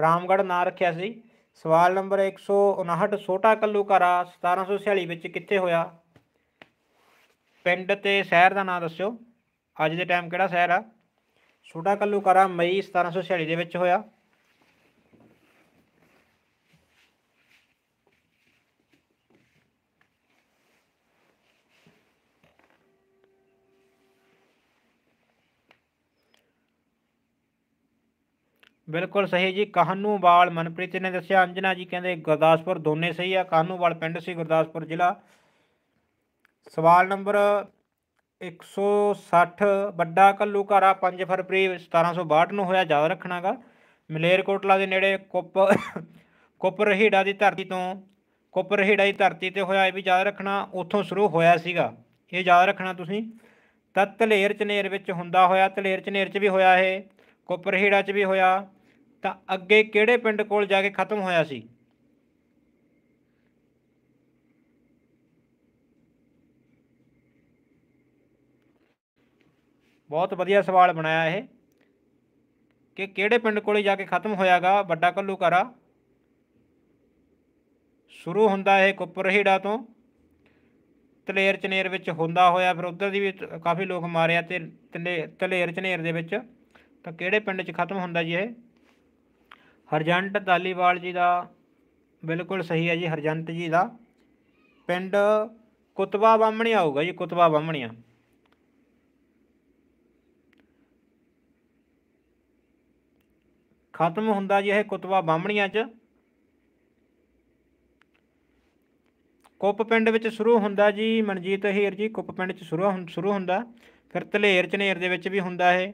ਰਾਮਗੜ ਨਾਂ ਰੱਖਿਆ ਸੀ ਸਵਾਲ ਨੰਬਰ 159 ਛੋਟਾ ਕੱਲੂ ਘਰਾ 1746 ਵਿੱਚ ਕਿੱਥੇ ਹੋਇਆ ਪਿੰਡ ਤੇ ਸ਼ਹਿਰ ਦਾ ਨਾਂ ਦੱਸਿਓ ਅੱਜ ਦੇ ਟਾਈਮ ਕਿਹੜਾ ਸ਼ਹਿਰ ਆ ਛੋਟਾ ਕੱਲੂ ਘਰਾ ਮਈ 1746 ਦੇ ਵਿੱਚ ਹੋਇਆ ਬਿਲਕੁਲ ਸਹੀ ਜੀ ਕਾਹਨੂਵਾਲ ਮਨਪ੍ਰੀਤ ਨੇ ਦੱਸਿਆ ਅੰਜਨਾ ਜੀ ਕਹਿੰਦੇ ਗੁਰਦਾਸਪੁਰ ਦੋਨੇ ਸਹੀ ਆ ਕਾਹਨੂਵਾਲ ਪਿੰਡ ਸੀ ਗੁਰਦਾਸਪੁਰ ਜ਼ਿਲ੍ਹਾ ਸਵਾਲ ਨੰਬਰ 160 ਵੱਡਾ ਕੱਲੂ ਘਾਰਾ 5 ਫਰਵਰੀ 1762 ਨੂੰ ਹੋਇਆ ਯਾਦ ਰੱਖਣਾਗਾ ਮਲੇਰਕੋਟਲਾ ਦੇ ਨੇੜੇ ਕੁੱਪ ਕੁੱਪ ਰਹੀੜਾ ਦੀ ਧਰਤੀ ਤੋਂ ਕੁੱਪ ਰਹੀੜਾ ਦੀ ਧਰਤੀ ਤੇ ਹੋਇਆ ਇਹ ਵੀ ਯਾਦ ਰੱਖਣਾ ਉੱਥੋਂ ਸ਼ੁਰੂ ਹੋਇਆ ਸੀਗਾ ਇਹ ਯਾਦ ਰੱਖਣਾ ਤੁਸੀਂ ਤਾਂ ਤਲੇਰ ਚਨੇਰ ਵਿੱਚ ਹੁੰਦਾ ਹੋਇਆ ਤਲੇਰ ਚਨੇਰ 'ਚ ਵੀ ਹੋਇਆ ਇਹ ਕੁੱਪ ਰਹੀੜਾ 'ਚ ਵੀ ਹੋਇਆ ਤਾਂ ਅੱਗੇ ਕਿਹੜੇ ਪਿੰਡ ਕੋਲ ਜਾ ਕੇ ਖਤਮ ਹੋਇਆ ਸੀ ਬਹੁਤ ਵਧੀਆ ਸਵਾਲ ਬਣਾਇਆ ਇਹ ਕਿ ਕਿਹੜੇ ਪਿੰਡ ਕੋਲੇ ਜਾ ਕੇ ਖਤਮ ਹੋਇਆਗਾ ਵੱਡਾ ਕੱਲੂ ਘਰਾ ਸ਼ੁਰੂ ਹੁੰਦਾ ਇਹ ਕੁੱਪਰਹੀੜਾ ਤੋਂ ਤਲੇਰ ਚਨੇਰ ਵਿੱਚ ਹੁੰਦਾ ਹੋਇਆ ਫਿਰ ਉਧਰ ਦੀ ਵੀ ਕਾਫੀ ਲੋਕ ਮਾਰਿਆ ਤੇ ਤਲੇਰ ਚਨੇਰ ਦੇ ਵਿੱਚ ਤਾਂ ਕਿਹੜੇ ਪਿੰਡ 'ਚ ਖਤਮ ਹੁੰਦਾ ਜੀ ਇਹ ਹਰਜੰਟ ਦਾਲੀਵਾਲ ਜੀ ਦਾ ਬਿਲਕੁਲ ਸਹੀ ਹੈ ਜੀ ਹਰਜੰਟ ਜੀ ਦਾ ਪਿੰਡ ਕੁਤਬਾ ਬਾਮਣੀ ਆਊਗਾ ਜੀ ਕੁਤਬਾ ਬਾਹਮਣੀਆਂ ਖਤਮ ਹੁੰਦਾ ਜੀ ਇਹ ਕੁਤਬਾ ਬਾਹਮਣੀਆਂ 'ਚ ਕੁੱਪ ਪਿੰਡ ਵਿੱਚ ਸ਼ੁਰੂ ਹੁੰਦਾ ਜੀ ਮਨਜੀਤ ਹੀਰ ਜੀ ਕੁੱਪ ਪਿੰਡ 'ਚ ਸ਼ੁਰੂ ਸ਼ੁਰੂ ਹੁੰਦਾ ਫਿਰ ਧਲੇਰ ਚਨੇਰ ਦੇ ਵਿੱਚ ਵੀ ਹੁੰਦਾ ਇਹ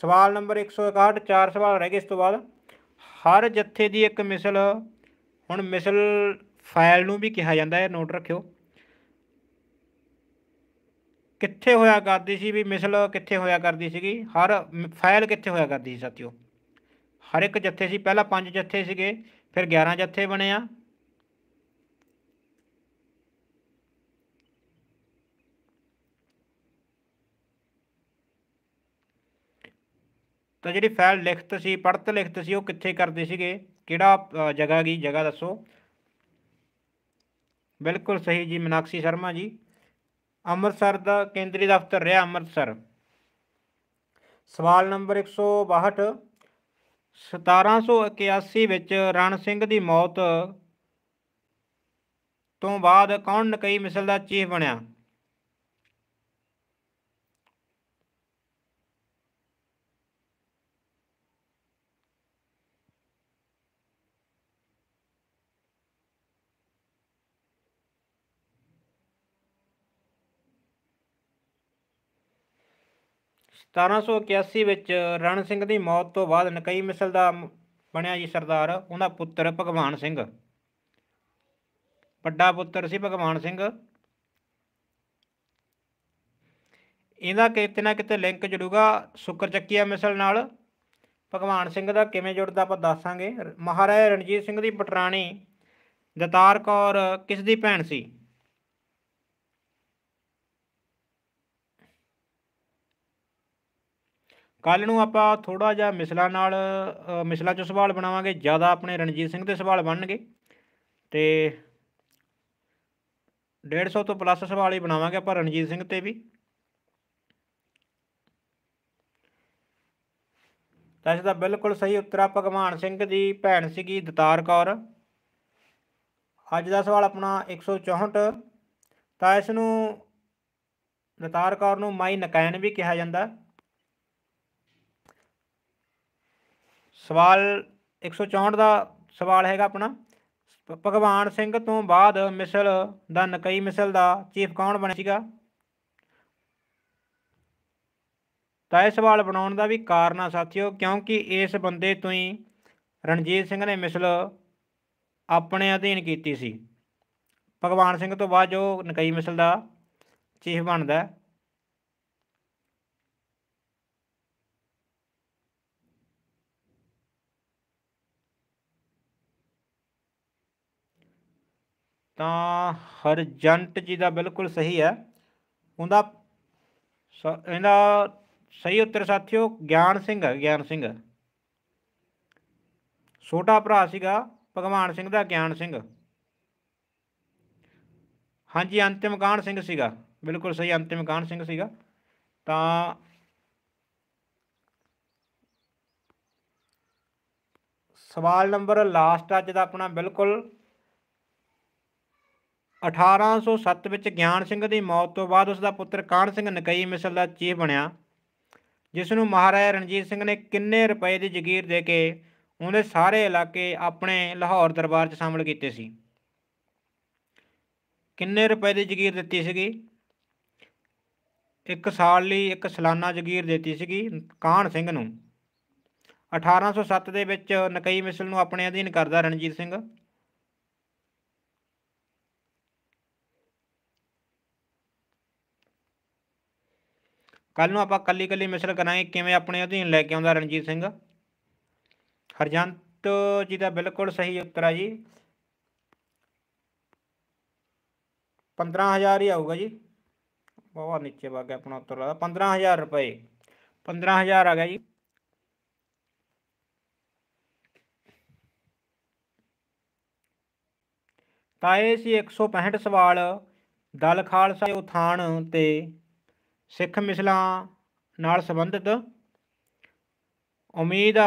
ਸਵਾਲ ਨੰਬਰ 161 ਚਾਰ ਸਵਾਲ ਰਹਿ ਗਏ ਇਸ ਤੋਂ ਬਾਅਦ ਹਰ ਜੱਥੇ ਦੀ ਇੱਕ ਮਿਸਲ ਹੁਣ ਮਿਸਲ ਫਾਈਲ ਨੂੰ ਵੀ ਕਿਹਾ ਜਾਂਦਾ ਹੈ ਨੋਟ ਰੱਖਿਓ ਕਿੱਥੇ ਹੋਇਆ ਕਰਦੀ ਸੀ ਵੀ ਮਿਸਲ ਕਿੱਥੇ ਹੋਇਆ ਕਰਦੀ ਸੀਗੀ ਹਰ ਫਾਈਲ ਕਿੱਥੇ ਹੋਇਆ ਕਰਦੀ ਸੀ ਸਾਥੀਓ ਹਰ ਇੱਕ ਜੱਥੇ ਸੀ ਪਹਿਲਾਂ ਪੰਜ ਜੱਥੇ ਸੀਗੇ ਫਿਰ 11 ਜੱਥੇ ਬਣੇ ਆ ਤਾਂ ਜਿਹੜੀ ਫੈਲ ਲਿਖਤ ਸੀ ਪੜਤ ਲਿਖਤ ਸੀ ਉਹ ਕਿੱਥੇ ਕਰਦੇ ਸੀਗੇ ਕਿਹੜਾ ਜਗ੍ਹਾ ਗਈ ਜਗ੍ਹਾ ਦੱਸੋ ਬਿਲਕੁਲ ਸਹੀ ਜੀ ਮਨਾਕਸੀ ਸ਼ਰਮਾ ਜੀ ਅੰਮ੍ਰਿਤਸਰ ਦਾ ਕੇਂਦਰੀ ਦਫ਼ਤਰ ਰਿਹਾ ਅੰਮ੍ਰਿਤਸਰ ਸਵਾਲ ਨੰਬਰ 162 1781 ਵਿੱਚ ਰਣ ਸਿੰਘ ਦੀ ਮੌਤ ਤੋਂ ਬਾਅਦ ਕੌਣ ਨਕਈ ਮਿਸਲ ਦਾ ਚੀਫ ਬਣਿਆ 1781 ਵਿੱਚ ਰਣ ਸਿੰਘ ਦੀ ਮੌਤ ਤੋਂ ਬਾਅਦ ਨਕਈ ਮਿਸਲ ਦਾ ਬਣਿਆ ਜੀ ਸਰਦਾਰ ਉਹਦਾ ਪੁੱਤਰ ਭਗਵਾਨ ਸਿੰਘ ਵੱਡਾ ਪੁੱਤਰ ਸੀ ਭਗਵਾਨ ਸਿੰਘ ਇਹਦਾ ਕਿਤੇ ਨਾ ਕਿਤੇ ਲਿੰਕ ਜੁੜੂਗਾ ਸ਼ੁਕਰ ਚੱਕੀਆ ਮਿਸਲ ਨਾਲ ਭਗਵਾਨ ਸਿੰਘ ਦਾ ਕਿਵੇਂ ਜੁੜਦਾ ਆਪਾਂ ਦੱਸਾਂਗੇ ਮਹਾਰਾਜਾ ਰਣਜੀਤ ਸਿੰਘ ਦੀ ਪਟਰਾਣੀ ਦਤਾਰ ਕੌਰ ਕਿਸ ਦੀ ਭੈਣ ਸੀ ਕੱਲ ਨੂੰ ਆਪਾਂ ਥੋੜਾ ਜਿਹਾ ਮਿਸਲਾ ਨਾਲ ਮਿਸਲਾ ਚੋਂ ਸਵਾਲ ਬਣਾਵਾਂਗੇ ਜ਼ਿਆਦਾ ਆਪਣੇ ਰਣਜੀਤ ਸਿੰਘ ਦੇ ਸਵਾਲ ਬਣਨਗੇ ਤੇ 150 ਤੋਂ ਪਲੱਸ ਸਵਾਲ ਹੀ ਬਣਾਵਾਂਗੇ ਆਪਾਂ ਰਣਜੀਤ ਸਿੰਘ ਤੇ ਵੀ ਤਾਂ ਇਹਦਾ ਬਿਲਕੁਲ ਸਹੀ ਉੱਤਰ ਆ ਭਗਵਾਨ ਸਿੰਘ ਦੀ ਭੈਣ ਸੀਗੀ ਦਤਾਰ ਕੌਰ ਅੱਜ ਦਾ ਸਵਾਲ ਆਪਣਾ 164 ਤਾਂ ਇਸ ਨੂੰ ਦਤਾਰ ਕੌਰ ਨੂੰ ਮਾਈ ਨਕੈਨ ਵੀ ਕਿਹਾ ਜਾਂਦਾ ਸਵਾਲ 164 ਦਾ ਸਵਾਲ ਹੈਗਾ ਆਪਣਾ ਭਗਵਾਨ ਸਿੰਘ ਤੋਂ ਬਾਅਦ ਮਿਸਲ ਦਾ ਨਕਈ ਮਿਸਲ ਦਾ ਚੀਫ ਕੌਣ ਬਣਿਆ ਸੀਗਾ ਤਾਂ ਇਹ ਸਵਾਲ ਬਣਾਉਣ ਦਾ ਵੀ ਕਾਰਨ ਆ ਸਾਥੀਓ ਕਿਉਂਕਿ ਇਸ ਬੰਦੇ ਤੋਂ ਹੀ ਰਣਜੀਤ ਸਿੰਘ ਨੇ ਮਿਸਲ ਆਪਣੇ ਅਧੀਨ ਕੀਤੀ ਸੀ ਭਗਵਾਨ ਸਿੰਘ ਤੋਂ ਬਾਅਦ ਜੋ ਨਕਈ ਮਿਸਲ ਦਾ ਚੀਫ ਬਣਦਾ ਤਾਂ ਹਰਜੰਟ ਜੀ ਦਾ ਬਿਲਕੁਲ ਸਹੀ ਹੈ ਉਹਦਾ ਇਹਦਾ ਸਹੀ ਉੱਤਰ ਸਾਥੀਓ ਗਿਆਨ ਸਿੰਘ ਹੈ ਗਿਆਨ ਸਿੰਘ ਛੋਟਾ ਭਰਾ ਸੀਗਾ ਭਗਵਾਨ ਸਿੰਘ ਦਾ ਗਿਆਨ ਸਿੰਘ ਹਾਂਜੀ ਅੰਤਿਮ ਕਾਹਨ ਸਿੰਘ ਸੀਗਾ ਬਿਲਕੁਲ ਸਹੀ ਅੰਤਿਮ ਕਾਹਨ ਸਿੰਘ ਸੀਗਾ ਤਾਂ ਸਵਾਲ ਨੰਬਰ ਲਾਸਟ ਅੱਜ ਦਾ ਆਪਣਾ ਬਿਲਕੁਲ 1807 ਵਿੱਚ ਗਿਆਨ ਸਿੰਘ ਦੀ ਮੌਤ ਤੋਂ ਬਾਅਦ ਉਸ ਦਾ ਪੁੱਤਰ ਕਾਨ ਸਿੰਘ ਨਕਈ ਮਿਸਲ ਦਾ ਚੀਫ ਬਣਿਆ ਜਿਸ ਨੂੰ ਮਹਾਰਾਜਾ ਰਣਜੀਤ ਸਿੰਘ ਨੇ ਕਿੰਨੇ ਰੁਪਏ ਦੀ ਜ਼ਗੀਰ ਦੇ ਕੇ ਉਹਦੇ ਸਾਰੇ ਇਲਾਕੇ ਆਪਣੇ ਲਾਹੌਰ ਦਰਬਾਰ 'ਚ ਸ਼ਾਮਲ ਕੀਤੇ ਸੀ ਕਿੰਨੇ ਰੁਪਏ ਦੀ ਜ਼ਗੀਰ ਦਿੱਤੀ ਸੀਗੀ ਇੱਕ ਸਾਲ ਲਈ ਇੱਕ ਸਾਲਾਨਾ ਜ਼ਗੀਰ ਦਿੱਤੀ ਸੀਗੀ ਕਾਨ ਸਿੰਘ ਨੂੰ 1807 ਦੇ ਵਿੱਚ ਨਕਈ ਮਿਸਲ ਨੂੰ ਆਪਣੇ ਅਧੀਨ ਕਰਦਾ ਰਣਜੀਤ ਸਿੰਘ ਕੱਲ ਨੂੰ ਆਪਾਂ ਕੱਲੀ ਕੱਲੀ ਮਿਸਲ ਕਰਾਂਗੇ ਕਿਵੇਂ ਆਪਣੇ ਅਧੀਨ ਲੈ ਕੇ ਆਉਂਦਾ ਰਣਜੀਤ ਸਿੰਘ ਹਰਜੰਤ ਜੀ ਦਾ ਬਿਲਕੁਲ ਸਹੀ ਉੱਤਰ ਆ ਜੀ 15000 ਹੀ ਆਊਗਾ ਜੀ ਬਹੁਤ ਨੀਚੇ ਵਾ ਗਿਆ ਆਪਣਾ ਉੱਤਰ ਲਾਦਾ 15000 ਰੁਪਏ 15000 ਆ ਗਿਆ ਜੀ ਤਾਂ ਇਹ ਸੀ 165 ਸਵਾਲ ਦਲ ਖਾਲਸਾ ਉਥਾਨ ਤੇ ਸਿੱਖ ਮਿਸਲਾਂ ਨਾਲ ਸੰਬੰਧਿਤ ਉਮੀਦ ਆ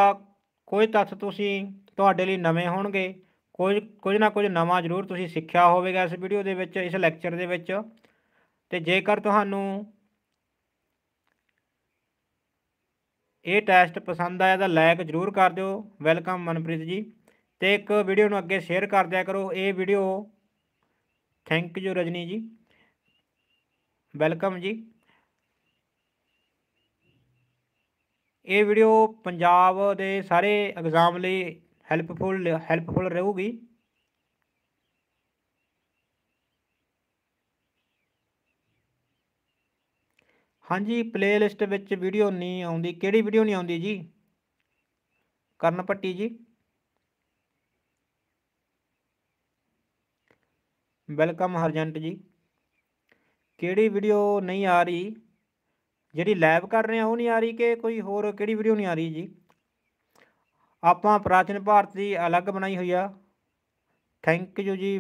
ਕੋਈ ਤੱਥ ਤੁਸੀਂ ਤੁਹਾਡੇ ਲਈ ਨਵੇਂ ਹੋਣਗੇ ਕੁਝ ਕੁਝ ਨਾ ਕੁਝ ਨਵਾਂ ਜ਼ਰੂਰ ਤੁਸੀਂ ਸਿੱਖਿਆ ਹੋਵੇਗਾ ਇਸ ਵੀਡੀਓ ਦੇ ਵਿੱਚ ਇਸ ਲੈਕਚਰ ਦੇ ਵਿੱਚ ਤੇ ਜੇਕਰ ਤੁਹਾਨੂੰ ਇਹ ਟੈਸਟ ਪਸੰਦ ਆਇਆ ਤਾਂ ਲਾਈਕ ਜ਼ਰੂਰ ਕਰ ਦਿਓ ਵੈਲਕਮ ਮਨਪ੍ਰੀਤ ਜੀ ਤੇ ਇੱਕ ਵੀਡੀਓ ਨੂੰ ਅੱਗੇ ਸ਼ੇਅਰ ਕਰ ਦਿਆ ਕਰੋ ਇਹ ਵੀਡੀਓ ਥੈਂਕ ਯੂ ਰਜਨੀ ਜੀ ਵੈਲਕਮ ਜੀ ਇਹ ਵੀਡੀਓ ਪੰਜਾਬ ਦੇ ਸਾਰੇ ਐਗਜ਼ਾਮ ਲਈ ਹੈਲਪਫੁਲ ਹੈਲਪਫੁਲ ਰਹੂਗੀ ਹਾਂਜੀ ਪਲੇਲਿਸਟ ਵਿੱਚ ਵੀਡੀਓ ਨਹੀਂ ਆਉਂਦੀ ਕਿਹੜੀ ਵੀਡੀਓ ਨਹੀਂ ਆਉਂਦੀ ਜੀ ਕਰਨ ਪੱਟੀ ਜੀ ਵੈਲਕਮ ਹਰਜੰਟ ਜੀ ਕਿਹੜੀ ਵੀਡੀਓ ਨਹੀਂ ਆ ਰਹੀ ਜਿਹੜੀ ਲਾਈਵ ਕਰ ਰਹੇ ਆ ਉਹ ਨਹੀਂ ਆ ਰਹੀ ਕਿ ਕੋਈ ਹੋਰ ਕਿਹੜੀ ਵੀਡੀਓ ਨਹੀਂ ਆ ਰਹੀ ਜੀ ਆਪਾਂ ਪ੍ਰਾਚੀਨ ਭਾਰਤ ਦੀ ਅਲੱਗ ਬਣਾਈ ਹੋਈ ਆ ਥੈਂਕ ਯੂ ਜੀ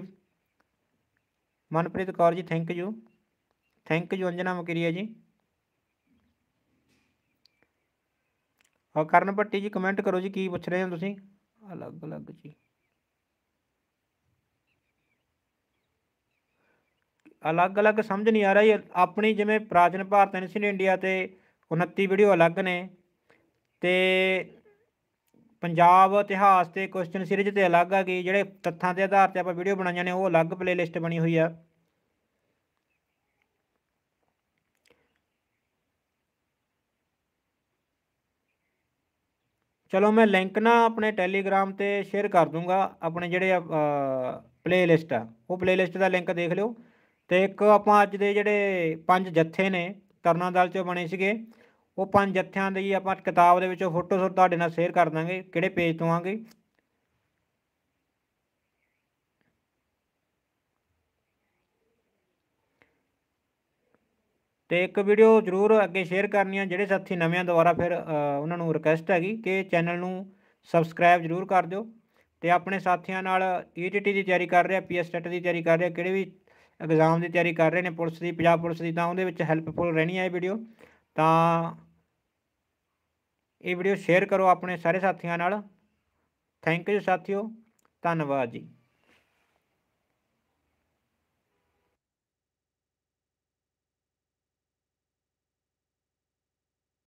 Manpreet Kaur ji thank you thank you Anjana Makaria ji ਔਰ ਕਰਨ ਪੱਟੀ ਜੀ ਕਮੈਂਟ ਕਰੋ ਜੀ ਕੀ ਪੁੱਛ ਰਹੇ ਹੋ ਤੁਸੀਂ ਅਲੱਗ ਅਲੱਗ ਜੀ ਅਲੱਗ-ਅਲੱਗ ਸਮਝ ਨਹੀਂ ਆ ਰਹੀ ਆਪਣੀ ਜਿਵੇਂ ਪ੍ਰਾਚੀਨ ਭਾਰਤ ਸੀ ਇੰਡੀਆ ਤੇ 29 ਵੀਡੀਓ ਅਲੱਗ ਨੇ ਤੇ ਪੰਜਾਬ ਇਤਿਹਾਸ ਤੇ ਕੁਐਸਚਨ ਸੀਰੀਜ਼ ਤੇ ਅਲੱਗ ਆ ਗਈ ਜਿਹੜੇ ਤੱਥਾਂ ਦੇ ਆਧਾਰ ਤੇ ਆਪਾਂ ਵੀਡੀਓ ਬਣਾਈਆਂ ਨੇ ਉਹ ਅਲੱਗ ਪਲੇਲਿਸਟ ਬਣੀ ਹੋਈ ਆ ਚਲੋ ਮੈਂ ਲਿੰਕ ਨਾ ਆਪਣੇ ਟੈਲੀਗ੍ਰਾਮ ਤੇ ਸ਼ੇਅਰ ਕਰ ਦੂੰਗਾ ਆਪਣੇ ਜਿਹੜੇ ਪਲੇਲਿਸਟ ਆ ਉਹ ਪਲੇਲਿਸਟ ਦਾ ਲਿੰਕ ਦੇਖ ਲਿਓ ਤੇ ਇੱਕ ਆਪਾਂ ਅੱਜ ਦੇ ਜਿਹੜੇ ਪੰਜ ਜੱਥੇ ਨੇ ਤਰਨਾ ਦਲ ਚੋਂ ਬਣੇ ਸੀਗੇ ਉਹ ਪੰਜ ਜੱਥਿਆਂ ਦੇ ਆਪਾਂ ਕਿਤਾਬ ਦੇ ਵਿੱਚੋਂ ਫੋਟੋ ਸੁਰ ਤੁਹਾਡੇ ਨਾਲ ਸ਼ੇਅਰ ਕਰ ਦਾਂਗੇ ਕਿਹੜੇ ਪੇਜ ਤੋਂ ਆਂਗੇ ਤੇ ਇੱਕ ਵੀਡੀਓ ਜ਼ਰੂਰ ਅੱਗੇ ਸ਼ੇਅਰ ਕਰਨੀ ਆ ਜਿਹੜੇ ਸਾਥੀ ਨਵੇਂ ਆ ਦੁਆਰਾ ਫਿਰ ਉਹਨਾਂ ਨੂੰ ਰਿਕਵੈਸਟ ਹੈਗੀ ਕਿ ਚੈਨਲ ਨੂੰ ਸਬਸਕ੍ਰਾਈਬ ਜ਼ਰੂਰ ਕਰ ਦਿਓ ਤੇ ਆਪਣੇ ਸਾਥੀਆਂ ਨਾਲ ਈਟੀਟੀ e ਦੀ ਤਿਆਰੀ ਕਰ ਰਿਹਾ ਪੀਐਸ ਟੈਟ ਦੀ ਤਿਆਰੀ ਕਰ ਰਿਹਾ ਕਿਹੜੇ ਵੀ ਐਗਜ਼ਾਮ ਦੀ ਤਿਆਰੀ ਕਰ ਰਹੇ ਨੇ ਪੁਲਿਸ ਦੀ ਪੰਜਾਬ ਪੁਲਿਸ ਦੀ ਤਾਂ ਉਹਦੇ ਵਿੱਚ ਹੈਲਪਫੁਲ ਰਹਿਣੀ ਹੈ ਇਹ ਵੀਡੀਓ ਤਾਂ ਇਹ ਵੀਡੀਓ ਸ਼ੇਅਰ ਕਰੋ ਆਪਣੇ ਸਾਰੇ ਸਾਥੀਆਂ ਨਾਲ ਥੈਂਕ ਯੂ ਸਾਥੀਓ ਧੰਨਵਾਦ ਜੀ